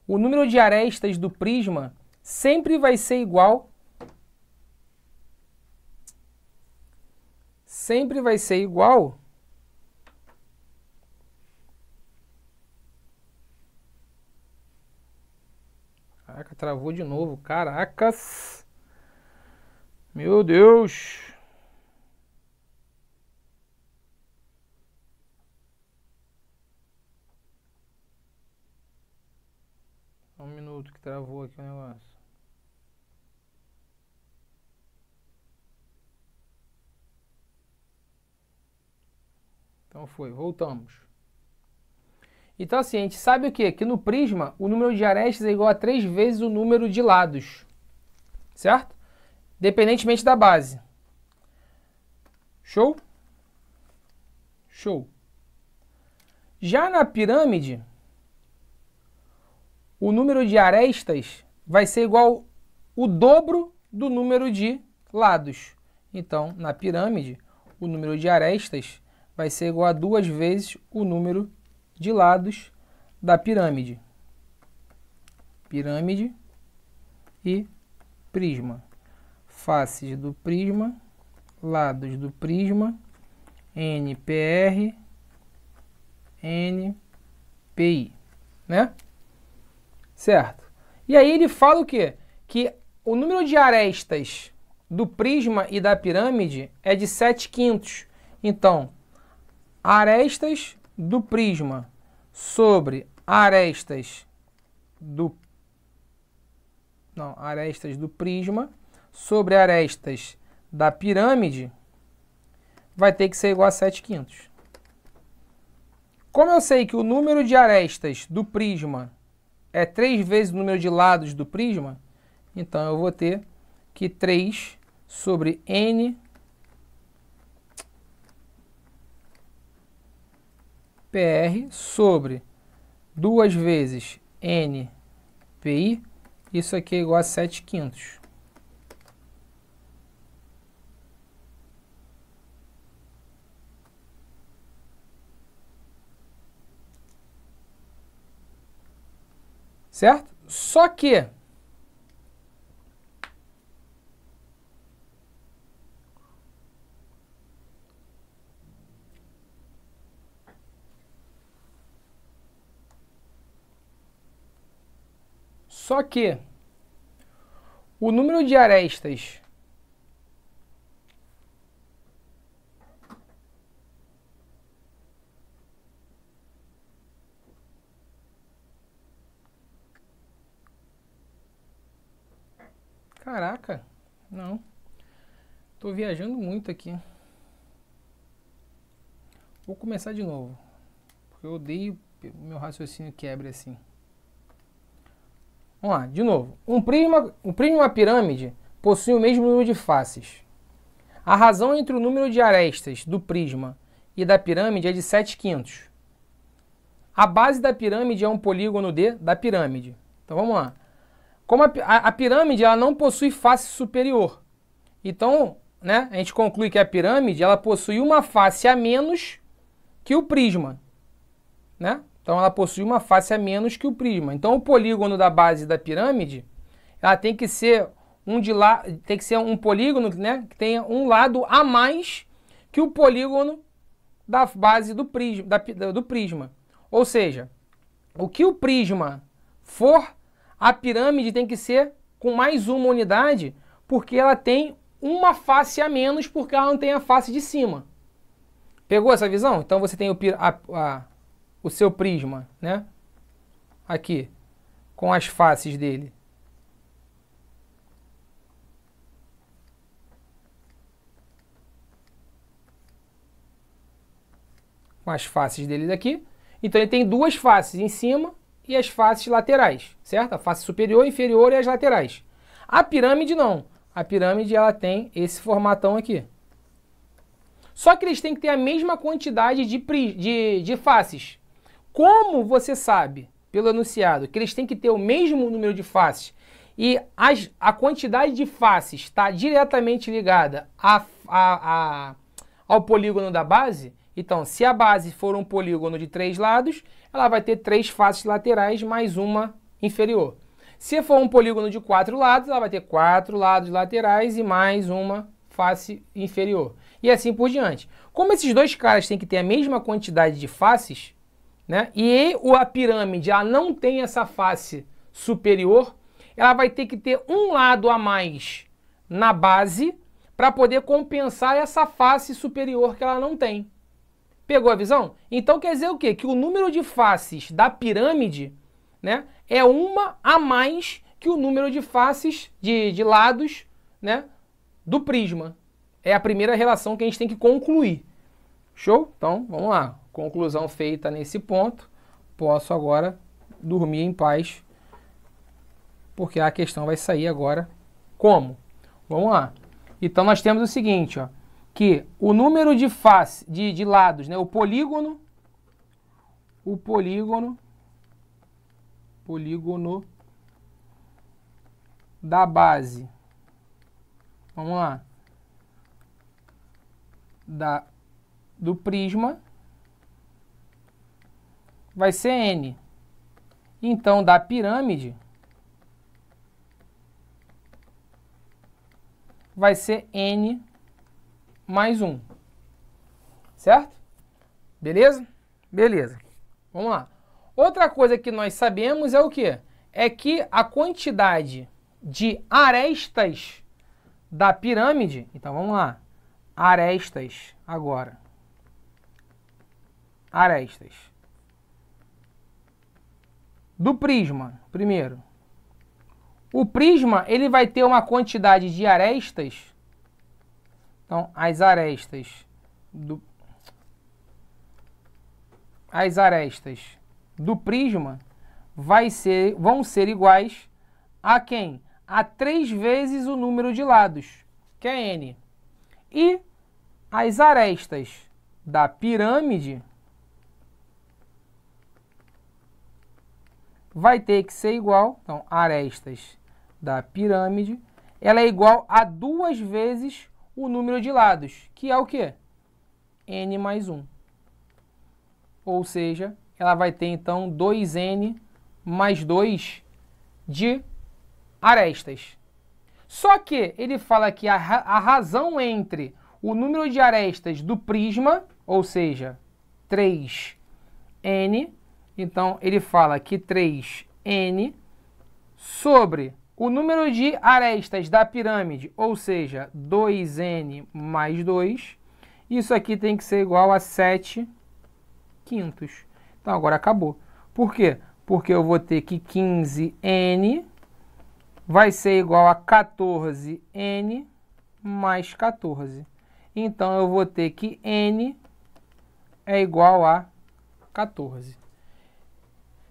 o número de arestas do prisma sempre vai ser igual. Sempre vai ser igual Caraca, travou de novo. Caracas. Meu Deus. Um minuto que travou aqui o negócio. Então foi, voltamos. Então, assim, a gente sabe o quê? Que no prisma, o número de arestas é igual a 3 vezes o número de lados, certo? Dependentemente da base. Show? Show. Já na pirâmide, o número de arestas vai ser igual o dobro do número de lados. Então, na pirâmide, o número de arestas vai ser igual a duas vezes o número de lados da pirâmide. Pirâmide e prisma. Faces do prisma, lados do prisma, NPR, NPI, né? Certo. E aí ele fala o quê? Que o número de arestas do prisma e da pirâmide é de 7 quintos. Então, arestas do prisma sobre arestas do não, arestas do prisma sobre arestas da pirâmide vai ter que ser igual a 7 quintos. Como eu sei que o número de arestas do prisma é 3 vezes o número de lados do prisma, então eu vou ter que 3 sobre n PR sobre 2 vezes NPI, isso aqui é igual a 7 quintos. Certo? Só que Só que o número de arestas Caraca, não. Tô viajando muito aqui. Vou começar de novo. Porque eu odeio meu raciocínio quebra assim. Vamos lá, de novo. Um prisma, um prisma pirâmide possui o mesmo número de faces. A razão entre o número de arestas do prisma e da pirâmide é de 7 quintos. A base da pirâmide é um polígono D da pirâmide. Então vamos lá. Como a, a, a pirâmide ela não possui face superior, então né, a gente conclui que a pirâmide ela possui uma face a menos que o prisma. Né? Então ela possui uma face a menos que o prisma. Então o polígono da base da pirâmide, ela tem que ser um de lá, tem que ser um polígono, né, que tenha um lado a mais que o polígono da base do prisma, da, do prisma. Ou seja, o que o prisma for, a pirâmide tem que ser com mais uma unidade, porque ela tem uma face a menos, porque ela não tem a face de cima. Pegou essa visão? Então você tem o, a, a o seu prisma, né? Aqui, com as faces dele. Com as faces dele daqui. Então ele tem duas faces em cima e as faces laterais, certo? A face superior, inferior e as laterais. A pirâmide não. A pirâmide ela tem esse formatão aqui. Só que eles têm que ter a mesma quantidade de, de, de faces. Como você sabe, pelo enunciado, que eles têm que ter o mesmo número de faces e as, a quantidade de faces está diretamente ligada a, a, a, ao polígono da base, então se a base for um polígono de três lados, ela vai ter três faces laterais mais uma inferior. Se for um polígono de quatro lados, ela vai ter quatro lados laterais e mais uma face inferior. E assim por diante. Como esses dois caras têm que ter a mesma quantidade de faces, né? E a pirâmide ela não tem essa face superior, ela vai ter que ter um lado a mais na base para poder compensar essa face superior que ela não tem. Pegou a visão? Então quer dizer o quê? Que o número de faces da pirâmide né, é uma a mais que o número de faces, de, de lados, né, do prisma. É a primeira relação que a gente tem que concluir. Show? Então, vamos lá. Conclusão feita nesse ponto, posso agora dormir em paz, porque a questão vai sair agora como? Vamos lá. Então nós temos o seguinte, ó, que o número de face, de, de lados, né, o polígono, o polígono, polígono da base, vamos lá, da, do prisma vai ser N. Então, da pirâmide, vai ser N mais 1. Certo? Beleza? Beleza. Vamos lá. Outra coisa que nós sabemos é o quê? É que a quantidade de arestas da pirâmide... Então, vamos lá. Arestas agora. Arestas do prisma, primeiro. O prisma ele vai ter uma quantidade de arestas. Então, as arestas do as arestas do prisma vai ser, vão ser iguais a quem? A três vezes o número de lados, que é n. E as arestas da pirâmide vai ter que ser igual, então, arestas da pirâmide, ela é igual a duas vezes o número de lados, que é o quê? N mais 1. Ou seja, ela vai ter, então, 2N mais 2 de arestas. Só que ele fala que a, a razão entre o número de arestas do prisma, ou seja, 3N, então, ele fala que 3n sobre o número de arestas da pirâmide, ou seja, 2n mais 2, isso aqui tem que ser igual a 7 quintos. Então, agora acabou. Por quê? Porque eu vou ter que 15n vai ser igual a 14n mais 14. Então, eu vou ter que n é igual a 14.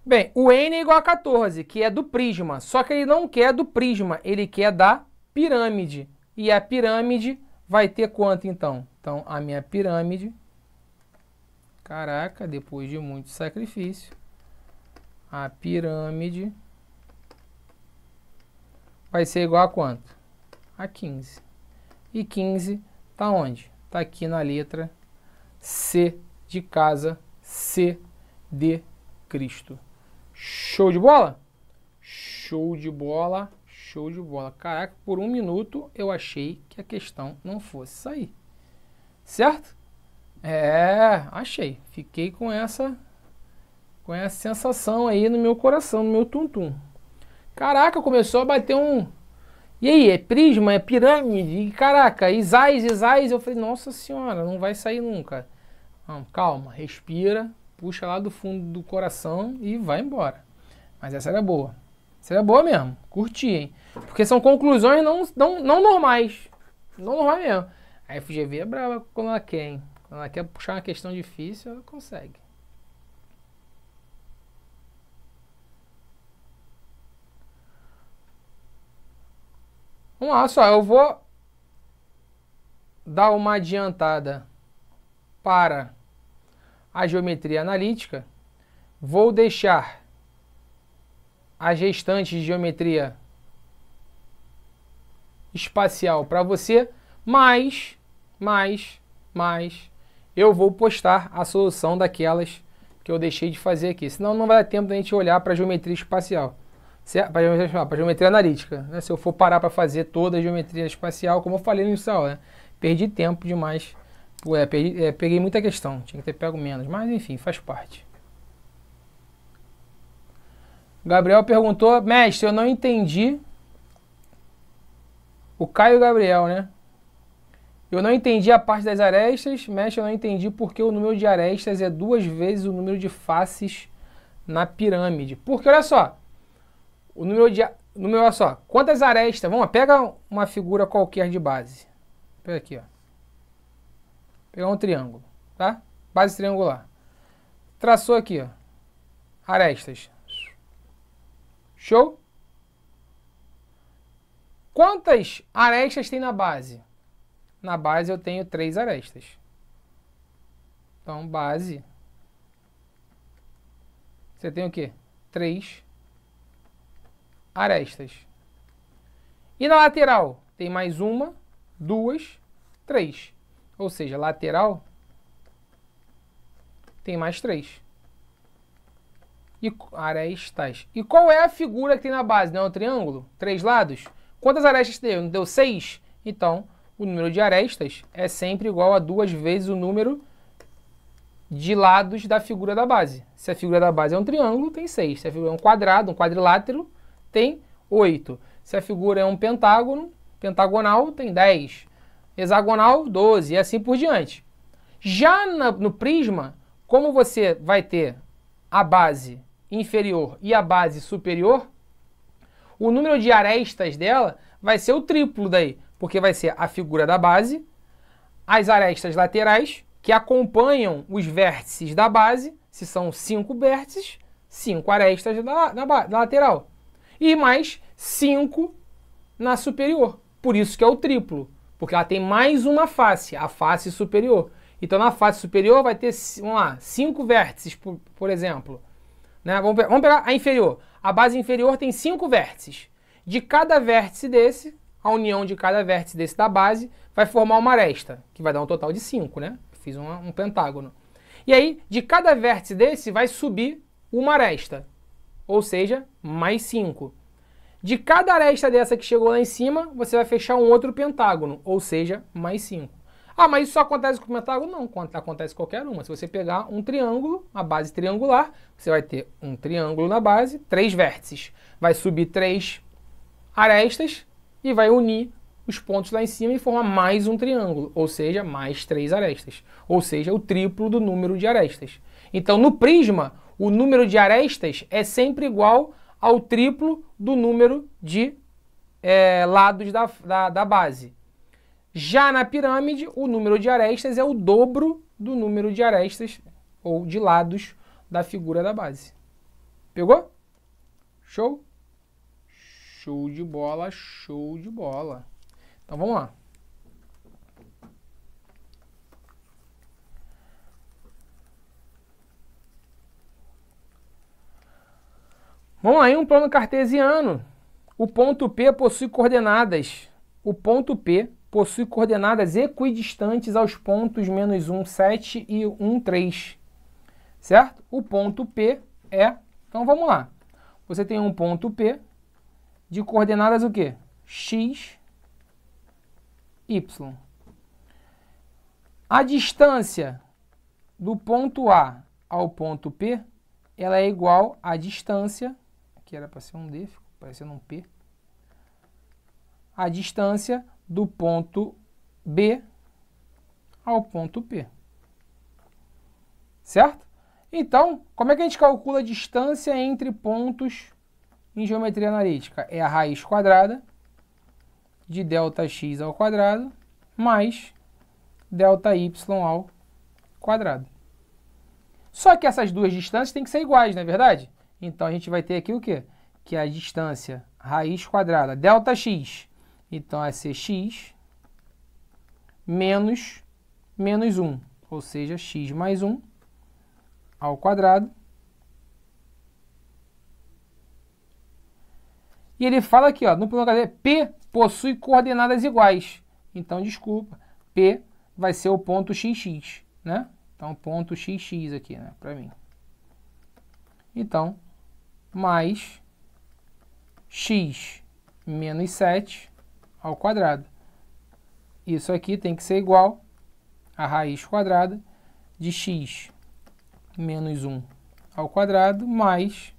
Bem, o N é igual a 14, que é do prisma, só que ele não quer do prisma, ele quer da pirâmide. E a pirâmide vai ter quanto então? Então, a minha pirâmide, caraca, depois de muito sacrifício, a pirâmide vai ser igual a quanto? A 15. E 15 está onde? Está aqui na letra C de casa, C de Cristo. Show de bola? Show de bola, show de bola. Caraca, por um minuto eu achei que a questão não fosse sair. Certo? É, achei. Fiquei com essa com essa sensação aí no meu coração, no meu tum-tum. Caraca, começou a bater um. E aí, é prisma, é pirâmide, caraca, Isais, Isais. Eu falei, nossa senhora, não vai sair nunca. Não, calma, respira, puxa lá do fundo do coração e vai embora. Mas essa era boa. Essa era boa mesmo. Curti, hein? Porque são conclusões não, não, não normais. Não normais mesmo. A FGV é brava quando ela quer, hein? Quando ela quer puxar uma questão difícil, ela consegue. Vamos lá, só. Eu vou dar uma adiantada para a geometria analítica, vou deixar as restantes de geometria espacial para você, mas, mas, mas, eu vou postar a solução daquelas que eu deixei de fazer aqui. Senão não vai dar tempo da gente olhar para a geometria espacial, para geometria, geometria, analítica. Né? Se eu for parar para fazer toda a geometria espacial, como eu falei no inicial, né? perdi tempo demais Ué, é, peguei, muita questão, tinha que ter pego menos, mas enfim, faz parte. Gabriel perguntou, mestre, eu não entendi. O Caio Gabriel, né? Eu não entendi a parte das arestas, mestre, eu não entendi porque o número de arestas é duas vezes o número de faces na pirâmide. Porque olha só, o número de. Número, olha só, quantas arestas? Vamos lá, pega uma figura qualquer de base. Pega aqui, ó pegar um triângulo, tá? Base triangular. Traçou aqui, ó. Arestas. Show? Quantas arestas tem na base? Na base eu tenho três arestas. Então, base. Você tem o quê? Três arestas. E na lateral? Tem mais uma, duas, três. Ou seja, lateral tem mais 3. E arestas. E qual é a figura que tem na base? Não é um triângulo? Três lados? Quantas arestas deu? deu 6? Então, o número de arestas é sempre igual a duas vezes o número de lados da figura da base. Se a figura da base é um triângulo, tem 6. Se a figura é um quadrado, um quadrilátero, tem 8. Se a figura é um pentágono, pentagonal, tem 10 hexagonal 12 e assim por diante. Já na, no prisma, como você vai ter a base inferior e a base superior, o número de arestas dela vai ser o triplo daí, porque vai ser a figura da base, as arestas laterais que acompanham os vértices da base, se são cinco vértices, cinco arestas na, da lateral, e mais cinco na superior. Por isso que é o triplo. Porque ela tem mais uma face, a face superior. Então na face superior vai ter, vamos lá, cinco vértices, por, por exemplo. Né? Vamos, vamos pegar a inferior. A base inferior tem cinco vértices. De cada vértice desse, a união de cada vértice desse da base vai formar uma aresta, que vai dar um total de cinco, né? Fiz um pentágono. E aí, de cada vértice desse, vai subir uma aresta, ou seja, mais cinco. De cada aresta dessa que chegou lá em cima, você vai fechar um outro pentágono, ou seja, mais 5. Ah, mas isso só acontece com o pentágono? Não, acontece qualquer uma. Se você pegar um triângulo, a base triangular, você vai ter um triângulo na base, três vértices. Vai subir três arestas e vai unir os pontos lá em cima e formar mais um triângulo, ou seja, mais três arestas, ou seja, o triplo do número de arestas. Então, no prisma, o número de arestas é sempre igual ao triplo do número de é, lados da, da, da base. Já na pirâmide, o número de arestas é o dobro do número de arestas ou de lados da figura da base. Pegou? Show? Show de bola, show de bola. Então vamos lá. Vamos lá, em um plano cartesiano, o ponto P possui coordenadas. O ponto P possui coordenadas equidistantes aos pontos menos 1, 7 e 1, 3. Certo? O ponto P é... Então, vamos lá. Você tem um ponto P de coordenadas o quê? X, Y. A distância do ponto A ao ponto P ela é igual à distância que era para ser um D, ficou parecendo um P. A distância do ponto B ao ponto P. Certo? Então, como é que a gente calcula a distância entre pontos em geometria analítica? É a raiz quadrada de Δx ao quadrado mais Δy ao quadrado. Só que essas duas distâncias têm que ser iguais, não é verdade? Então a gente vai ter aqui o quê? Que é a distância raiz quadrada, delta x. Então é ser x menos menos 1, ou seja, x mais 1 ao quadrado. E ele fala aqui, ó, no plano HD, P possui coordenadas iguais. Então, desculpa, P vai ser o ponto xx, né? Então, ponto xx aqui, né, para mim. Então, mais x menos 7 ao quadrado. Isso aqui tem que ser igual à raiz quadrada de x menos 1 ao quadrado mais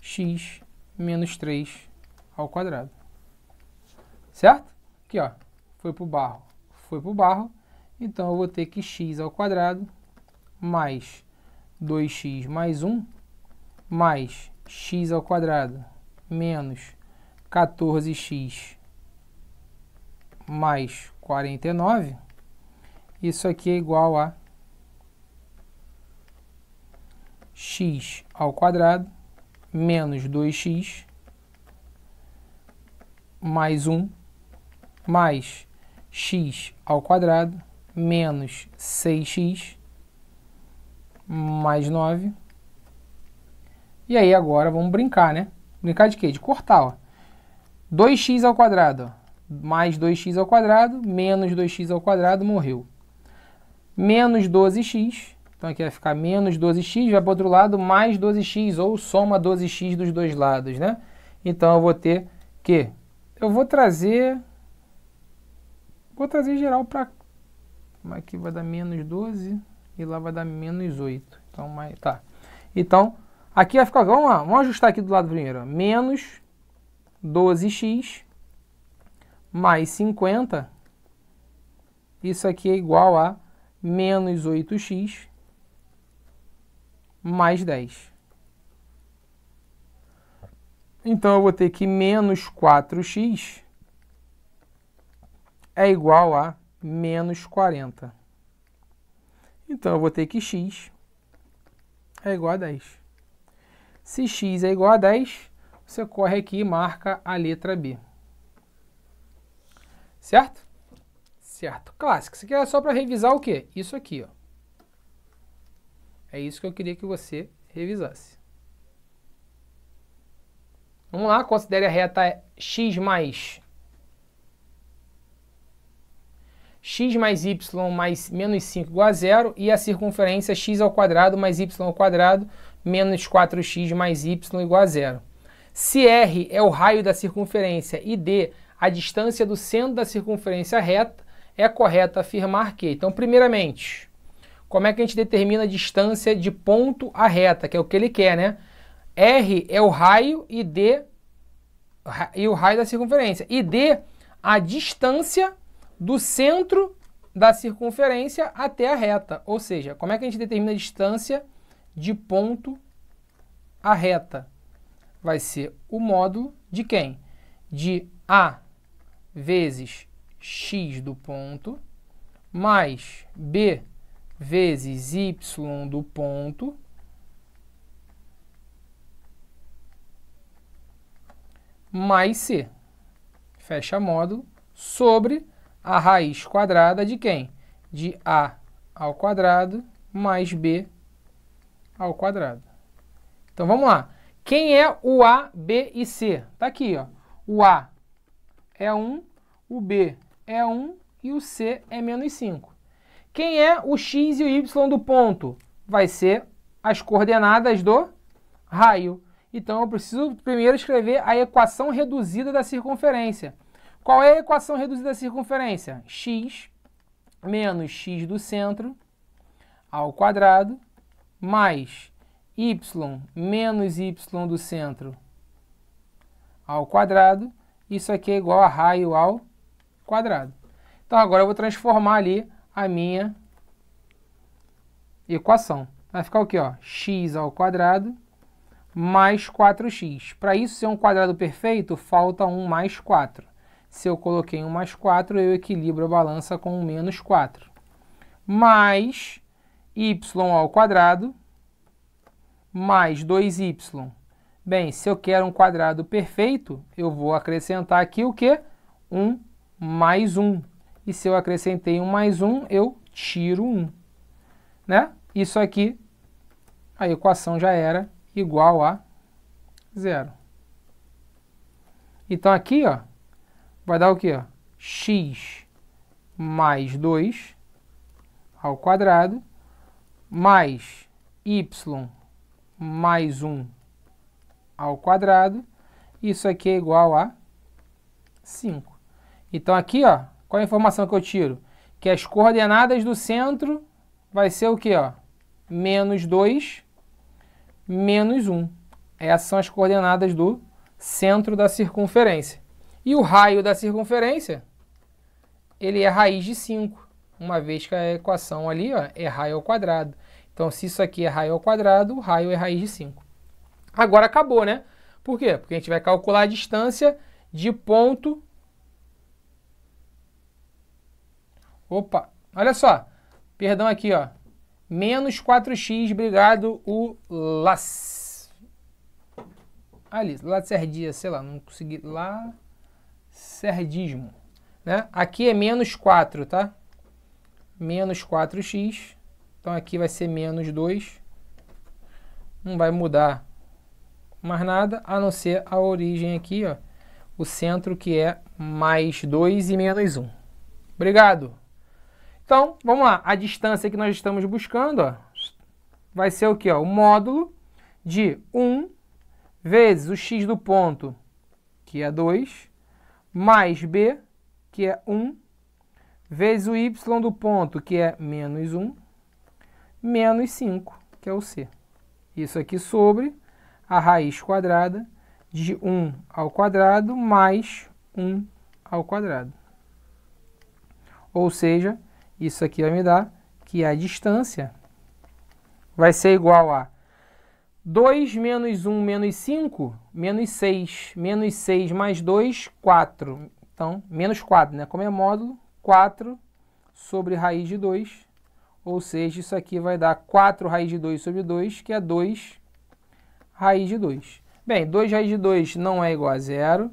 x menos 3 ao quadrado. Certo? Aqui, ó, foi para o barro, foi para o barro. Então, eu vou ter que x ao quadrado mais 2x mais 1 mais x ao quadrado menos 14x mais 49, isso aqui é igual a x ao quadrado menos 2x mais 1 mais x ao quadrado menos 6x mais 9 e aí agora vamos brincar, né? Brincar de quê? De cortar, ó. 2x ao quadrado, ó. mais 2x ao quadrado, menos 2x ao quadrado, morreu. Menos 12x, então aqui vai ficar menos 12x, vai para o outro lado, mais 12x, ou soma 12x dos dois lados, né? Então eu vou ter que... Eu vou trazer... Vou trazer geral para... Aqui vai dar menos 12 e lá vai dar menos 8. Então, mais, tá. Então, Aqui vai ficar, vamos lá, vamos ajustar aqui do lado primeiro. Menos 12x mais 50. Isso aqui é igual a menos 8x mais 10. Então eu vou ter que menos 4x é igual a menos 40. Então eu vou ter que x é igual a 10. Se x é igual a 10, você corre aqui e marca a letra B. Certo? Certo. Clássico. Isso aqui é só para revisar o quê? Isso aqui, ó. É isso que eu queria que você revisasse. Vamos lá, considere a reta x mais x mais y mais menos 5 igual a zero e a circunferência x ao quadrado mais y ao quadrado menos 4x mais y igual a zero. Se R é o raio da circunferência e D a distância do centro da circunferência reta, é correto afirmar que... Então, primeiramente, como é que a gente determina a distância de ponto a reta, que é o que ele quer, né? R é o raio e D e o raio da circunferência. E D a distância do centro da circunferência até a reta. Ou seja, como é que a gente determina a distância de ponto a reta. Vai ser o módulo de quem? De A vezes x do ponto mais B vezes y do ponto mais C. Fecha módulo sobre a raiz quadrada de quem? De A ao quadrado mais B ao quadrado. Então vamos lá. Quem é o A, B e C? Está aqui, ó. O A é 1, o B é 1 e o C é menos 5. Quem é o X e o Y do ponto? Vai ser as coordenadas do raio. Então eu preciso primeiro escrever a equação reduzida da circunferência. Qual é a equação reduzida da circunferência? x menos x do centro ao quadrado mais y menos y do centro ao quadrado. Isso aqui é igual a raio ao quadrado. Então agora eu vou transformar ali a minha equação. Vai ficar o quê? Ó? x ao quadrado mais 4x. Para isso ser é um quadrado perfeito, falta um mais 4. Se eu coloquei um mais 4, eu equilibro a balança com um menos 4. Mais y ao quadrado mais 2y. Bem, se eu quero um quadrado perfeito, eu vou acrescentar aqui o quê? 1 mais 1. E se eu acrescentei 1 mais 1, eu tiro 1. Né? Isso aqui, a equação já era igual a zero. Então aqui, ó, vai dar o quê? x mais 2 ao quadrado mais y mais 1 ao quadrado. Isso aqui é igual a 5. Então aqui, ó, qual é a informação que eu tiro? Que as coordenadas do centro vai ser o quê? Ó? Menos 2, menos 1. Essas são as coordenadas do centro da circunferência. E o raio da circunferência, ele é raiz de 5 uma vez que a equação ali ó, é raio ao quadrado. Então, se isso aqui é raio ao quadrado, o raio é raiz de 5. Agora acabou, né? Por quê? Porque a gente vai calcular a distância de ponto... Opa, olha só. Perdão aqui, ó. Menos 4x, obrigado, o Las... Ali, Lacerdia, sei lá, não consegui... Lacerdismo, né? Aqui é menos 4, Tá? menos 4x. Então aqui vai ser menos 2. Não vai mudar mais nada, a não ser a origem aqui, ó. O centro que é mais 2 e menos 1. Obrigado! Então, vamos lá. A distância que nós estamos buscando, ó, vai ser o que? O módulo de 1 vezes o x do ponto, que é 2, mais b, que é 1, vezes o y do ponto, que é menos 1, menos 5, que é o c. Isso aqui sobre a raiz quadrada de 1 ao quadrado mais 1 ao quadrado. Ou seja, isso aqui vai me dar que a distância vai ser igual a 2 menos 1 menos 5, menos 6. Menos 6 mais 2, 4. Então, menos 4, né? Como é módulo, 4 sobre raiz de 2, ou seja, isso aqui vai dar 4 raiz de 2 sobre 2, que é 2 raiz de 2. Bem, 2 raiz de 2 não é igual a zero.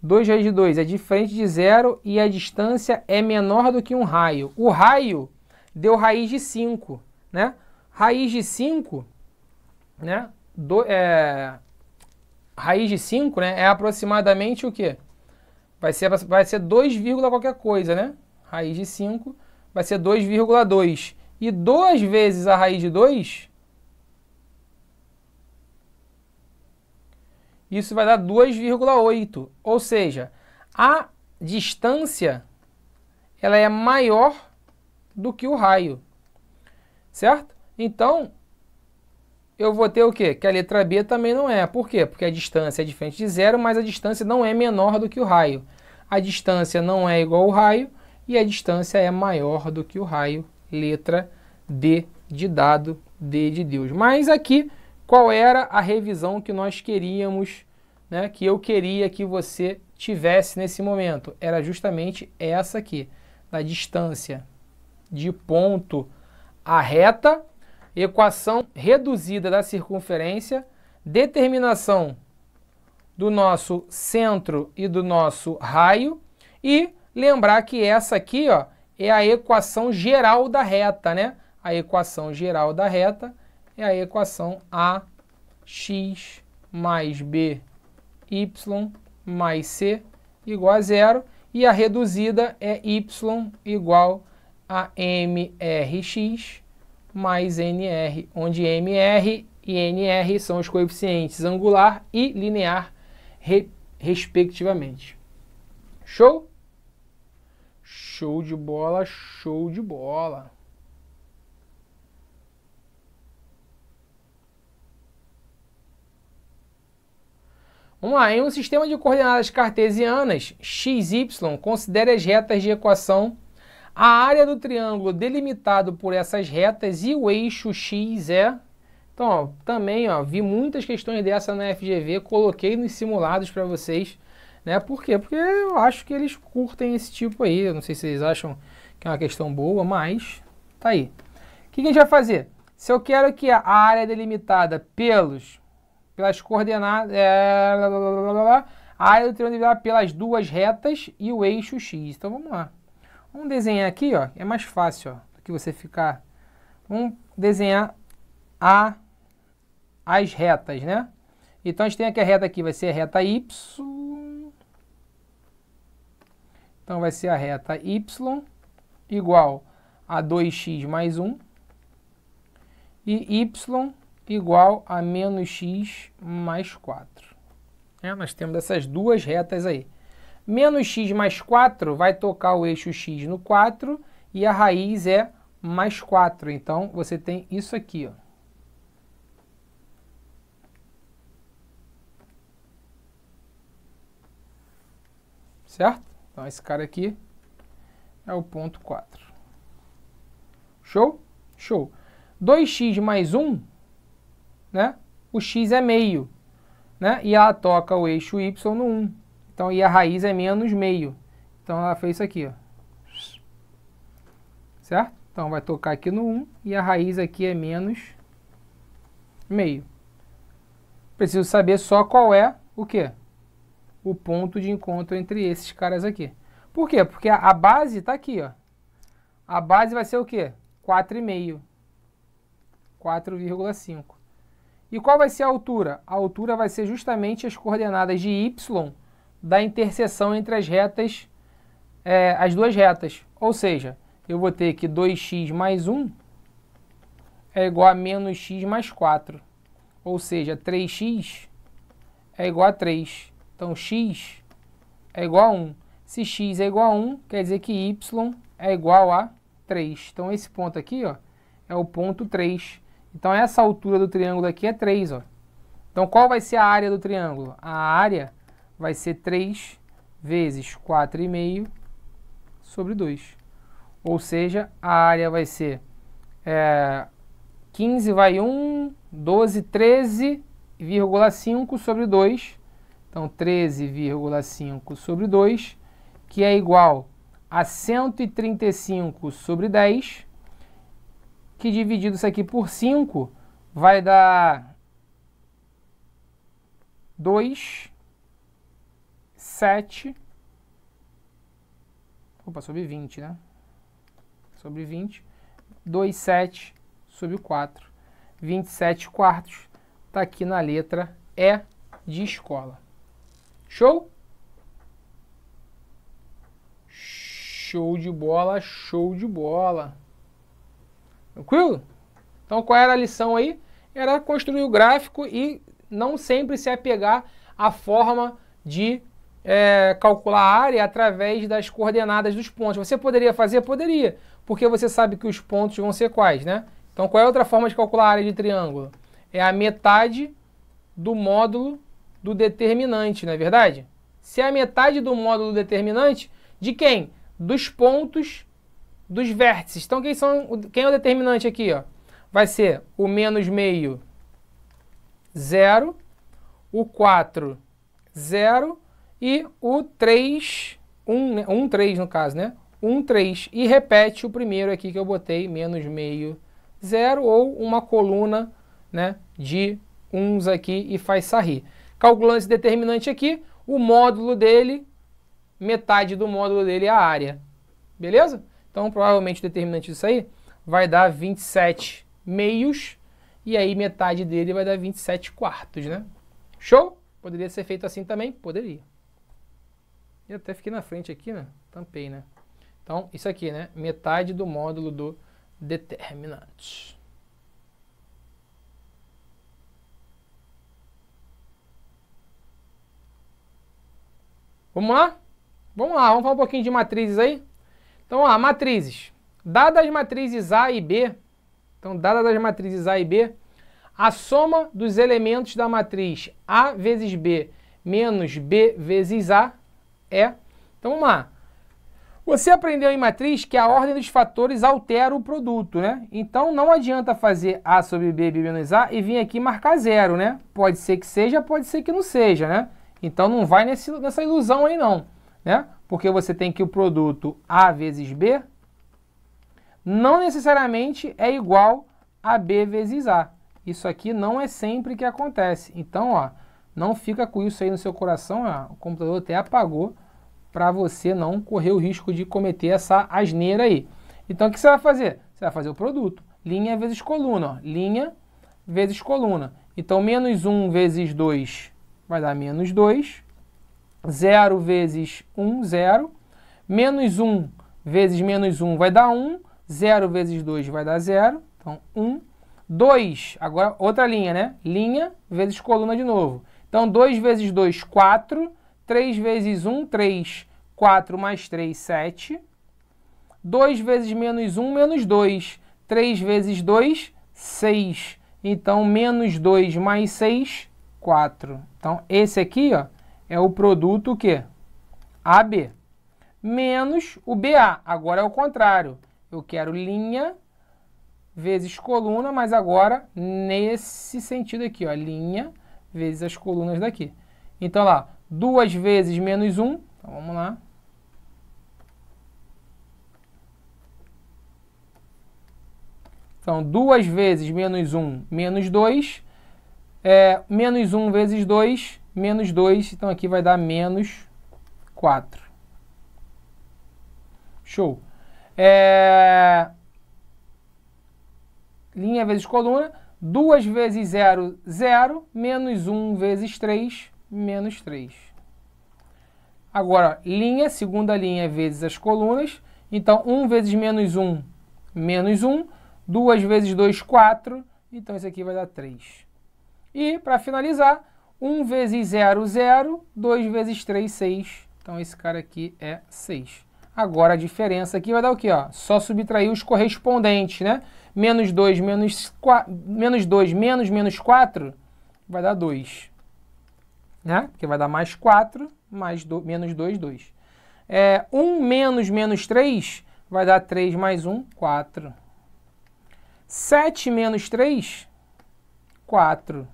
2 raiz de 2 é diferente de zero e a distância é menor do que um raio. O raio deu raiz de 5, né? Raiz de 5, né? Do, é... Raiz de 5, né? É aproximadamente o quê? Vai ser, vai ser 2, qualquer coisa, né? raiz de 5 vai ser 2,2. E 2 vezes a raiz de 2, isso vai dar 2,8. Ou seja, a distância ela é maior do que o raio, certo? Então, eu vou ter o quê? Que a letra B também não é. Por quê? Porque a distância é diferente de zero, mas a distância não é menor do que o raio. A distância não é igual ao raio, e a distância é maior do que o raio, letra D de dado, D de Deus. Mas aqui, qual era a revisão que nós queríamos, né, que eu queria que você tivesse nesse momento? Era justamente essa aqui, da distância de ponto a reta, equação reduzida da circunferência, determinação do nosso centro e do nosso raio e Lembrar que essa aqui ó, é a equação geral da reta, né? A equação geral da reta é a equação ax mais by mais c igual a zero e a reduzida é y igual a mrx mais nr, onde mr e nr são os coeficientes angular e linear, re respectivamente. Show? Show de bola, show de bola. Vamos lá, em um sistema de coordenadas cartesianas, xy, considere as retas de equação, a área do triângulo delimitado por essas retas e o eixo x é... Então, ó, também ó, vi muitas questões dessa na FGV, coloquei nos simulados para vocês. Né? Por quê? Porque eu acho que eles curtem esse tipo aí. Eu não sei se vocês acham que é uma questão boa, mas tá aí. O que, a gente vai fazer? Se eu quero que a área delimitada pelos, pelas coordenadas, é, blá, blá, blá, a área do triângulo é pelas duas retas e o eixo x. Então vamos lá. Vamos desenhar aqui, ó. É mais fácil, ó, do que você ficar. Vamos desenhar a as retas, né? Então a gente tem aqui a reta aqui, vai ser a reta y, então vai ser a reta y igual a 2x mais 1 e y igual a menos x mais 4. É, nós temos essas duas retas aí. Menos x mais 4 vai tocar o eixo x no 4 e a raiz é mais 4. Então, você tem isso aqui. Ó. Certo? Então esse cara aqui é o ponto 4. Show? Show. 2x mais 1, né? O x é meio, né? E ela toca o eixo y no 1. Então, e a raiz é menos meio. Então ela fez isso aqui, ó. Certo? Então vai tocar aqui no 1 e a raiz aqui é menos meio. Preciso saber só qual é o quê? o ponto de encontro entre esses caras aqui. Por quê? Porque a, base está aqui, ó. A base vai ser o quê? 4,5. 4,5. E qual vai ser a altura? A altura vai ser justamente as coordenadas de y da interseção entre as retas, é, as duas retas. Ou seja, eu vou ter que 2x mais 1 é igual a menos x mais 4. Ou seja, 3x é igual a 3. Então, x é igual a 1. Se x é igual a 1, quer dizer que y é igual a 3. Então, esse ponto aqui ó, é o ponto 3. Então, essa altura do triângulo aqui é 3. Ó. Então, qual vai ser a área do triângulo? A área vai ser 3 vezes 4,5 sobre 2. Ou seja, a área vai ser é, 15 vai 1, 12, 13,5 sobre 2, então, 13,5 sobre 2, que é igual a 135 sobre 10, que dividido isso aqui por 5 vai dar 2, 7, opa, sobre 20, né? Sobre 20, 2, 7 sobre 4, 27 quartos, está aqui na letra E de escola. Show? Show de bola, show de bola. Tranquilo? Então qual era a lição aí? Era construir o gráfico e não sempre se apegar à forma de é, calcular a área através das coordenadas dos pontos. Você poderia fazer? Poderia, porque você sabe que os pontos vão ser quais, né? Então qual é outra forma de calcular a área de triângulo? É a metade do módulo do determinante, não é verdade? Se é a metade do módulo determinante, de quem? Dos pontos dos vértices. Então, quem, são, quem é o determinante aqui? Ó? Vai ser o menos meio, 0, o 4, 0 e o 3, 1, 3 no caso, né? 1, 3. E repete o primeiro aqui que eu botei, menos meio, 0, ou uma coluna né, de uns aqui e faz sair. Calculando esse determinante aqui, o módulo dele, metade do módulo dele é a área. Beleza? Então, provavelmente o determinante disso aí vai dar 27 meios, e aí metade dele vai dar 27 quartos, né? Show? Poderia ser feito assim também? Poderia. E até fiquei na frente aqui, né? Tampei, né? Então, isso aqui, né? Metade do módulo do determinante. Vamos lá? Vamos lá, vamos falar um pouquinho de matrizes aí? Então, ó, matrizes. Dadas as matrizes A e B, então, dadas as matrizes A e B, a soma dos elementos da matriz A vezes B menos B vezes A é... Então, vamos lá. Você aprendeu em matriz que a ordem dos fatores altera o produto, né? Então não adianta fazer A sobre B, B menos A e vir aqui marcar zero, né? Pode ser que seja, pode ser que não seja, né? Então não vai nesse, nessa ilusão aí não, né? Porque você tem que o produto A vezes B não necessariamente é igual a B vezes A. Isso aqui não é sempre que acontece. Então, ó, não fica com isso aí no seu coração, ó, o computador até apagou para você não correr o risco de cometer essa asneira aí. Então, o que você vai fazer? Você vai fazer o produto. Linha vezes coluna, ó, linha vezes coluna. Então, menos 1 vezes 2 vai dar menos 2. 0 vezes 1, 0. Menos 1 vezes menos 1 vai dar 1. 0 vezes 2 vai dar 0. Então, 1. 2, agora outra linha, né? Linha vezes coluna de novo. Então, 2 vezes 2, 4. 3 vezes 1, 3. 4 mais 3, 7. 2 vezes menos 1, menos 2. 3 vezes 2, 6. Então, menos 2 mais 6, 4. Então, esse aqui ó, é o produto que AB menos o BA. Agora é o contrário. Eu quero linha vezes coluna, mas agora nesse sentido aqui, ó, linha vezes as colunas daqui. Então lá, 2 vezes menos 1, então vamos lá. Então, 2 vezes menos 1, menos 2, é, menos 1 vezes 2, menos 2, então aqui vai dar menos 4. Show. É, linha vezes coluna, 2 vezes 0, 0, menos 1 vezes 3, menos 3. Agora, linha, segunda linha vezes as colunas, então 1 vezes menos 1, menos 1, 2 vezes 2, 4, então isso aqui vai dar 3. E, para finalizar, 1 vezes 0, 0, 2 vezes 3, 6. Então, esse cara aqui é 6. Agora, a diferença aqui vai dar o quê? Ó? Só subtrair os correspondentes, né? Menos 2, menos 4, menos 2, menos menos 4, vai dar 2. Né? Porque vai dar mais 4, mais do, menos 2, 2. É, 1 menos menos 3 vai dar 3 mais 1, 4. 7 menos 3, 4.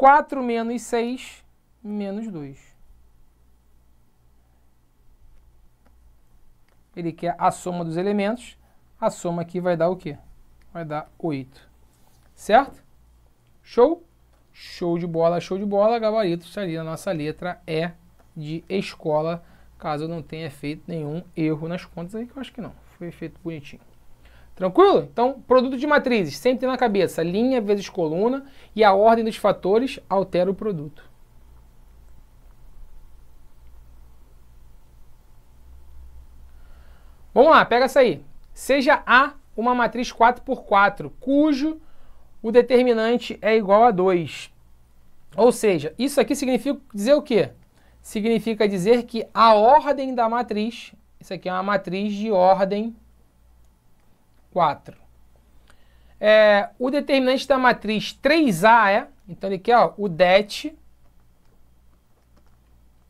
4 menos 6, menos 2. Ele quer a soma dos elementos. A soma aqui vai dar o quê? Vai dar 8. Certo? Show? Show de bola, show de bola. Gabarito seria a nossa letra E é de escola, caso não tenha feito nenhum erro nas contas aí, que eu acho que não. Foi feito bonitinho. Tranquilo? Então, produto de matrizes, sempre tem na cabeça, linha vezes coluna e a ordem dos fatores altera o produto. Vamos lá, pega essa aí. Seja A uma matriz 4x4, cujo o determinante é igual a 2. Ou seja, isso aqui significa dizer o quê? Significa dizer que a ordem da matriz, isso aqui é uma matriz de ordem 4. É, o determinante da matriz 3A é, então ele quer ó, o det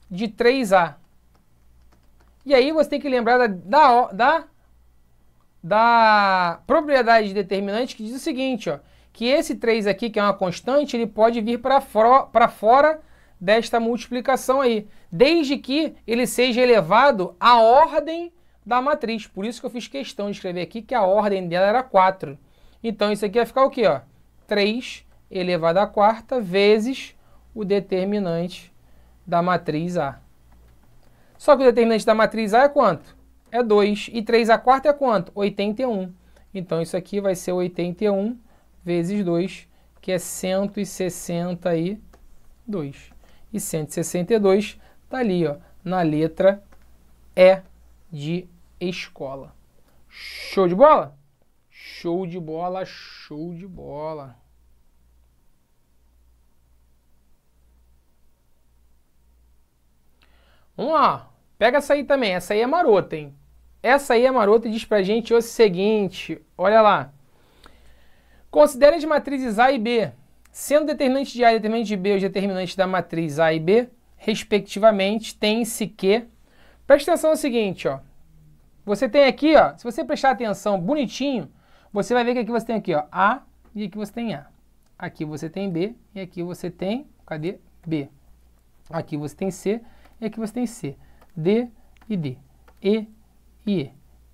de 3A. E aí você tem que lembrar da, da, da, da propriedade de determinante que diz o seguinte, ó, que esse 3 aqui, que é uma constante, ele pode vir para fora desta multiplicação aí, desde que ele seja elevado à ordem da matriz. Por isso que eu fiz questão de escrever aqui que a ordem dela era 4. Então isso aqui vai ficar o quê? Ó? 3 elevado à quarta vezes o determinante da matriz A. Só que o determinante da matriz A é quanto? É 2. E 3 à quarta é quanto? 81. Então isso aqui vai ser 81 vezes 2, que é 162. E 162 está ali ó, na letra E de escola. Show de bola? Show de bola, show de bola. Vamos lá. Pega essa aí também. Essa aí é marota, hein? Essa aí é marota e diz pra gente o seguinte: olha lá. Considere as matrizes A e B. Sendo determinante de A e determinante de B os determinantes da matriz A e B, respectivamente, tem-se que Presta atenção no seguinte, ó. Você tem aqui, ó, se você prestar atenção bonitinho, você vai ver que aqui você tem aqui, ó, A e aqui você tem A. Aqui você tem B e aqui você tem, cadê? B. Aqui você tem C e aqui você tem C. D e D. E e E.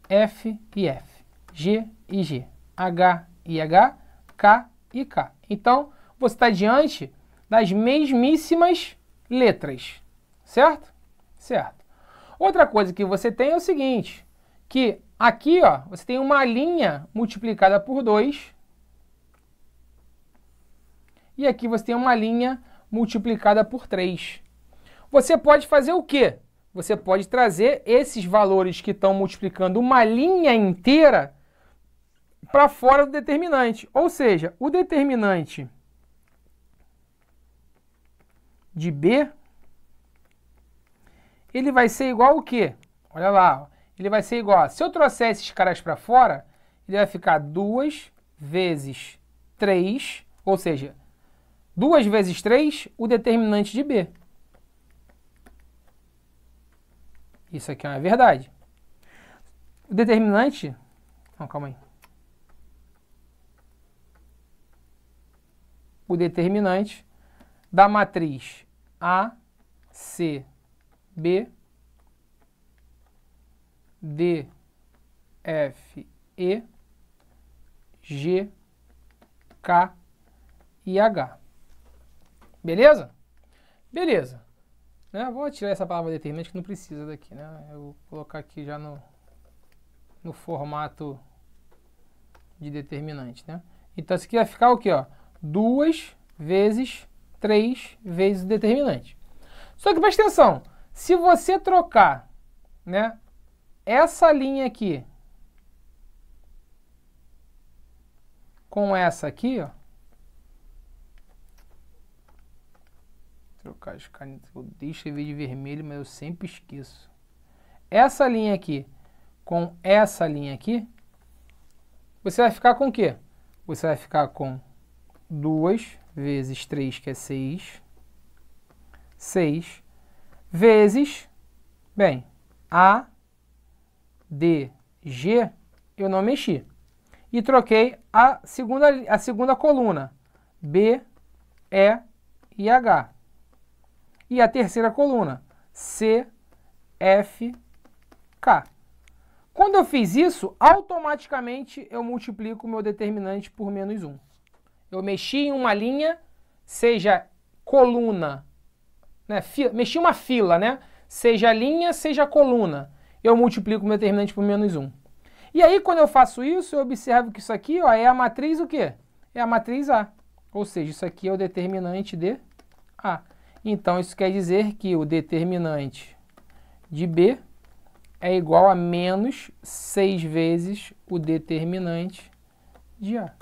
F e F. G e G. H e H. K e K. Então, você está diante das mesmíssimas letras, certo? Certo. Outra coisa que você tem é o seguinte, que aqui ó, você tem uma linha multiplicada por 2 e aqui você tem uma linha multiplicada por 3. Você pode fazer o quê? Você pode trazer esses valores que estão multiplicando uma linha inteira para fora do determinante. Ou seja, o determinante de B ele vai ser igual o quê? Olha lá, ele vai ser igual. Se eu trouxer esses caras para fora, ele vai ficar 2 vezes 3, ou seja, 2 vezes 3, o determinante de B. Isso aqui é uma verdade. O determinante... Não, calma aí. O determinante da matriz A, C, B, D, F, E, G, K e H. Beleza? Beleza. Né? Vou tirar essa palavra determinante que não precisa daqui, né? Eu vou colocar aqui já no, no formato de determinante, né? Então, isso aqui vai ficar o quê? Ó? 2 vezes 3 vezes o determinante. Só que presta atenção, se você trocar, né, essa linha aqui com essa aqui, ó, trocar as canetas, eu deixo ver de vermelho, mas eu sempre esqueço. Essa linha aqui com essa linha aqui, você vai ficar com o quê? Você vai ficar com 2 vezes 3, que é 6, 6 vezes, bem, A, D, G eu não mexi. E troquei a segunda, a segunda coluna, B, E e H. E a terceira coluna, C, F, K. Quando eu fiz isso, automaticamente eu multiplico o meu determinante por menos 1. Eu mexi em uma linha, seja coluna né? mexi uma fila, né? Seja linha, seja coluna. Eu multiplico meu determinante por menos 1. E aí, quando eu faço isso, eu observo que isso aqui ó, é a matriz o quê? É a matriz A. Ou seja, isso aqui é o determinante de A. Então, isso quer dizer que o determinante de B é igual a menos 6 vezes o determinante de A.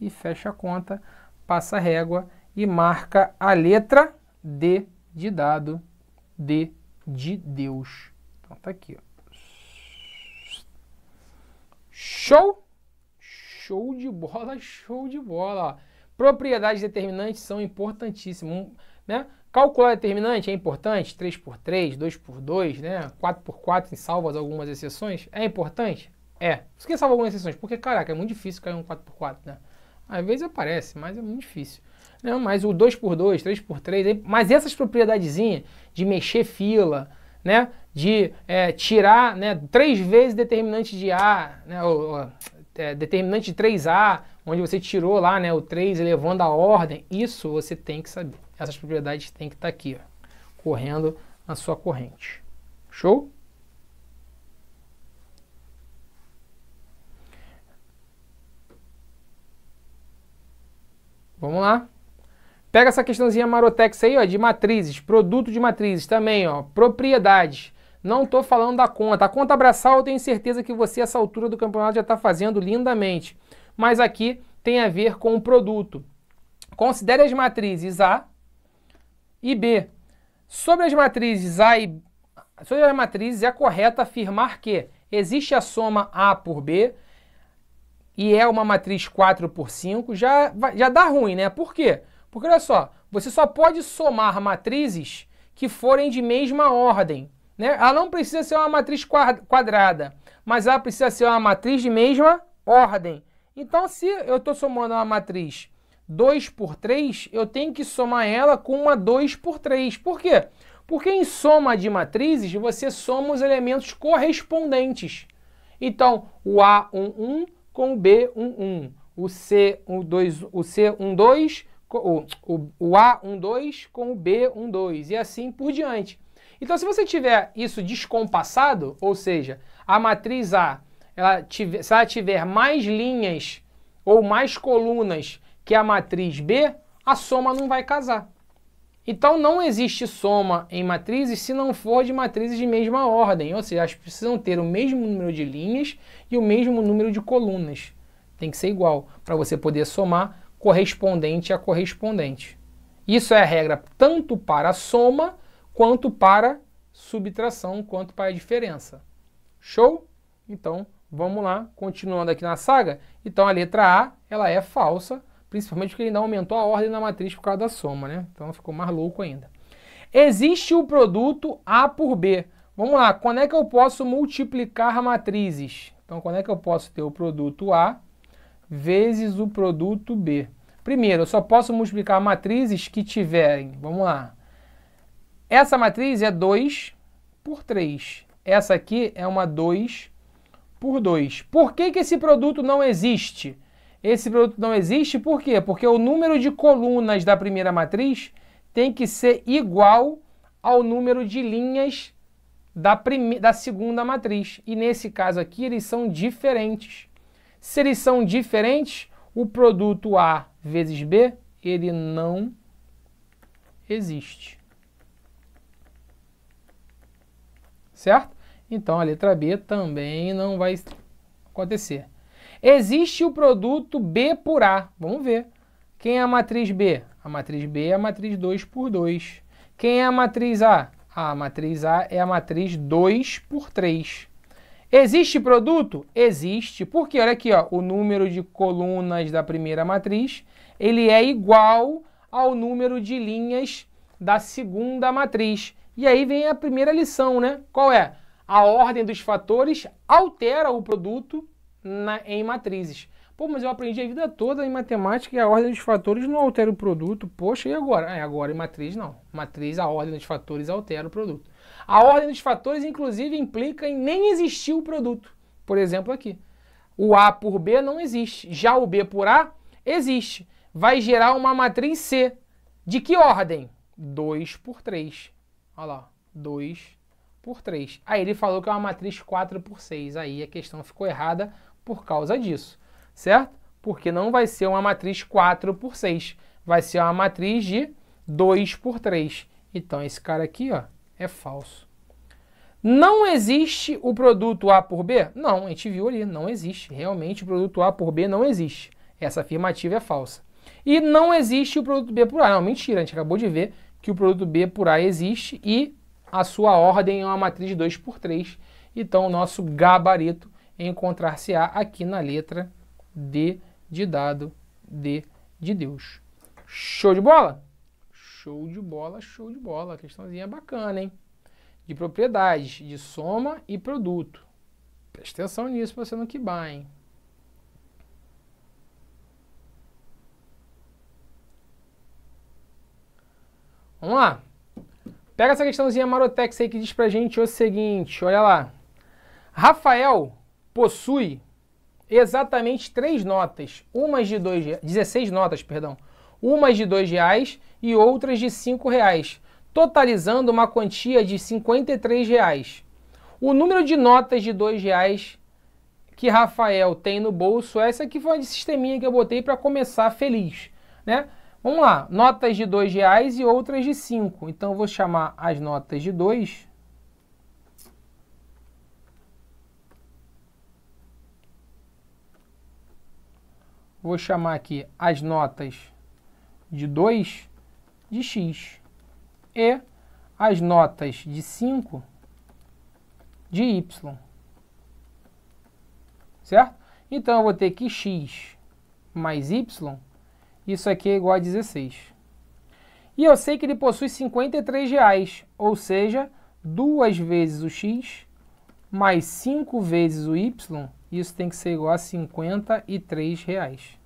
E fecha a conta, passa a régua e marca a letra D de dado, D de Deus. Então tá aqui, ó. Show! Show de bola, show de bola. Propriedades determinantes são importantíssimas, né? Calcular determinante é importante, 3 por 3, 2 por 2, né? 4 por 4, em salvas algumas exceções, é importante? É. Por que salva algumas exceções? Porque, caraca, é muito difícil cair um 4 por 4, né? Às vezes aparece, mas é muito difícil. Não, né? mas o 2x2, 3x3, mas essas propriedadezinhas de mexer fila, né? De é, tirar né, três vezes determinante de A, né, o, é, determinante de 3A, onde você tirou lá né, o 3 elevando a ordem, isso você tem que saber. Essas propriedades têm que estar tá aqui, ó, correndo na sua corrente. Show? Vamos lá. Pega essa questãozinha Marotex aí, ó, de matrizes, produto de matrizes também, ó, propriedades. Não estou falando da conta. A conta abraçal eu tenho certeza que você, essa altura do campeonato, já está fazendo lindamente. Mas aqui tem a ver com o produto. Considere as matrizes A e B. Sobre as matrizes A e sobre as matrizes é correto afirmar que existe a soma A por B e é uma matriz 4 por 5, já já dá ruim, né? Por quê? Porque olha só, você só pode somar matrizes que forem de mesma ordem. Né? Ela não precisa ser uma matriz quadrada, mas ela precisa ser uma matriz de mesma ordem. Então, se eu estou somando uma matriz 2 por 3, eu tenho que somar ela com uma 2 por 3. Por quê? Porque em soma de matrizes, você soma os elementos correspondentes. Então, o A11 com o B11, o C12, o C12 o, o, o A12 com o B12 e assim por diante. Então, se você tiver isso descompassado, ou seja, a matriz A, ela tiver, se ela tiver mais linhas ou mais colunas que a matriz B, a soma não vai casar. Então, não existe soma em matrizes se não for de matrizes de mesma ordem, ou seja, elas precisam ter o mesmo número de linhas e o mesmo número de colunas. Tem que ser igual para você poder somar correspondente a correspondente. Isso é a regra tanto para a soma quanto para subtração, quanto para a diferença. Show? Então, vamos lá, continuando aqui na saga. Então, a letra A, ela é falsa, principalmente porque ele ainda aumentou a ordem na matriz por causa da soma, né? Então, ficou mais louco ainda. Existe o produto A por B. Vamos lá, quando é que eu posso multiplicar matrizes? Então, quando é que eu posso ter o produto A vezes o produto B? Primeiro, eu só posso multiplicar matrizes que tiverem, vamos lá. Essa matriz é 2 por 3. Essa aqui é uma 2 por 2. Por que, que esse produto não existe? Esse produto não existe por quê? Porque o número de colunas da primeira matriz tem que ser igual ao número de linhas da, da segunda matriz. E nesse caso aqui, eles são diferentes. Se eles são diferentes, o produto A vezes B, ele não existe. Certo? Então a letra B também não vai acontecer. Existe o produto B por A. Vamos ver. Quem é a matriz B? A matriz B é a matriz 2 por 2. Quem é a matriz A? A matriz A é a matriz 2 por 3. Existe produto? Existe. Porque olha aqui, ó, o número de colunas da primeira matriz, ele é igual ao número de linhas da segunda matriz. E aí vem a primeira lição, né? Qual é? A ordem dos fatores altera o produto na, em matrizes. Pô, mas eu aprendi a vida toda em matemática e a ordem dos fatores não altera o produto. Poxa, e agora? É, agora em matriz não. Matriz, a ordem dos fatores altera o produto. A ordem dos fatores, inclusive, implica em nem existir o produto. Por exemplo, aqui. O A por B não existe. Já o B por A existe. Vai gerar uma matriz C. De que ordem? 2 por 3. Olha lá. 2 por 3. Aí ele falou que é uma matriz 4 por 6. Aí a questão ficou errada por causa disso. Certo? Porque não vai ser uma matriz 4 por 6. Vai ser uma matriz de 2 por 3. Então esse cara aqui, ó, é falso. Não existe o produto A por B? Não, a gente viu ali, não existe. Realmente o produto A por B não existe. Essa afirmativa é falsa. E não existe o produto B por A. Não, mentira, a gente acabou de ver que o produto B por A existe e a sua ordem é uma matriz de 2 por 3. Então o nosso gabarito é encontrar-se-á aqui na letra D de dado, D de Deus. Show de bola? Show de bola, show de bola. Questãozinha é bacana, hein? De propriedades, de soma e produto. Presta atenção nisso para você não quibar, hein? Vamos lá. Pega essa questãozinha Marotex aí que diz pra gente o seguinte, olha lá. Rafael possui exatamente três notas, umas de dois, 16 notas, perdão, umas de R$ 2,00 e outras de R$ 5,00, totalizando uma quantia de R$ 53,00. O número de notas de R$ 2,00 que Rafael tem no bolso, essa aqui foi uma sisteminha que eu botei para começar feliz, né? Vamos lá, notas de R$ 2,00 e outras de R$ 5,00. Então eu vou chamar as notas de 2 vou chamar aqui as notas de 2 de x e as notas de 5 de y. Certo? Então eu vou ter que x mais y, isso aqui é igual a 16. E eu sei que ele possui 53 reais, ou seja, duas vezes o x mais 5 vezes o y, isso tem que ser igual a 53 reais.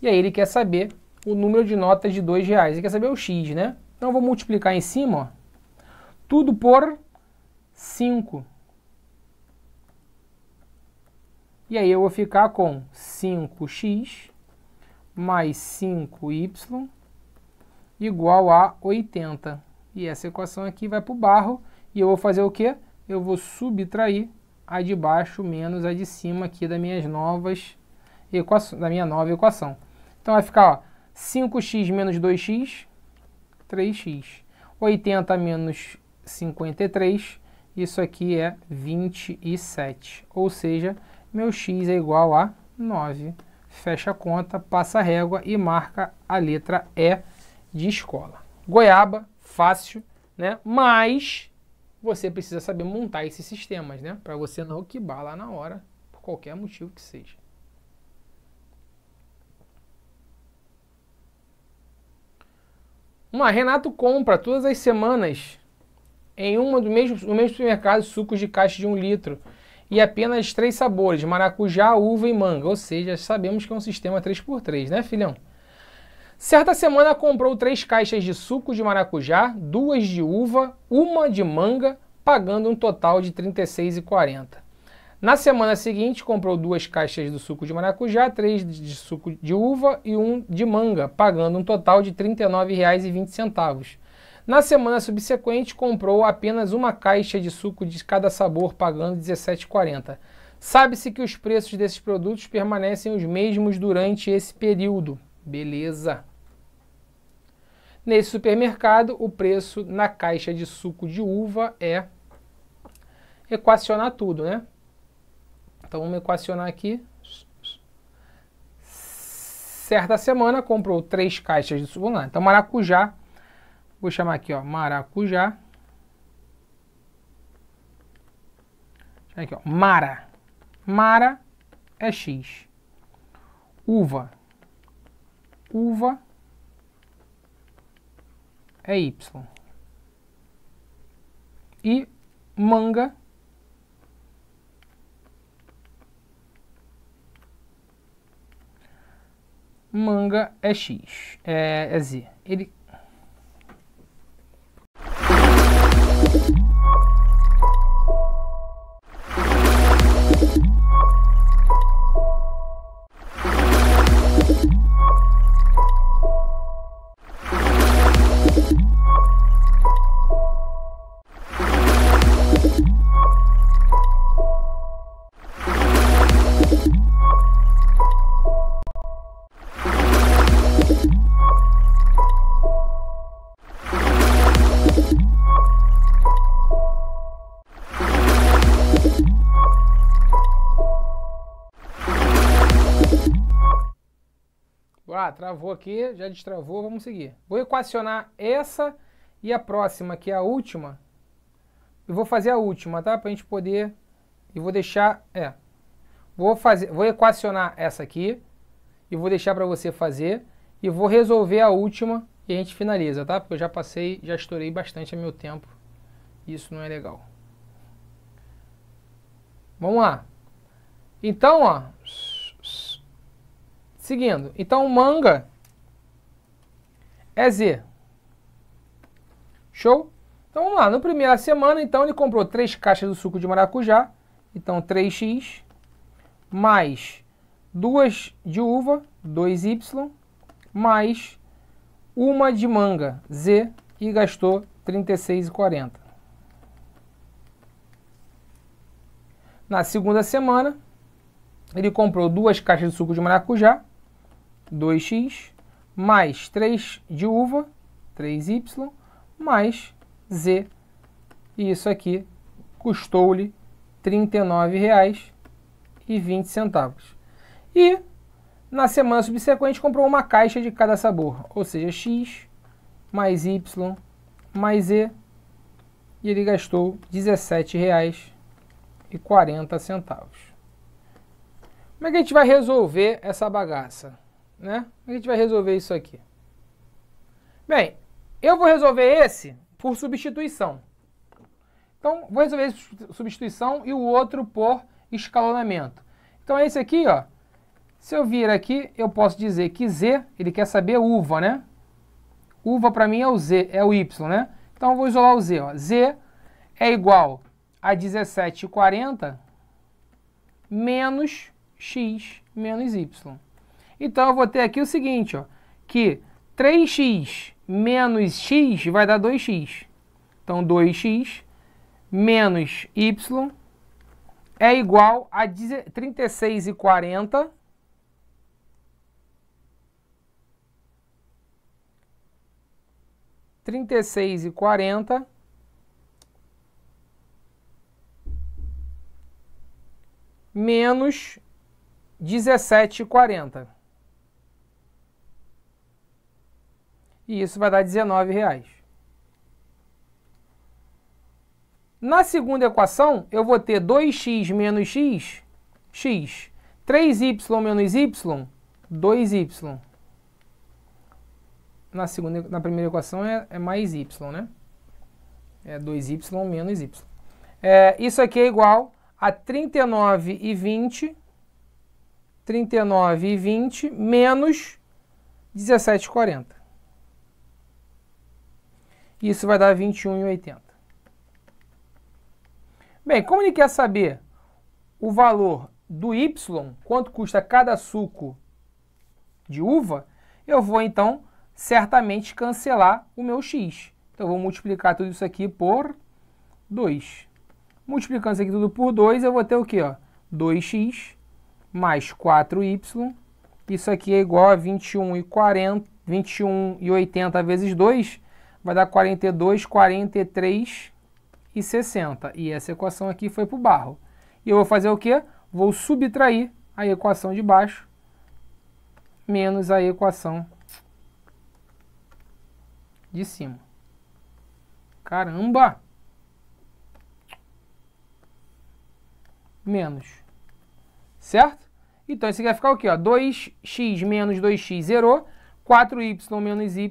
E aí ele quer saber o número de notas de R$ reais. Você quer saber o x, né? Então vou multiplicar em cima, ó, tudo por 5. E aí eu vou ficar com 5x mais 5y igual a 80. E essa equação aqui vai para o barro. E eu vou fazer o quê? Eu vou subtrair a de baixo menos a de cima aqui das minhas novas equações, da minha nova equação. Então vai ficar ó, 5x menos 2x, 3x. 80 menos 53, isso aqui é 27. Ou seja, meu x é igual a 9. Fecha a conta, passa a régua e marca a letra E de escola. Goiaba, fácil, né? Mas você precisa saber montar esses sistemas, né? Para você não quebar lá na hora, por qualquer motivo que seja. Uma Renato compra todas as semanas em uma do mesmo, no mesmo supermercado sucos de caixa de um litro e apenas três sabores: maracujá, uva e manga. Ou seja, sabemos que é um sistema 3x3, né, filhão? Certa semana comprou três caixas de suco de maracujá, duas de uva, uma de manga, pagando um total de R$ 36,40. Na semana seguinte, comprou duas caixas do suco de maracujá, três de suco de uva e um de manga, pagando um total de R$ 39,20. Na semana subsequente, comprou apenas uma caixa de suco de cada sabor, pagando R$ 17,40. Sabe-se que os preços desses produtos permanecem os mesmos durante esse período. Beleza. Nesse supermercado, o preço na caixa de suco de uva é equacionar tudo, né? Então vamos equacionar aqui. Certa semana comprou três caixas de suco. Então maracujá, vou chamar aqui, ó, maracujá. Aqui, ó, mara. Mara é x. Uva. Uva é y. E manga manga é X, é, é Z. Ele Ah, travou aqui, já destravou, vamos seguir. Vou equacionar essa e a próxima, que é a última. E vou fazer a última, tá? Pra gente poder... E vou deixar... É. Vou, fazer, vou equacionar essa aqui. E vou deixar para você fazer. E vou resolver a última e a gente finaliza, tá? Porque eu já passei, já estourei bastante meu tempo. Isso não é legal. Vamos lá. Então, ó... Seguindo, então manga é Z. Show? Então vamos lá, na primeira semana, então ele comprou três caixas do suco de maracujá, então 3x, mais duas de uva, 2y, mais uma de manga, Z, e gastou 36,40. Na segunda semana, ele comprou duas caixas de suco de maracujá, 2x mais 3 de uva, 3y, mais z. E isso aqui custou-lhe R$ 39,20. E na semana subsequente comprou uma caixa de cada sabor, ou seja, x mais y mais z. E ele gastou R$ 17,40. Como é que a gente vai resolver essa bagaça? Né? A gente vai resolver isso aqui. Bem, eu vou resolver esse por substituição. Então, vou resolver esse por substituição e o outro por escalonamento. Então, é esse aqui, ó, se eu vir aqui, eu posso dizer que Z, ele quer saber uva, né? Uva para mim é o Z, é o Y, né? Então, eu vou isolar o Z. Ó. Z é igual a 17,40 menos X menos Y. Então eu vou ter aqui o seguinte, ó, que 3x menos x vai dar 2x. Então 2x menos y é igual a 36,40 36,40 menos 17,40. E isso vai dar R$19,00. Na segunda equação, eu vou ter 2x menos x, x. 3y menos y, 2y. Na, segunda, na primeira equação é, é mais y, né? É 2y menos y. É, isso aqui é igual a 39 e 20, 39 e 20 menos 40. E isso vai dar 21,80. Bem, como ele quer saber o valor do y, quanto custa cada suco de uva, eu vou então certamente cancelar o meu x. Então eu vou multiplicar tudo isso aqui por 2. Multiplicando isso aqui tudo por 2, eu vou ter o quê? Ó? 2x mais 4y. Isso aqui é igual a 21,80 21 vezes 2, vai dar 42, 43 e 60. E essa equação aqui foi para o barro. E eu vou fazer o quê? Vou subtrair a equação de baixo menos a equação de cima. Caramba! Menos. Certo? Então, isso aqui vai ficar o quê? 2x menos 2x zerou. 4y menos y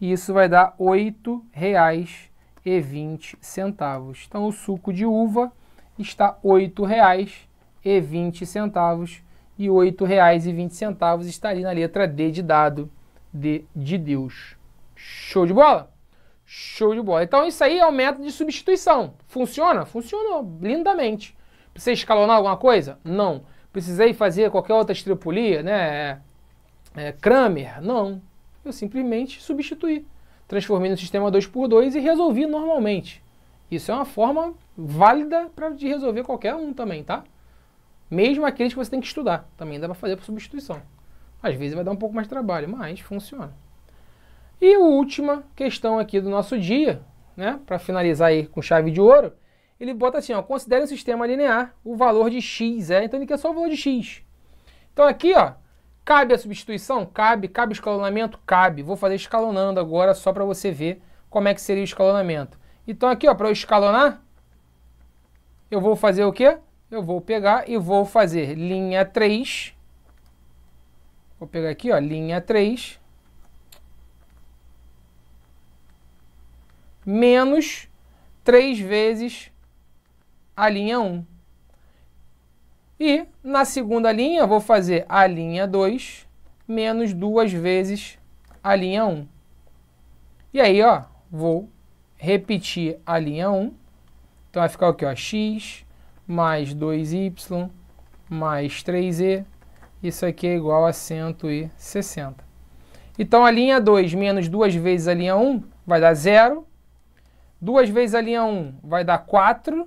e isso vai dar R$ 8,20. Então o suco de uva está R$ 8,20 e R$ 8,20 está ali na letra D de dado, D de Deus. Show de bola? Show de bola. Então isso aí é o um método de substituição. Funciona? Funcionou lindamente. precisa escalonar alguma coisa? Não. Precisei fazer qualquer outra estripulia, né? É, é Kramer? Não eu simplesmente substituí. Transformei no sistema 2 por 2 e resolvi normalmente. Isso é uma forma válida para de resolver qualquer um também, tá? Mesmo aqueles que você tem que estudar, também dá para fazer por substituição. Às vezes vai dar um pouco mais de trabalho, mas funciona. E a última questão aqui do nosso dia, né, para finalizar aí com chave de ouro, ele bota assim, ó, considere um sistema linear, o valor de x é, então ele quer só o valor de x. Então aqui, ó, Cabe a substituição? Cabe. Cabe o escalonamento? Cabe. Vou fazer escalonando agora só para você ver como é que seria o escalonamento. Então aqui, para eu escalonar, eu vou fazer o quê? Eu vou pegar e vou fazer linha 3. Vou pegar aqui, ó, linha 3. Menos 3 vezes a linha 1. E na segunda linha, eu vou fazer a linha 2 menos duas vezes a linha 1. E aí, ó, vou repetir a linha 1. Então vai ficar o quê? ó, x mais 2y mais 3e. Isso aqui é igual a 160. Então a linha 2 menos duas vezes a linha 1 vai dar 0. Duas vezes a linha 1 vai dar 4.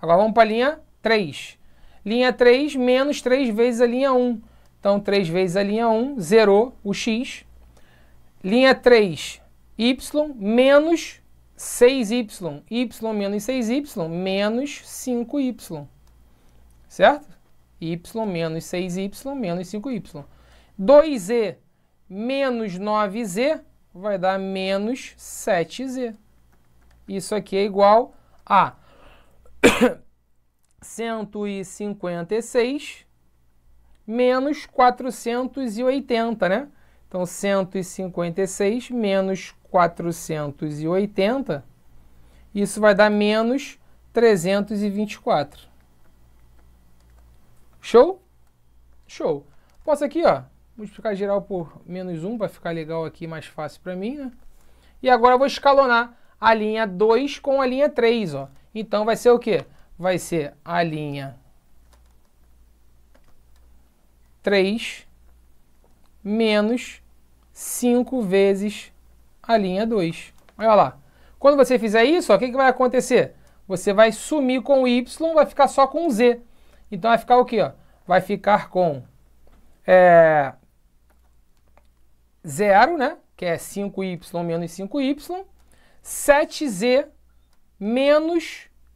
Agora vamos para a linha 3. Linha 3 menos 3 vezes a linha 1. Então, 3 vezes a linha 1, zerou o x. Linha 3, y menos 6y. y menos 6y menos 5y. Certo? y menos 6y menos 5y. 2z menos 9z vai dar menos 7z. Isso aqui é igual a 156 [COUGHS] menos 480, né? Então, 156 menos 480, isso vai dar menos 324. Show? Show. Posso aqui, ó, multiplicar geral por menos 1 para ficar legal aqui, mais fácil para mim, né? E agora eu vou escalonar a linha 2 com a linha 3, ó. Então vai ser o quê? Vai ser a linha 3 menos 5 vezes a linha 2. Olha lá. Quando você fizer isso, o que, que vai acontecer? Você vai sumir com o Y, vai ficar só com o Z. Então vai ficar o quê? Ó? Vai ficar com é, zero, né? Que é 5Y menos 5Y. 7Z menos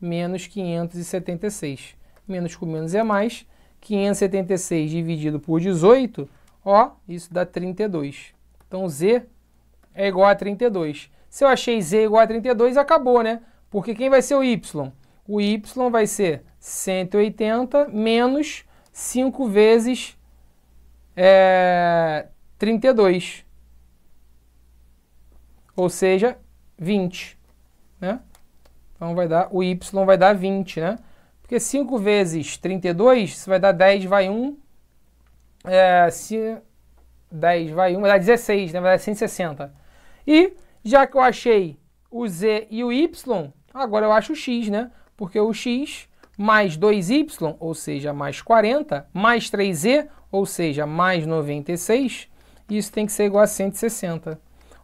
menos 576. Menos com menos é mais. 576 dividido por 18, ó, isso dá 32. Então Z é igual a 32. Se eu achei Z igual a 32, acabou, né? Porque quem vai ser o Y? O Y vai ser 180 menos 5 vezes é, 32. Ou seja, 20. Então vai dar, o y vai dar 20, né? Porque 5 vezes 32, isso vai dar 10, vai 1. É, se 10 vai 1, vai dar 16, né? Vai dar 160. E já que eu achei o z e o y, agora eu acho o x, né? Porque o x mais 2y, ou seja, mais 40, mais 3z, ou seja, mais 96, isso tem que ser igual a 160.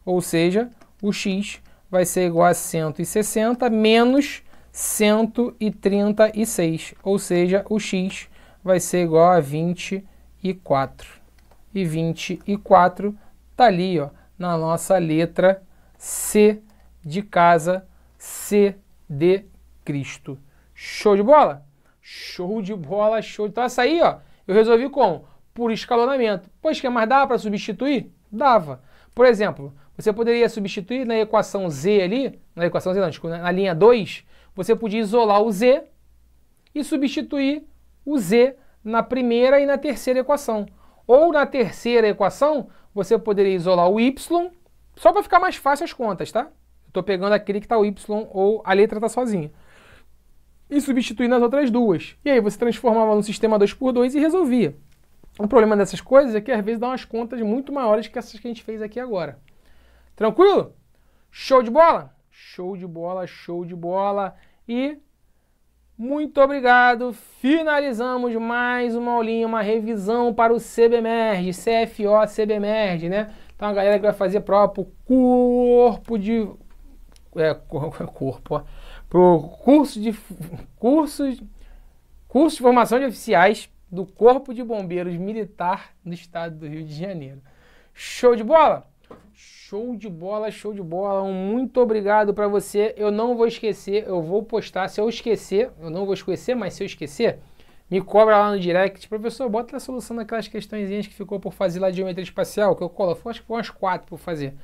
Ou seja, o x vai ser igual a 160 menos 136, ou seja, o x vai ser igual a 24. E 24 está ali ó, na nossa letra C de casa, C de Cristo. Show de bola? Show de bola, show de... Então essa aí ó, eu resolvi como? Por escalonamento. Pois que mais dava para substituir? Dava. Por exemplo, você poderia substituir na equação Z ali, na equação Z não, desculpa, na linha 2, você podia isolar o Z e substituir o Z na primeira e na terceira equação. Ou na terceira equação, você poderia isolar o Y, só para ficar mais fácil as contas, tá? Estou pegando aquele que está o Y ou a letra está sozinha. E substituir nas outras duas. E aí você transformava no sistema 2 por 2 e resolvia. O problema dessas coisas é que às vezes dá umas contas muito maiores que essas que a gente fez aqui agora. Tranquilo? Show de bola? Show de bola, show de bola. E muito obrigado. Finalizamos mais uma aulinha, uma revisão para o CBMERG, CFO CBMERG, né? Então a galera que vai fazer prova pro corpo de é, [LAUGHS] corpo, ó. pro curso de cursos curso de formação de oficiais do Corpo de Bombeiros Militar do Estado do Rio de Janeiro. Show de bola? Show de bola, show de bola. Um muito obrigado para você. Eu não vou esquecer, eu vou postar. Se eu esquecer, eu não vou esquecer, mas se eu esquecer, me cobra lá no direct. Professor, bota a solução daquelas questõezinhas que ficou por fazer lá de geometria espacial, que eu colo. Acho que foi umas quatro por fazer.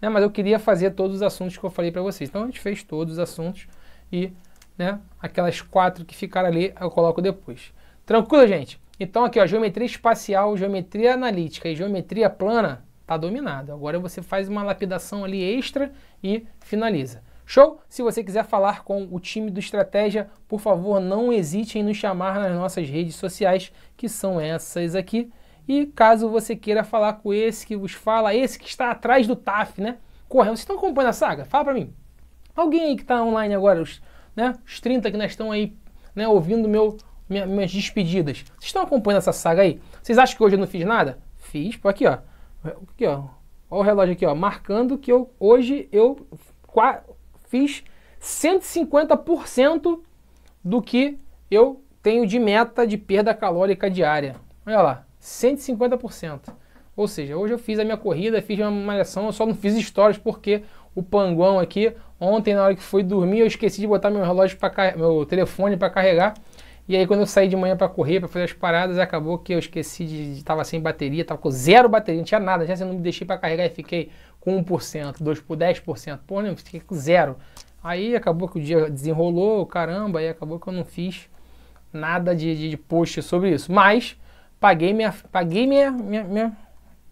Né? Mas eu queria fazer todos os assuntos que eu falei para vocês. Então a gente fez todos os assuntos e né, aquelas quatro que ficaram ali eu coloco depois. Tranquilo, gente? Então aqui, ó, geometria espacial, geometria analítica e geometria plana tá dominado. Agora você faz uma lapidação ali extra e finaliza. Show? Se você quiser falar com o time do Estratégia, por favor, não hesite em nos chamar nas nossas redes sociais, que são essas aqui. E caso você queira falar com esse que vos fala, esse que está atrás do TAF, né? Correndo, vocês estão acompanhando a saga? Fala para mim. Alguém aí que está online agora, os, né, os 30 que nós estão aí né, ouvindo meu, minha, minhas despedidas. Vocês estão acompanhando essa saga aí? Vocês acham que hoje eu não fiz nada? Fiz, por aqui ó. Aqui, ó. Olha o relógio aqui, ó, marcando que eu hoje eu fiz 150% do que eu tenho de meta de perda calórica diária. Olha lá, 150%. Ou seja, hoje eu fiz a minha corrida, fiz uma malhação, eu só não fiz histórias porque o panguão aqui, ontem na hora que fui dormir, eu esqueci de botar meu relógio para meu telefone para carregar. E aí quando eu saí de manhã para correr, para fazer as paradas, acabou que eu esqueci de, estava sem bateria, tava com zero bateria, não tinha nada, já não me deixei para carregar e fiquei com 1%, 2 por 10%, pô, não, fiquei com zero. Aí acabou que o dia desenrolou, caramba, aí acabou que eu não fiz nada de, de, de post sobre isso, mas paguei minha paguei minha, minha, minha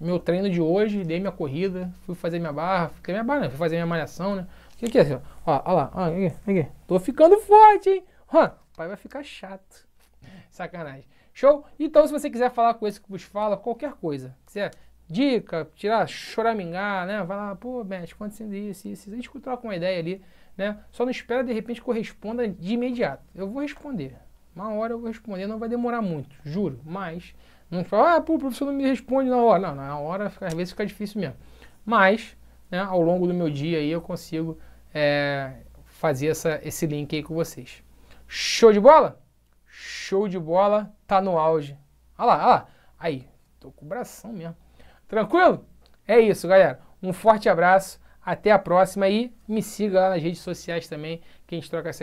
meu treino de hoje, dei minha corrida, fui fazer minha barra, fiquei minha barra, né? fui fazer minha malhação, né? O que, que é isso? Ó, ó lá, ó, aqui, aqui. Tô ficando forte, hein? pai vai ficar chato. Sacanagem. Show? Então, se você quiser falar com esse que vos fala, qualquer coisa, quiser dica, tirar, choramingar, né? Vai lá, pô, Mestre, acontecendo isso, isso, isso. A gente troca uma ideia ali, né? Só não espera de repente corresponda de imediato. Eu vou responder. Uma hora eu vou responder, não vai demorar muito, juro. Mas, não fala, ah, pô, o professor não me responde na hora. Não, na é hora, às vezes fica difícil mesmo. Mas, né, ao longo do meu dia aí eu consigo é, fazer essa, esse link aí com vocês. Show de bola? Show de bola, tá no auge. Olha lá, olha lá. Aí, tô com o bração mesmo. Tranquilo? É isso, galera. Um forte abraço, até a próxima e me siga lá nas redes sociais também, que a gente troca essa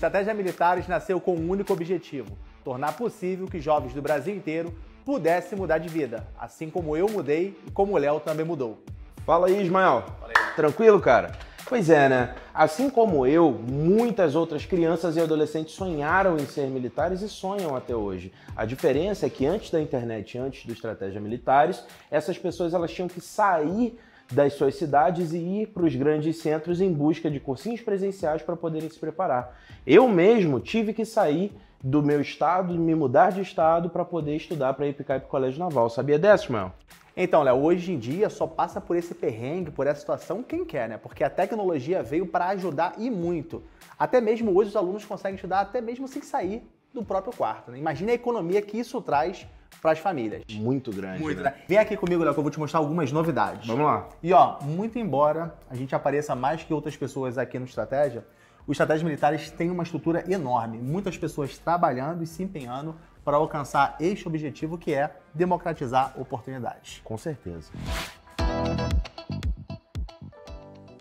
Estratégia Militares nasceu com um único objetivo: tornar possível que jovens do Brasil inteiro pudessem mudar de vida, assim como eu mudei e como o Léo também mudou. Fala aí, Ismael. Fala aí. Tranquilo, cara? Pois é, né? Assim como eu, muitas outras crianças e adolescentes sonharam em ser militares e sonham até hoje. A diferença é que antes da internet, antes do estratégia militares, essas pessoas elas tinham que sair das suas cidades e ir para os grandes centros em busca de cursinhos presenciais para poderem se preparar. Eu mesmo tive que sair do meu estado, me mudar de estado para poder estudar para ir para o Colégio Naval. Sabia dessa, Ismael? Então, Léo, hoje em dia só passa por esse perrengue, por essa situação quem quer, né? Porque a tecnologia veio para ajudar e muito. Até mesmo hoje os alunos conseguem estudar até mesmo sem sair do próprio quarto. Né? Imagina a economia que isso traz para as famílias. Muito grande. Muito né? Vem aqui comigo, Léo, que eu vou te mostrar algumas novidades. Vamos lá. E ó, muito embora a gente apareça mais que outras pessoas aqui no Estratégia, os estratégias militares têm uma estrutura enorme, muitas pessoas trabalhando e se empenhando para alcançar este objetivo que é democratizar oportunidades. Com certeza.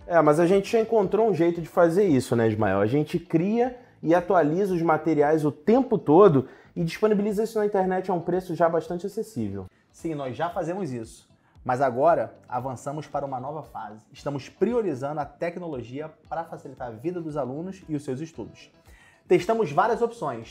É, mas a gente já encontrou um jeito de fazer isso, né, Ismael? A gente cria e atualiza os materiais o tempo todo e disponibiliza isso na internet a um preço já bastante acessível. Sim, nós já fazemos isso. Mas agora avançamos para uma nova fase. Estamos priorizando a tecnologia para facilitar a vida dos alunos e os seus estudos. Testamos várias opções,